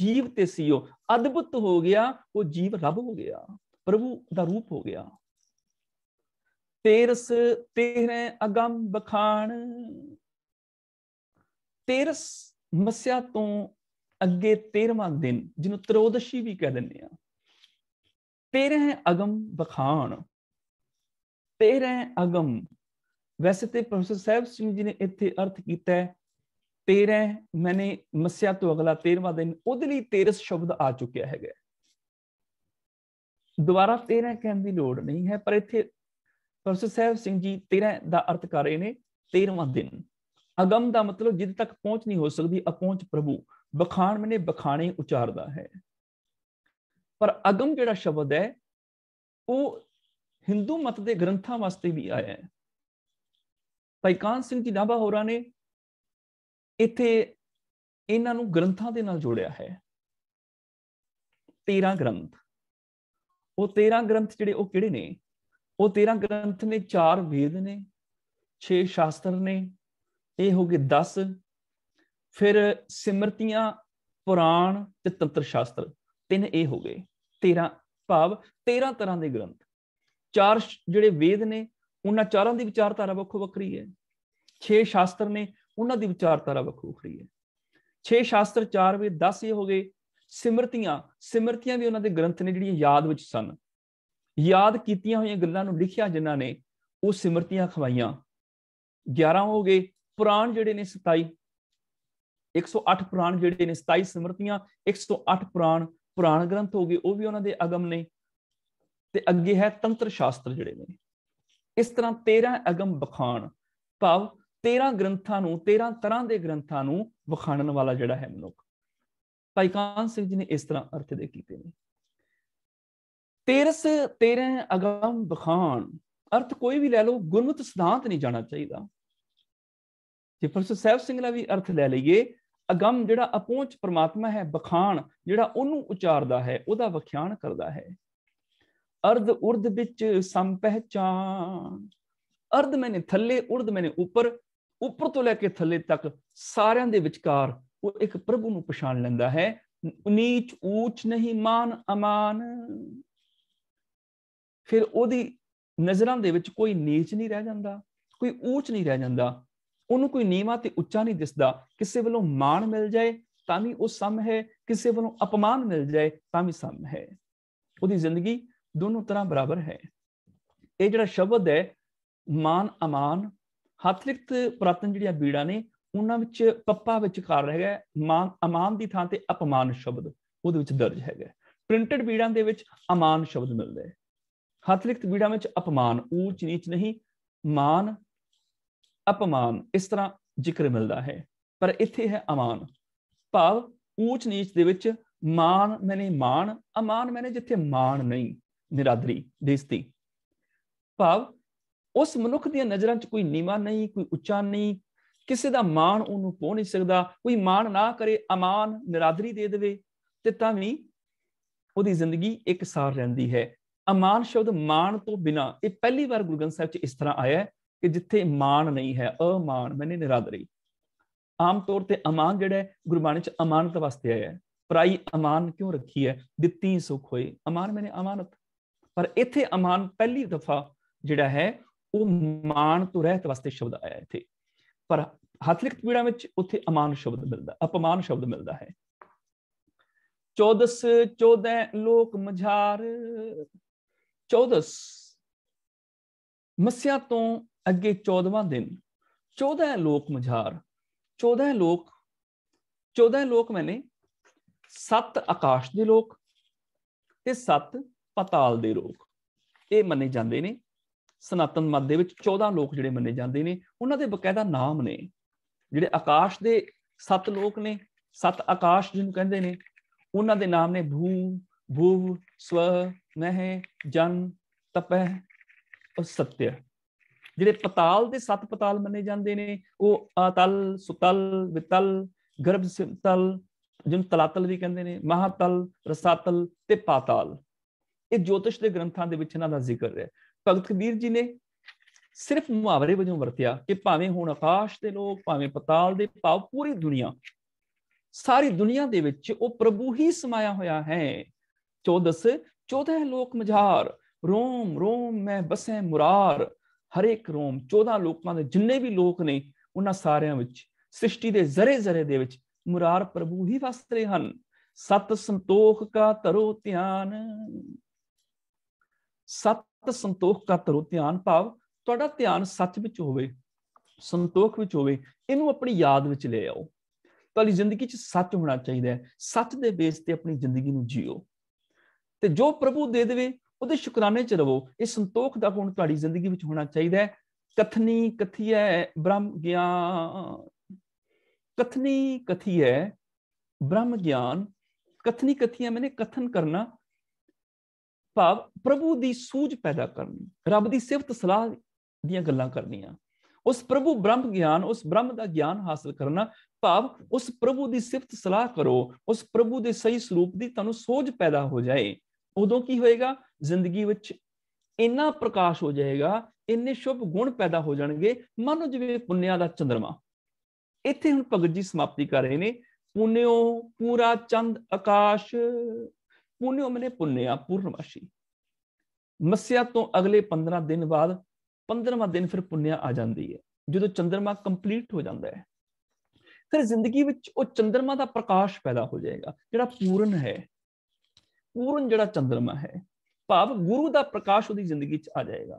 ਜੀਵ ਤੇ ਸਿਓ ਅਦਭੁਤ ਹੋ ਗਿਆ ਉਹ ਜੀਵ ਰੱਬ ਹੋ ਗਿਆ ਪ੍ਰਭੂ ਦਾ ਰੂਪ ਹੋ ਗਿਆ ਤੇਰਸ ਤੇਰੇ ਅਗੰਮ ਬਖਾਣ ਤੇਰਸ ਮਸਿਆ ਤੋਂ ਅੱਗੇ 13ਵਾਂ ਦਿਨ ਜਿਹਨੂੰ ਤਰੋਦਸ਼ੀ ਵੀ ਕਹਿ ਦਿੰਦੇ ਆ ਤੇਰੇ ਅਗੰਮ ਬਖਾਣ ਤੇਰੇ ਅਗਮ ਵੈਸੇ ਤੇ ਪ੍ਰੋਫੈਸਰ ਸਾਹਿਬ ਸਿੰਘ ਜੀ ਨੇ ਇੱਥੇ ਅਰਥ ਕੀਤਾ ਹੈ ਮੈਨੇ ਮਸਿਆ ਤੋਂ ਅਗਲਾ 13ਵਾਂ ਦਿਨ ਉਹਦੇ ਲਈ ਤੇਰਸ ਸ਼ਬਦ ਆ ਚੁੱਕਿਆ ਹੈਗਾ ਦੁਬਾਰਾ ਤੇਰੇ ਕਹਿਣ ਦੀ ਲੋੜ ਨਹੀਂ ਹੈ ਪਰ ਇੱਥੇ ਪ੍ਰੋਫੈਸਰ ਸਾਹਿਬ ਸਿੰਘ ਜੀ ਤੇਰੇ ਦਾ ਅਰਥ ਕਰ ਰਹੇ ਨੇ 13ਵਾਂ ਦਿਨ ਅਗਮ ਦਾ ਮਤਲਬ ਜਿੱਦ ਤੱਕ ਪਹੁੰਚ ਨਹੀਂ ਹੋ ਸਕਦੀ ਅਪਹੁੰਚ ਪ੍ਰਭੂ ਬਖਾਣ ਮੈਨੇ ਬਖਾਣੇ ਉਚਾਰਦਾ ਹੈ ਪਰ ਅਗਮ ਜਿਹੜਾ ਸ਼ਬਦ ਹੈ ਉਹ ਹਿੰਦੂ ਮਤ ਦੇ ਗ੍ਰੰਥਾਂ ਵਾਸਤੇ ਵੀ ਆਇਆ ਹੈ ਭਾਈ ਕਾਨ ਸਿੰਘ ਜੀ ਨਾਭਾ ਹੋਰਾਂ ਨੇ ਇੱਥੇ ਇਹਨਾਂ ਨੂੰ ਗ੍ਰੰਥਾਂ ਦੇ ਨਾਲ ਜੋੜਿਆ ਹੈ 13 ਗ੍ਰੰਥ ਉਹ 13 ਗ੍ਰੰਥ ਜਿਹੜੇ ਉਹ ਕਿਹੜੇ ਨੇ ਉਹ 13 ਗ੍ਰੰਥ ਨੇ 4 ਵੇਦ ਨੇ 6 ਸ਼ਾਸਤਰ ਨੇ ਇਹ ਹੋ ਗਏ 10 ਫਿਰ ਸਿਮਰਤੀਆਂ ਪੁਰਾਣ ਤੇ ਤੰਤਰ ਸ਼ਾਸਤਰ ਤਿੰਨ ਇਹ ਹੋ ਗਏ 13 ਭਾਵ 13 ਤਰ੍ਹਾਂ ਦੇ ਗ੍ਰੰਥ ਚਾਰ ਜਿਹੜੇ ਵੇਦ ਨੇ ਉਹਨਾਂ ਚਾਰਾਂ ਦੀ ਵਿਚਾਰਧਾਰਾ ਵੱਖੋ ਵੱਖਰੀ ਹੈ ਛੇ ਸ਼ਾਸਤਰ ਨੇ ਉਹਨਾਂ ਦੀ ਵਿਚਾਰਧਾਰਾ ਵੱਖੋ ਵੱਖਰੀ ਹੈ ਛੇ ਸ਼ਾਸਤਰ ਚਾਰ ਵੇਦ 10 ਇਹ ਹੋ ਗਏ ਸਿਮਰਤੀਆਂ ਸਿਮਰਤੀਆਂ ਵੀ ਉਹਨਾਂ ਦੇ ਗ੍ਰੰਥ ਨੇ ਜਿਹੜੀਆਂ ਯਾਦ ਵਿੱਚ ਸਨ ਯਾਦ ਕੀਤੀਆਂ ਹੋਈਆਂ ਗੱਲਾਂ ਨੂੰ ਲਿਖਿਆ ਜਿਨ੍ਹਾਂ ਨੇ ਉਹ ਸਿਮਰਤੀਆਂ ਖਵਾਈਆਂ 11 ਹੋ ਗਏ ਪੁਰਾਣ ਜਿਹੜੇ ਨੇ 27 108 ਪੁਰਾਣ ਜਿਹੜੇ ਨੇ 27 ਸਿਮਰਤੀਆਂ 108 ਪੁਰਾਣ ਪੁਰਾਣ ਗ੍ਰੰਥ ਹੋ ਗਏ ਉਹ ਵੀ ਉਹਨਾਂ ਦੇ ਅਗਮ ਨੇ ਤੇ ਅੱਗੇ ਹੈ ਤੰਤਰ ਸ਼ਾਸਤਰ ਜਿਹੜੇ ਨੇ ਇਸ ਤਰ੍ਹਾਂ 13 ਅਗਮ ਬਖਾਨ ਭਾਵ 13 ਗ੍ਰੰਥਾਂ ਨੂੰ 13 ਤਰ੍ਹਾਂ ਦੇ ਗ੍ਰੰਥਾਂ ਨੂੰ ਵਖਾਣਨ ਵਾਲਾ ਜਿਹੜਾ ਹੈ ਮਨੁੱਖ ਭਾਈ ਕਾਨ ਸਿੰਘ ਜੀ ਨੇ ਇਸ ਤਰ੍ਹਾਂ ਅਰਥ ਦੇ ਕੀਤੇ ਨੇ ਤੇਰਸ 13 ਅਗਮ ਬਖਾਨ ਅਰਥ ਕੋਈ ਵੀ ਲੈ ਲਓ ਗੁਰਮਤਿ ਸਿਧਾਂਤ ਨਹੀਂ ਜਾਣਾ ਚਾਹੀਦਾ ਜੇ ਫਿਰ ਸਹਿਬ ਸਿੰਘਲਾ ਵੀ ਅਰਥ ਲੈ ਲਈਏ ਅਗਮ ਜਿਹੜਾ ਅਪਹੁੰਚ ਪ੍ਰਮਾਤਮਾ ਹੈ ਬਖਾਨ ਜਿਹੜਾ ਉਹਨੂੰ ਉਚਾਰਦਾ ਹੈ ਉਹਦਾ ਵਿਖਿਆਨ ਕਰਦਾ ਹੈ ਅਰਧ ਉਰਧ ਵਿੱਚ ਸੰ ਪਹਿਚਾਨ ਅਰਧ ਮੈਨੇ ਥੱਲੇ ਉਰਧ ਮੈਨੇ ਉੱਪਰ ਉੱਪਰ ਤੋਂ ਲੈ ਕੇ ਥੱਲੇ ਤੱਕ ਸਾਰਿਆਂ ਦੇ ਵਿਚਕਾਰ ਉਹ ਇੱਕ ਪ੍ਰਭੂ ਨੂੰ ਪਛਾਣ ਲੈਂਦਾ ਹੈ ਨੀਚ ਊਚ ਨਹੀਂ ਮਾਨ ਅਮਾਨ ਫਿਰ ਉਹਦੀ ਨਜ਼ਰਾਂ ਦੇ ਵਿੱਚ ਕੋਈ ਨੀਚ ਨਹੀਂ ਰਹਿ ਜਾਂਦਾ ਕੋਈ ਊਚ ਨਹੀਂ ਰਹਿ ਜਾਂਦਾ ਉਹਨੂੰ ਕੋਈ ਨੀਵਾ ਤੇ ਉੱਚਾ ਨਹੀਂ ਦਿਸਦਾ ਕਿਸੇ ਵੱਲੋਂ ਮਾਣ ਮਿਲ ਜਾਏ ਤਾਂ ਵੀ ਉਹ ਸਮ ਹੈ ਕਿਸੇ ਵੱਲੋਂ ਅਪਮਾਨ ਮਿਲ ਜਾਏ ਤਾਂ ਵੀ ਸਮ ਹੈ ਉਹਦੀ ਜ਼ਿੰਦਗੀ ਦੋਨੋਂ ਤਰ੍ਹਾਂ ਬਰਾਬਰ ਹੈ ਇਹ ਜਿਹੜਾ ਸ਼ਬਦ ਹੈ ਮਾਨ ਅਮਾਨ ਲਿਖਤ ਪ੍ਰਾਤਨ ਜਿਹੜੀਆਂ ਬੀੜਾਂ ਨੇ ਉਹਨਾਂ ਵਿੱਚ ਪੱਪਾ ਵਿੱਚ ਕਰ ਹੈਗਾ ਮਾਨ ਅਮਾਨ ਦੀ ਥਾਂ ਤੇ ਅਪਮਾਨ ਸ਼ਬਦ ਉਹਦੇ ਵਿੱਚ ਦਰਜ ਹੈਗਾ ਪ੍ਰਿੰਟਡ ਬੀੜਾਂ ਦੇ ਵਿੱਚ ਅਮਾਨ ਸ਼ਬਦ ਮਿਲਦਾ ਹੈ ਲਿਖਤ ਬੀੜਾਂ ਵਿੱਚ ਅਪਮਾਨ ਊਚ ਨੀਚ ਨਹੀਂ ਮਾਨ ਅਪਮਾਨ ਇਸ ਤਰ੍ਹਾਂ ਜ਼ਿਕਰ ਮਿਲਦਾ ਹੈ ਪਰ ਇੱਥੇ ਹੈ ਅਮਾਨ ਭਾਵ ਊਚ ਨੀਚ ਦੇ ਵਿੱਚ ਮਾਨ ਮੈਨੇ ਮਾਨ ਅਮਾਨ ਮੈਨੇ ਜਿੱਥੇ ਮਾਨ ਨਹੀਂ ਨਿਰਾਦਰੀ ਦੇਸਤੀ ਭਾਵ ਉਸ ਮਨੁੱਖ ਦੀਆਂ ਨਜ਼ਰਾਂ 'ਚ ਕੋਈ ਨੀਵਾ ਨਹੀਂ ਕੋਈ ਉੱਚਾ ਨਹੀਂ ਕਿਸੇ ਦਾ ਮਾਣ ਉਹਨੂੰ ਪਹੁੰਚ ਨਹੀਂ ਸਕਦਾ ਕੋਈ ਮਾਣ ਨਾ ਕਰੇ ਅਮਾਨ ਨਿਰਾਦਰੀ ਦੇ ਦੇਵੇ ਤੇ ਤਾਂ ਵੀ ਉਹਦੀ ਜ਼ਿੰਦਗੀ ਇੱਕ ਸਾਰ ਰਹਿੰਦੀ ਹੈ ਅਮਾਨ ਸ਼ਬਦ ਮਾਣ ਤੋਂ ਬਿਨਾ ਇਹ ਪਹਿਲੀ ਵਾਰ ਗੁਰੂ ਸਾਹਿਬ 'ਚ ਇਸ ਤਰ੍ਹਾਂ ਆਇਆ ਕਿ ਜਿੱਥੇ ਮਾਣ ਨਹੀਂ ਹੈ ਅਮਾਨ ਮੈਨੇ ਨਿਰਾਦਰੀ ਆਮ ਤੌਰ ਤੇ ਅਮਾਨ ਜਿਹੜਾ ਗੁਰਬਾਣੀ 'ਚ ਅਮਾਨਤ ਵਾਸਤੇ ਆਇਆ ਹੈ ਪ੍ਰਾਈ ਅਮਾਨ ਕਿਉਂ ਰੱਖੀ ਹੈ ਦਿੱਤੀ ਸੁਖ ਹੋਏ ਅਮਾਨ ਮੈਨੇ ਅਮਾਨਤ ਪਰ ਇੱਥੇ ਅਮਾਨ ਪਹਿਲੀ ਦਫਾ ਜਿਹੜਾ ਹੈ ਉਹ ਮਾਨ ਤੋਂ ਰਹਿਤ ਵਾਸਤੇ ਸ਼ਬਦ ਆਇਆ ਇੱਥੇ ਪਰ ਹੱਥ ਲਿਖਤ ਪੀੜਾ ਵਿੱਚ ਉੱਥੇ ਅਮਾਨ ਸ਼ਬਦ ਮਿਲਦਾ ਅਪਮਾਨ ਸ਼ਬਦ ਮਿਲਦਾ ਹੈ 14 14 ਲੋਕ ਮਝਾਰ 14 ਮਸਿਆ ਤੋਂ ਅੱਗੇ 14ਵਾਂ ਦਿਨ 14 ਲੋਕ ਮਝਾਰ 14 ਲੋਕ 14 ਲੋਕ ਮੈਨੇ ਸੱਤ ਆਕਾਸ਼ ਦੇ ਲੋਕ ਤੇ ਸੱਤ ਪਤਾਲ ਦੇ ਲੋਕ ਇਹ ਮੰਨੇ ਜਾਂਦੇ ਨੇ ਸਨਾਤਨ ਮਤ ਦੇ ਵਿੱਚ 14 ਲੋਕ ਜਿਹੜੇ ਮੰਨੇ ਜਾਂਦੇ ਨੇ ਉਹਨਾਂ ਦੇ ਬਕਾਇਦਾ ਨਾਮ ਨੇ ਜਿਹੜੇ ਆਕਾਸ਼ ਦੇ ਸੱਤ ਲੋਕ ਨੇ ਸੱਤ ਆਕਾਸ਼ ਜਿਹਨੂੰ ਕਹਿੰਦੇ ਨੇ ਉਹਨਾਂ ਦੇ ਨਾਮ ਨੇ ਭੂ ਭੂਵ ਸਵ ਨਹਿ ਜਨ ਤਪਹ ਉਹ ਸਤਿਆ ਜਿਹੜੇ ਪਤਾਲ ਦੇ ਸੱਤ ਪਤਾਲ ਮੰਨੇ ਜਾਂਦੇ ਨੇ ਉਹ ਅਤਲ ਸੁਤਲ ਵਿਤਲ ਗਰਭ ਸਿੰਤਲ ਜਿਹਨੂੰ ਤਲਾਤਲ ਵੀ ਕਹਿੰਦੇ ਨੇ ਮਹਾਤਲ ਰਸਾਤਲ ਤੇ ਪਾਤਾਲ ਇਹ ਜੋਤਿਸ਼ ਦੇ ਗ੍ਰੰਥਾਂ ਦੇ ਵਿੱਚ ਇਹਨਾਂ ਦਾ ਜ਼ਿਕਰ ਹੈ ਭਗਤ ਕਬੀਰ ਜੀ ਨੇ ਸਿਰਫ ਮੁਹਾਵਰੇ ਵਜੋਂ ਵਰਤਿਆ ਕਿ ਭਾਵੇਂ ਹੁਣ ਆਕਾਸ਼ ਦੇ ਲੋਕ ਭਾਵੇਂ ਪਤਾਲ ਦੇ ਪਾਉ ਪੂਰੀ ਦੁਨੀਆ ਸਾਰੀ ਦੁਨੀਆ ਦੇ ਵਿੱਚ ਉਹ ਪ੍ਰਭੂ ਹੀ ਸਮਾਇਆ ਹੋਇਆ ਹੈ 14 14 ਲੋਕ ਮਝਾਰ ਰੋਮ ਰੋਮ ਮੈਂ ਬਸੇ ਮੁਰਾਰ ਹਰੇਕ ਰੋਮ 14 ਲੋਕਾਂ ਦੇ ਜਿੰਨੇ ਵੀ ਲੋਕ ਨੇ ਉਹਨਾਂ ਸਾਰਿਆਂ ਵਿੱਚ ਸ੍ਰਿਸ਼ਟੀ ਦੇ ਜ਼ਰੇ ਜ਼ਰੇ ਦੇ ਵਿੱਚ ਮੁਰਾਰ ਪ੍ਰਭੂ ਹੀ ਵਸਦੇ ਹਨ ਸਤ ਸੰਤੋਖ ਕਾ ਤਰੋ ਧਿਆਨ ਸਤ ਸੰਤੋਖ ਕਾ ਤਰੋ ਧਿਆਨ ਭਾਵ ਤੁਹਾਡਾ ਧਿਆਨ ਸੱਚ ਵਿੱਚ ਹੋਵੇ ਸੰਤੋਖ ਵਿੱਚ ਹੋਵੇ ਇਹਨੂੰ ਆਪਣੀ ਯਾਦ ਵਿੱਚ ਲੈ ਆਓ ਤੁਹਾਡੀ ਜ਼ਿੰਦਗੀ 'ਚ ਸੱਚ ਹੋਣਾ ਚਾਹੀਦਾ ਹੈ ਸੱਚ ਦੇ ਬੇਸ ਤੇ ਆਪਣੀ ਜ਼ਿੰਦਗੀ ਨੂੰ ਜੀਓ ਤੇ ਜੋ ਪ੍ਰਭੂ ਦੇ ਦੇਵੇ ਉਹਦੇ ਸ਼ੁਕਰਾਨੇ 'ਚ ਰਵੋ ਇਹ ਸੰਤੋਖ ਦਾ ਗੁਣ ਤੁਹਾਡੀ ਜ਼ਿੰਦਗੀ ਵਿੱਚ ਹੋਣਾ ਚਾਹੀਦਾ ਹੈ ਕਥਨੀ ਕਥੀਐ ਬ੍ਰਹਮ ਗਿਆਨ ਕਥਨੀ ਕਥੀਐ ਬ੍ਰਹਮ ਗਿਆਨ ਕਥਨੀ ਕਥੀਐ ਮੈਨੇ ਕਥਨ ਕਰਨਾ ਭਾਵ ਪ੍ਰਭੂ ਦੀ ਸੂਝ ਪੈਦਾ ਕਰਨੀ ਰੱਬ ਦੀ ਸਿਫਤ ਸਲਾਹ ਦੀਆਂ ਗੱਲਾਂ ਕਰਨੀਆਂ ਉਸ ਪ੍ਰਭੂ ਬ੍ਰਹਮ ਗਿਆਨ ਉਸ ਬ੍ਰਹਮ ਦਾ ਗਿਆਨ ਹਾਸਲ ਕਰਨਾ ਭਾਵ ਉਸ ਪ੍ਰਭੂ ਦੀ ਸਿਫਤ ਸਲਾਹ ਕਰੋ ਉਸ ਪ੍ਰਭੂ ਦੇ ਸਹੀ ਸਰੂਪ ਦੀ ਤੁਹਾਨੂੰ ਸੋਝ ਪੈਦਾ ਹੋ ਜਾਏ ਉਦੋਂ ਕੀ ਹੋਏਗਾ ਜ਼ਿੰਦਗੀ ਵਿੱਚ ਇੰਨਾ ਪ੍ਰਕਾਸ਼ ਹੋ ਜਾਏਗਾ ਇੰਨੇ ਸ਼ੁਭ ਗੁਣ ਪੈਦਾ ਹੋ ਜਾਣਗੇ ਮਨੋ ਜਿਵੇਂ ਪੁੰਨਿਆ ਦਾ ਚੰ드ਰਮਾ ਇੱਥੇ ਹੁਣ ਭਗਤ ਜੀ ਸਮਾਪਤੀ ਕਰ ਰਹੇ ਨੇ ਪੁੰਨਿਓ ਪੂਰਾ ਚੰਦ ਆਕਾਸ਼ ਪੁੰਨਿਓ ਮਨੇ ਪੁੰਨਿਆ ਪੂਰਨਮਾਸ਼ੀ ਮਸਿਆ ਤੋਂ ਅਗਲੇ 15 ਦਿਨ ਬਾਅਦ 15ਵਾਂ ਦਿਨ ਫਿਰ ਪੁੰਨਿਆ ਆ ਜਾਂਦੀ ਹੈ ਜਦੋਂ ਚੰਦਰਮਾ ਕੰਪਲੀਟ ਹੋ ਜਾਂਦਾ ਹੈ ਫਿਰ ਜ਼ਿੰਦਗੀ ਵਿੱਚ ਉਹ ਚੰਦਰਮਾ ਦਾ ਪ੍ਰਕਾਸ਼ ਪੈਦਾ ਹੋ ਜਾਏਗਾ ਜਿਹੜਾ ਪੂਰਨ ਹੈ ਪੂਰਨ ਜਿਹੜਾ ਚੰਦਰਮਾ ਹੈ ਭਾਵ ਗੁਰੂ ਦਾ ਪ੍ਰਕਾਸ਼ ਉਹਦੀ ਜ਼ਿੰਦਗੀ 'ਚ ਆ ਜਾਏਗਾ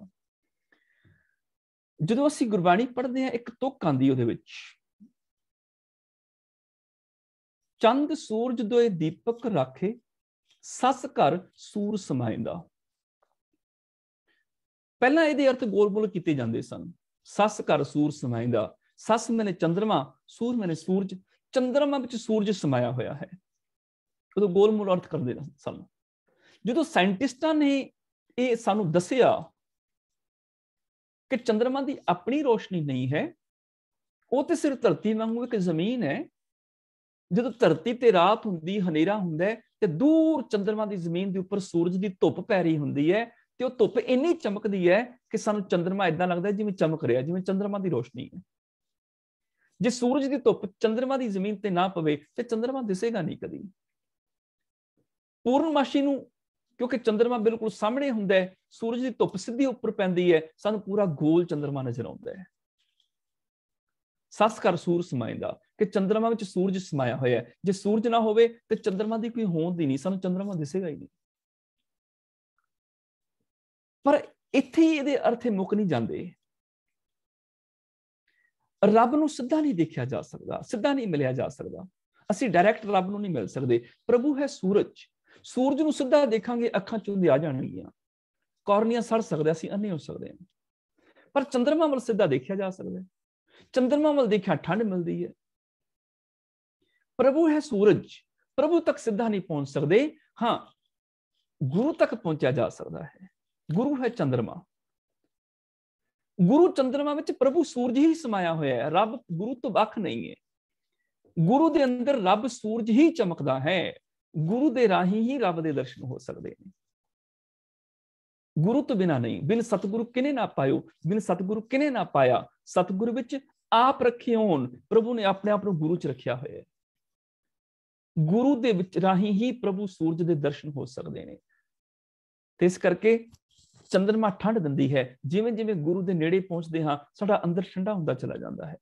ਜਦੋਂ ਅਸੀਂ ਗੁਰਬਾਣੀ ਪੜ੍ਹਦੇ ਹਾਂ ਇੱਕ ਤੁਕ ਆਂਦੀ ਉਹਦੇ ਵਿੱਚ ਚੰਦ ਸੂਰਜ ਦੋਏ ਦੀਪਕ ਰੱਖੇ ਸਸ ਘਰ ਸੂਰ ਸਮਾਇੰਦਾ ਪਹਿਲਾਂ ਇਹਦੇ ਅਰਥ ਗੋਲ-ਗੋਲ ਕੀਤੇ ਜਾਂਦੇ ਸਨ ਸਸ ਘਰ ਸੂਰ ਸਮਾਇੰਦਾ ਸਸ ਮੈਨੇ ਚੰ드ਰਮਾ ਸੂਰ ਮੈਨੇ ਸੂਰਜ ਚੰ드ਰਮਾ ਵਿੱਚ ਸੂਰਜ ਸਮਾਇਆ ਹੋਇਆ ਹੈ ਉਦੋਂ ਗੋਲ-ਮੂਲ ਅਰਥ ਕਰਦੇ ਸਨ ਜਦੋਂ ਸਾਇੰਟਿਸਟਾਂ ਨੇ ਇਹ ਸਾਨੂੰ ਦੱਸਿਆ ਕਿ ਚੰਦਰਮਾ ਦੀ ਆਪਣੀ ਰੋਸ਼ਨੀ ਨਹੀਂ ਹੈ ਉਹ ਤੇ ਸਿਰਫ ਧਰਤੀ ਵਾਂਗੂ ਇੱਕ ਜ਼ਮੀਨ ਹੈ ਜਦੋਂ ਧਰਤੀ ਤੇ ਰਾਤ ਹੁੰਦੀ ਹਨੇਰਾ ਹੁੰਦਾ ਤੇ ਦੂਰ ਚੰਦਰਮਾ ਦੀ ਜ਼ਮੀਨ ਦੇ ਉੱਪਰ ਸੂਰਜ ਦੀ ਧੁੱਪ ਪੈ ਰਹੀ ਹੁੰਦੀ ਹੈ ਤੇ ਉਹ ਧੁੱਪ ਇੰਨੀ ਚਮਕਦੀ ਹੈ ਕਿ ਸਾਨੂੰ ਚੰਦਰਮਾ ਇਦਾਂ ਲੱਗਦਾ ਜਿਵੇਂ ਚਮਕ ਰਿਹਾ ਜਿਵੇਂ ਚੰਦਰਮਾ ਦੀ ਰੋਸ਼ਨੀ ਹੈ ਜੇ ਸੂਰਜ ਦੀ ਧੁੱਪ ਚੰਦਰਮਾ ਦੀ ਜ਼ਮੀਨ ਤੇ ਨਾ ਪਵੇ ਤੇ ਚੰਦਰਮਾ ਦਿਸੇਗਾ ਨਹੀਂ ਕਦੀ ਪੂਰਨਮਾਸ਼ੀ ਨੂੰ ਕਿਉਂਕਿ ਚੰਦਰਮਾ ਬਿਲਕੁਲ ਸਾਹਮਣੇ ਹੁੰਦਾ ਹੈ ਸੂਰਜ ਦੀ ਧੁੱਪ ਸਿੱਧੀ ਉੱਪਰ ਪੈਂਦੀ ਹੈ ਸਾਨੂੰ ਪੂਰਾ ਗੋਲ ਚੰਦਰਮਾ ਨਜ਼ਰ ਆਉਂਦਾ ਹੈ ਸਸਕਰ ਕਰ ਮਾਇੰਦਾ ਕਿ ਚੰ드ਰਮਾ ਵਿੱਚ ਸੂਰਜ ਸਮਾਇਆ ਹੋਇਆ ਹੈ ਜੇ ਸੂਰਜ ਨਾ ਹੋਵੇ ਤੇ ਚੰ드ਰਮਾ ਦੀ ਕੋਈ ਹੋਂਦ ਹੀ ਨਹੀਂ ਸਾਨੂੰ ਚੰ드ਰਮਾ ਦਿਸੇਗਾ ਹੀ ਨਹੀਂ ਪਰ ਇੱਥੇ ਹੀ ਇਹਦੇ ਅਰਥੇ ਮੁੱਕ ਨਹੀਂ ਜਾਂਦੇ ਰੱਬ ਨੂੰ ਸਿੱਧਾ ਨਹੀਂ ਦੇਖਿਆ ਜਾ ਸਕਦਾ ਸਿੱਧਾ ਨਹੀਂ ਮਿਲਿਆ ਜਾ ਸਕਦਾ ਅਸੀਂ ਡਾਇਰੈਕਟ ਰੱਬ ਨੂੰ ਨਹੀਂ ਮਿਲ ਸਕਦੇ ਪ੍ਰਭੂ ਹੈ ਸੂਰਜ ਸੂਰਜ ਨੂੰ ਸਿੱਧਾ ਦੇਖਾਂਗੇ ਅੱਖਾਂ ਚੋਂ ਦੀ ਆ ਜਾਣਗੀਆਂ ਕੌਰਨੀਆਂ ਸੜ ਸਕਦੇ ਅਸੀਂ ਅੰਨੇ ਹੋ ਸਕਦੇ ਹਾਂ ਪਰ ਚੰਦਰਮਾ ਵੱਲ ਸਿੱਧਾ ਦੇਖਿਆ ਜਾ ਸਕਦਾ ਹੈ ਚੰਦਰਮਾ ਵੱਲ ਦੇਖਿਆ ਠੰਡ ਮਿਲਦੀ ਹੈ ਪ੍ਰਭੂ ਹੈ ਸੂਰਜ ਪ੍ਰਭੂ ਤੱਕ ਸਿੱਧਾ ਨਹੀਂ ਪਹੁੰਚ ਸਕਦੇ ਹਾਂ ਗੁਰੂ ਤੱਕ ਪਹੁੰਚਿਆ ਜਾ ਸਕਦਾ ਹੈ ਗੁਰੂ ਹੈ ਚੰ드ਰਮਾ ਗੁਰੂ ਚੰਦਰਮਾ ਵਿੱਚ ਪ੍ਰਭੂ ਸੂਰਜ ਹੀ ਸਮਾਇਆ ਹੋਇਆ ਹੈ ਰੱਬ ਗੁਰੂ ਤੋਂ ਵੱਖ ਨਹੀਂ ਹੈ ਗੁਰੂ ਦੇ ਅੰਦਰ ਰੱਬ ਸੂਰਜ ਹੀ ਚਮਕਦਾ ਹੈ ਗੁਰੂ ਦੇ ਰਾਹੀਂ ਹੀ ਰੱਬ ਦੇ ਦਰਸ਼ਨ ਹੋ ਸਕਦੇ ਨੇ ਗੁਰੂ ਤੋਂ ਬਿਨਾ ਨਹੀਂ ਬਿਨ ਸਤਿਗੁਰੂ ਕਿਨੇ ਨਾ ਪਾਇਓ ਬਿਨ ਸਤਿਗੁਰੂ ਕਿਨੇ ਨਾ ਪਾਇਆ ਸਤਿਗੁਰੂ ਵਿੱਚ ਆਪ ਰੱਖਿਓਨ ਪ੍ਰਭੂ ਨੇ ਆਪਣੇ ਆਪ ਨੂੰ ਗੁਰੂ 'ਚ ਰੱਖਿਆ ਹੋਇਆ ਹੈ ਗੁਰੂ ਦੇ ਵਿੱਚ ਰਾਹੀਂ ਹੀ ਪ੍ਰਭੂ ਸੂਰਜ ਦੇ ਦਰਸ਼ਨ ਹੋ ਸਕਦੇ ਨੇ ਤੇ ਇਸ ਕਰਕੇ ਚੰਦਰਮਾ ਠੰਡ ਦਿੰਦੀ ਹੈ ਜਿਵੇਂ ਜਿਵੇਂ ਗੁਰੂ ਦੇ ਨੇੜੇ ਪਹੁੰਚਦੇ ਹਾਂ ਸਾਡਾ ਅੰਦਰ ਠੰਡਾ ਹੁੰਦਾ ਚਲਾ ਜਾਂਦਾ ਹੈ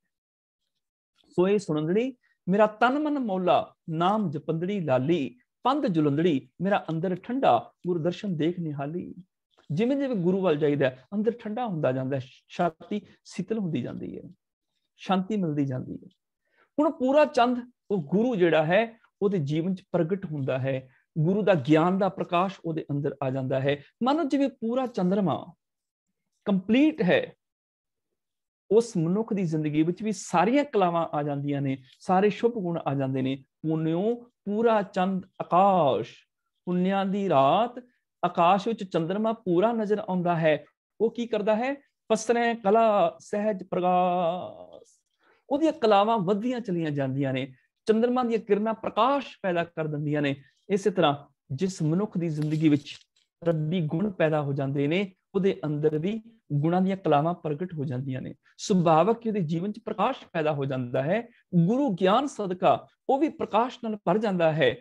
ਸੋ ਇਹ ਸੁਣੰਦੜੀ ਮੇਰਾ ਤਨ ਮਨ ਮੌਲਾ ਨਾਮ ਜਪੰਦੜੀ ਲਾਲੀ ਪੰਧ ਜੁਲੰਦੜੀ ਮੇਰਾ ਅੰਦਰ ਠੰਡਾ ਗੁਰਦਰਸ਼ਨ ਦੇਖ ਨਿਹਾਲੀ ਜਿਵੇਂ ਜਿਵੇਂ ਗੁਰੂ ਵੱਲ ਜਾਈਦਾ ਅੰਦਰ ਠੰਡਾ ਹੁੰਦਾ ਜਾਂਦਾ ਛਾਤੀ ਸਿੱਤਲ ਹੁੰਦੀ ਜਾਂਦੀ ਹੈ ਸ਼ਾਂਤੀ ਮਿਲਦੀ ਜਾਂਦੀ ਹੈ ਹੁਣ ਪੂਰਾ ਚੰਦ ਉਹ ਗੁਰੂ ਜਿਹੜਾ ਹੈ ਉਹਦੇ ਜੀਵਨ 'ਚ ਪ੍ਰਗਟ ਹੁੰਦਾ ਹੈ ਗੁਰੂ ਦਾ ਗਿਆਨ ਦਾ ਪ੍ਰਕਾਸ਼ ਉਹਦੇ ਅੰਦਰ ਆ ਜਾਂਦਾ ਹੈ ਮਨੁੱਖ ਜਿਵੇਂ ਪੂਰਾ ਚੰਦਰਮਾ ਕੰਪਲੀਟ ਹੈ ਉਸ ਮਨੁੱਖ ਦੀ ਜ਼ਿੰਦਗੀ ਵਿੱਚ ਵੀ ਸਾਰੀਆਂ ਕਲਾਵਾਂ ਆ ਜਾਂਦੀਆਂ ਨੇ ਸਾਰੇ ਸ਼ੁਭ ਗੁਣ ਆ ਜਾਂਦੇ ਨੇ ਪੁੰਨਿਓ ਪੂਰਾ ਚੰਦ ਆਕਾਸ਼ ਪੁੰਨਿਆਂ ਦੀ ਰਾਤ ਆਕਾਸ਼ ਵਿੱਚ ਚੰਦਰਮਾ ਪੂਰਾ ਨਜ਼ਰ ਆਉਂਦਾ ਹੈ ਉਹ ਕੀ ਕਰਦਾ ਹੈ ਪਸਰੇ ਕਲਾ ਸਹਿਜ ਪ੍ਰਗਾਸ ਉਹਦੀਆਂ ਕਲਾਵਾਂ ਵਧੀਆਂ ਚਲੀਆਂ ਜਾਂਦੀਆਂ ਨੇ ਚੰਦਰਮਾ ਦੀਆਂ ਕਿਰਨਾਂ ਪ੍ਰਕਾਸ਼ ਪੈਦਾ ਕਰ ਦਿੰਦੀਆਂ ਨੇ ਇਸੇ ਤਰ੍ਹਾਂ ਜਿਸ ਮਨੁੱਖ ਦੀ ਜ਼ਿੰਦਗੀ ਵਿੱਚ ਰੱਬੀ ਗੁਣ ਪੈਦਾ ਹੋ ਜਾਂਦੇ ਨੇ ਉਹਦੇ ਅੰਦਰ ਵੀ ਗੁਣਾਂ ਦੀਆਂ ਕਲਾਵਾਂ ਪ੍ਰਗਟ ਹੋ ਜਾਂਦੀਆਂ ਨੇ ਸੁਭਾਵਕ ਉਹਦੇ ਜੀਵਨ 'ਚ ਪ੍ਰਕਾਸ਼ ਪੈਦਾ ਹੋ ਜਾਂਦਾ ਹੈ ਗੁਰੂ ਗਿਆਨ ਸਦਕਾ ਉਹ ਵੀ ਪ੍ਰਕਾਸ਼ ਨਾਲ ਭਰ ਜਾਂਦਾ ਹੈ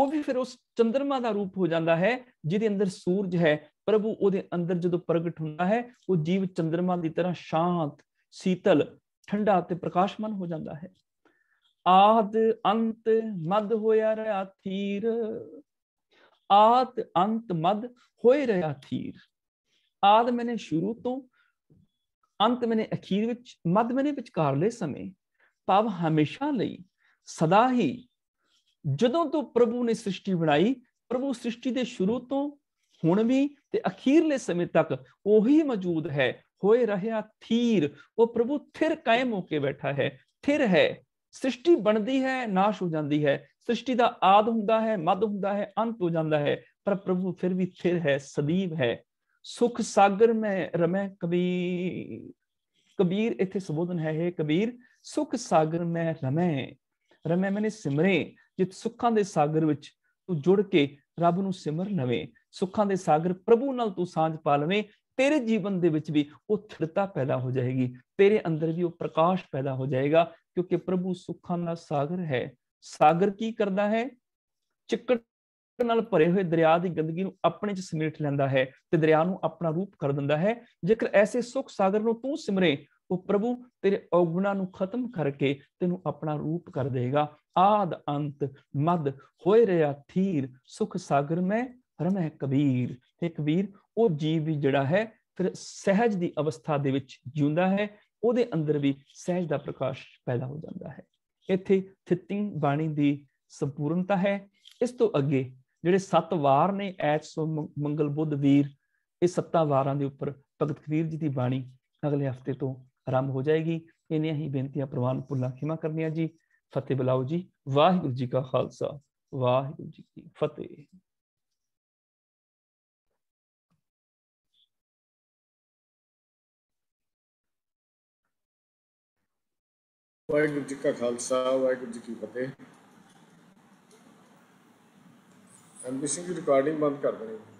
ਉਹ ਵੀ ਫਿਰ ਉਸ ਚੰਦਰਮਾ ਦਾ ਰੂਪ ਹੋ ਜਾਂਦਾ ਹੈ ਜਿਹਦੇ ਅੰਦਰ ਸੂਰਜ ਹੈ ਪ੍ਰਭੂ ਉਹਦੇ ਅੰਦਰ ਜਦੋਂ ਪ੍ਰਗਟ ਹੁੰਦਾ ਹੈ ਉਹ ਜੀਵ ਚੰਦਰਮਾ ਦੀ ਤਰ੍ਹਾਂ ਸ਼ਾਂਤ ਸੀਤਲ ਠੰਡਾ ਤੇ ਪ੍ਰਕਾਸ਼ਮਨ ਹੋ ਜਾਂਦਾ ਹੈ ਆਦ ਅੰਤ ਮਦ ਹੋਇਆ ਰਹਾ ਥੀਰ ਆਦ ਅੰਤ ਮਦ ਹੋਇ ਰਹਾ ਥੀਰ ਆਦ ਮੈਨੇ ਸ਼ੁਰੂ ਤੋਂ ਅੰਤ ਮੈਨੇ ਅਖੀਰ ਵਿੱਚ ਮਦ ਮੈਨੇ ਵਿਚਕਾਰਲੇ ਸਮੇਂ ਪਵ ਹਮੇਸ਼ਾ ਲਈ ਸਦਾ ਹੀ ਜਦੋਂ ਤੋਂ ਪ੍ਰਭੂ ਨੇ ਸ੍ਰਿਸ਼ਟੀ ਬਣਾਈ ਪ੍ਰਭੂ ਸ੍ਰਿਸ਼ਟੀ ਦੇ ਸ਼ੁਰੂ ਤੋਂ ਹੁਣ ਵੀ ਤੇ ਅਖੀਰਲੇ ਸਮੇਂ ਤੱਕ ਉਹੀ ਮੌਜੂਦ ਹੈ ਹੋਏ ਰਹਾ ਥੀਰ ਉਹ ਪ੍ਰਭੂ ਥਿਰ ਕਾਇਮ ਹੋ ਕੇ ਬੈਠਾ ਹੈ ਥਿਰ ਹੈ ਸ੍ਰਿਸ਼ਟੀ ਬਣਦੀ ਹੈ ਨਾਸ਼ ਹੋ ਜਾਂਦੀ ਹੈ ਸ੍ਰਿਸ਼ਟੀ ਦਾ ਆਦ ਹੁੰਦਾ ਹੈ ਮਦ ਹੁੰਦਾ ਹੈ ਅੰਤ ਹੋ ਜਾਂਦਾ ਹੈ ਪਰ ਪ੍ਰਭੂ ਫਿਰ ਵੀ ਸਥਿਰ ਹੈ ਸਦੀਵ ਹੈ ਸੁਖ ਸਾਗਰ ਮੈਂ ਰਮੈ ਕਬੀਰ ਕਬੀਰ ਇੱਥੇ ਸੰਬੋਧਨ ਹੈ ਹੈ ਕਬੀਰ ਸੁਖ ਸਾਗਰ ਮੈਂ ਰਮੈ ਰਮੈ ਮੈਨੇ ਸਿਮਰੇ ਜਿਤ ਸੁੱਖਾਂ ਦੇ ਸਾਗਰ ਵਿੱਚ ਤੂੰ ਜੁੜ ਕੇ ਰੱਬ ਨੂੰ ਸਿਮਰ ਨਵੇਂ ਸੁੱਖਾਂ ਦੇ ਸਾਗਰ ਪ੍ਰਭੂ ਨਾਲ ਤੂੰ ਸਾਂਝ ਪਾ ਲਵੇਂ ਤੇਰੇ ਜੀਵਨ ਦੇ ਵਿੱਚ ਵੀ ਉਹ ਥਿਰਤਾ ਪੈਦਾ ਹੋ ਜਾਏਗੀ ਤੇਰੇ ਅੰਦਰ ਵੀ ਉਹ ਪ੍ਰਕਾਸ਼ ਪੈਦਾ ਹੋ ਜਾਏਗਾ ਕਿਉਂਕਿ ਪ੍ਰਭੂ ਸੁੱਖਾਂ ਦਾ ਸਾਗਰ ਹੈ ਸਾਗਰ ਕੀ ਕਰਦਾ ਹੈ ਚਿੱਕੜ ਨਾਲ ਭਰੇ ਹੋਏ ਦਰਿਆ ਦੀ ਗੰਦਗੀ ਨੂੰ ਆਪਣੇ ਚ ਸਮੇਟ ਲੈਂਦਾ ਹੈ ਤੇ ਦਰਿਆ ਨੂੰ ਆਪਣਾ ਰੂਪ ਕਰ ਦਿੰਦਾ ਹੈ ਜੇਕਰ ਐਸੇ ਸੁਖ ਸਾਗਰ ਨੂੰ ਤੂੰ ਸਿਮਰੇ ਉਹ ਪ੍ਰਭੂ ਤੇਰੇ ਔਗਣਾ ਨੂੰ ਖਤਮ ਕਰਕੇ ਤੈਨੂੰ ਆਪਣਾ ਰੂਪ ਕਰ ਦੇਗਾ ਆਦ ਅੰਤ ਮਦ ਹੋਏ ਰਿਆ ਥੀਰ ਸੁਖ ਸਾਗਰ ਮੈਂ ਰਮੈ ਕਬੀਰ ਤੇ ਕਬੀਰ ਉਹ ਜੀਵ ਵੀ ਜਿਹੜਾ ਹੈ ਫਿਰ ਸਹਿਜ ਦੀ ਅਵਸਥਾ ਦੇ ਵਿੱਚ ਜਿਉਂਦਾ ਹੈ ਉਹਦੇ ਅੰਦਰ ਵੀ ਸਹਿਜ ਦਾ ਪ੍ਰਕਾਸ਼ ਪੈਦਾ ਹੋ ਜਾਂਦਾ ਹੈ ਇੱਥੇ ਥਿੱਤੀ ਬਾਣੀ ਦੀ ਸੰਪੂਰਨਤਾ ਹੈ ਇਸ ਤੋਂ ਅੱਗੇ ਜਿਹੜੇ ਸੱਤ ਵਾਰ ਨੇ ਐਚ ਸੋ ਮੰਗਲ ਬੁੱਧ ਵੀਰ ਇਹ 7 ਵਾਰਾਂ ਦੇ ਉੱਪਰ ਭਗਤ ਕਬੀਰ ਜੀ ਦੀ ਬਾਣੀ ਅਗਲੇ ਹਫਤੇ ਤੋਂ ਆਰੰਭ ਹੋ ਜਾਏਗੀ ਇਹਨੀਆਂ ਹੀ ਬੇਨਤੀਆਂ ਪ੍ਰਵਾਨ ਪੁੱਲਾ ਖਿਮਾ ਕਰਨੀਆਂ ਜੀ ਫਤਿਹ ਬਲਾਓ ਜੀ ਵਾਹਿਗੁਰੂ ਜੀ ਕਾ ਖਾਲਸਾ ਵਾਹਿਗੁਰੂ ਜੀ ਕੀ ਫਤਿਹ ਵਾਹਿਗੁਰੂ ਜੀ ਕਾ ਖਾਲਸਾ ਵਾਹਿਗੁਰੂ ਜੀ ਕੀ ਫਤਿਹ ਐਮਬੀਸੀ ਦੀ ਰਿਕਾਰਡਿੰਗ ਬੰਦ ਕਰ ਦੇਣੀ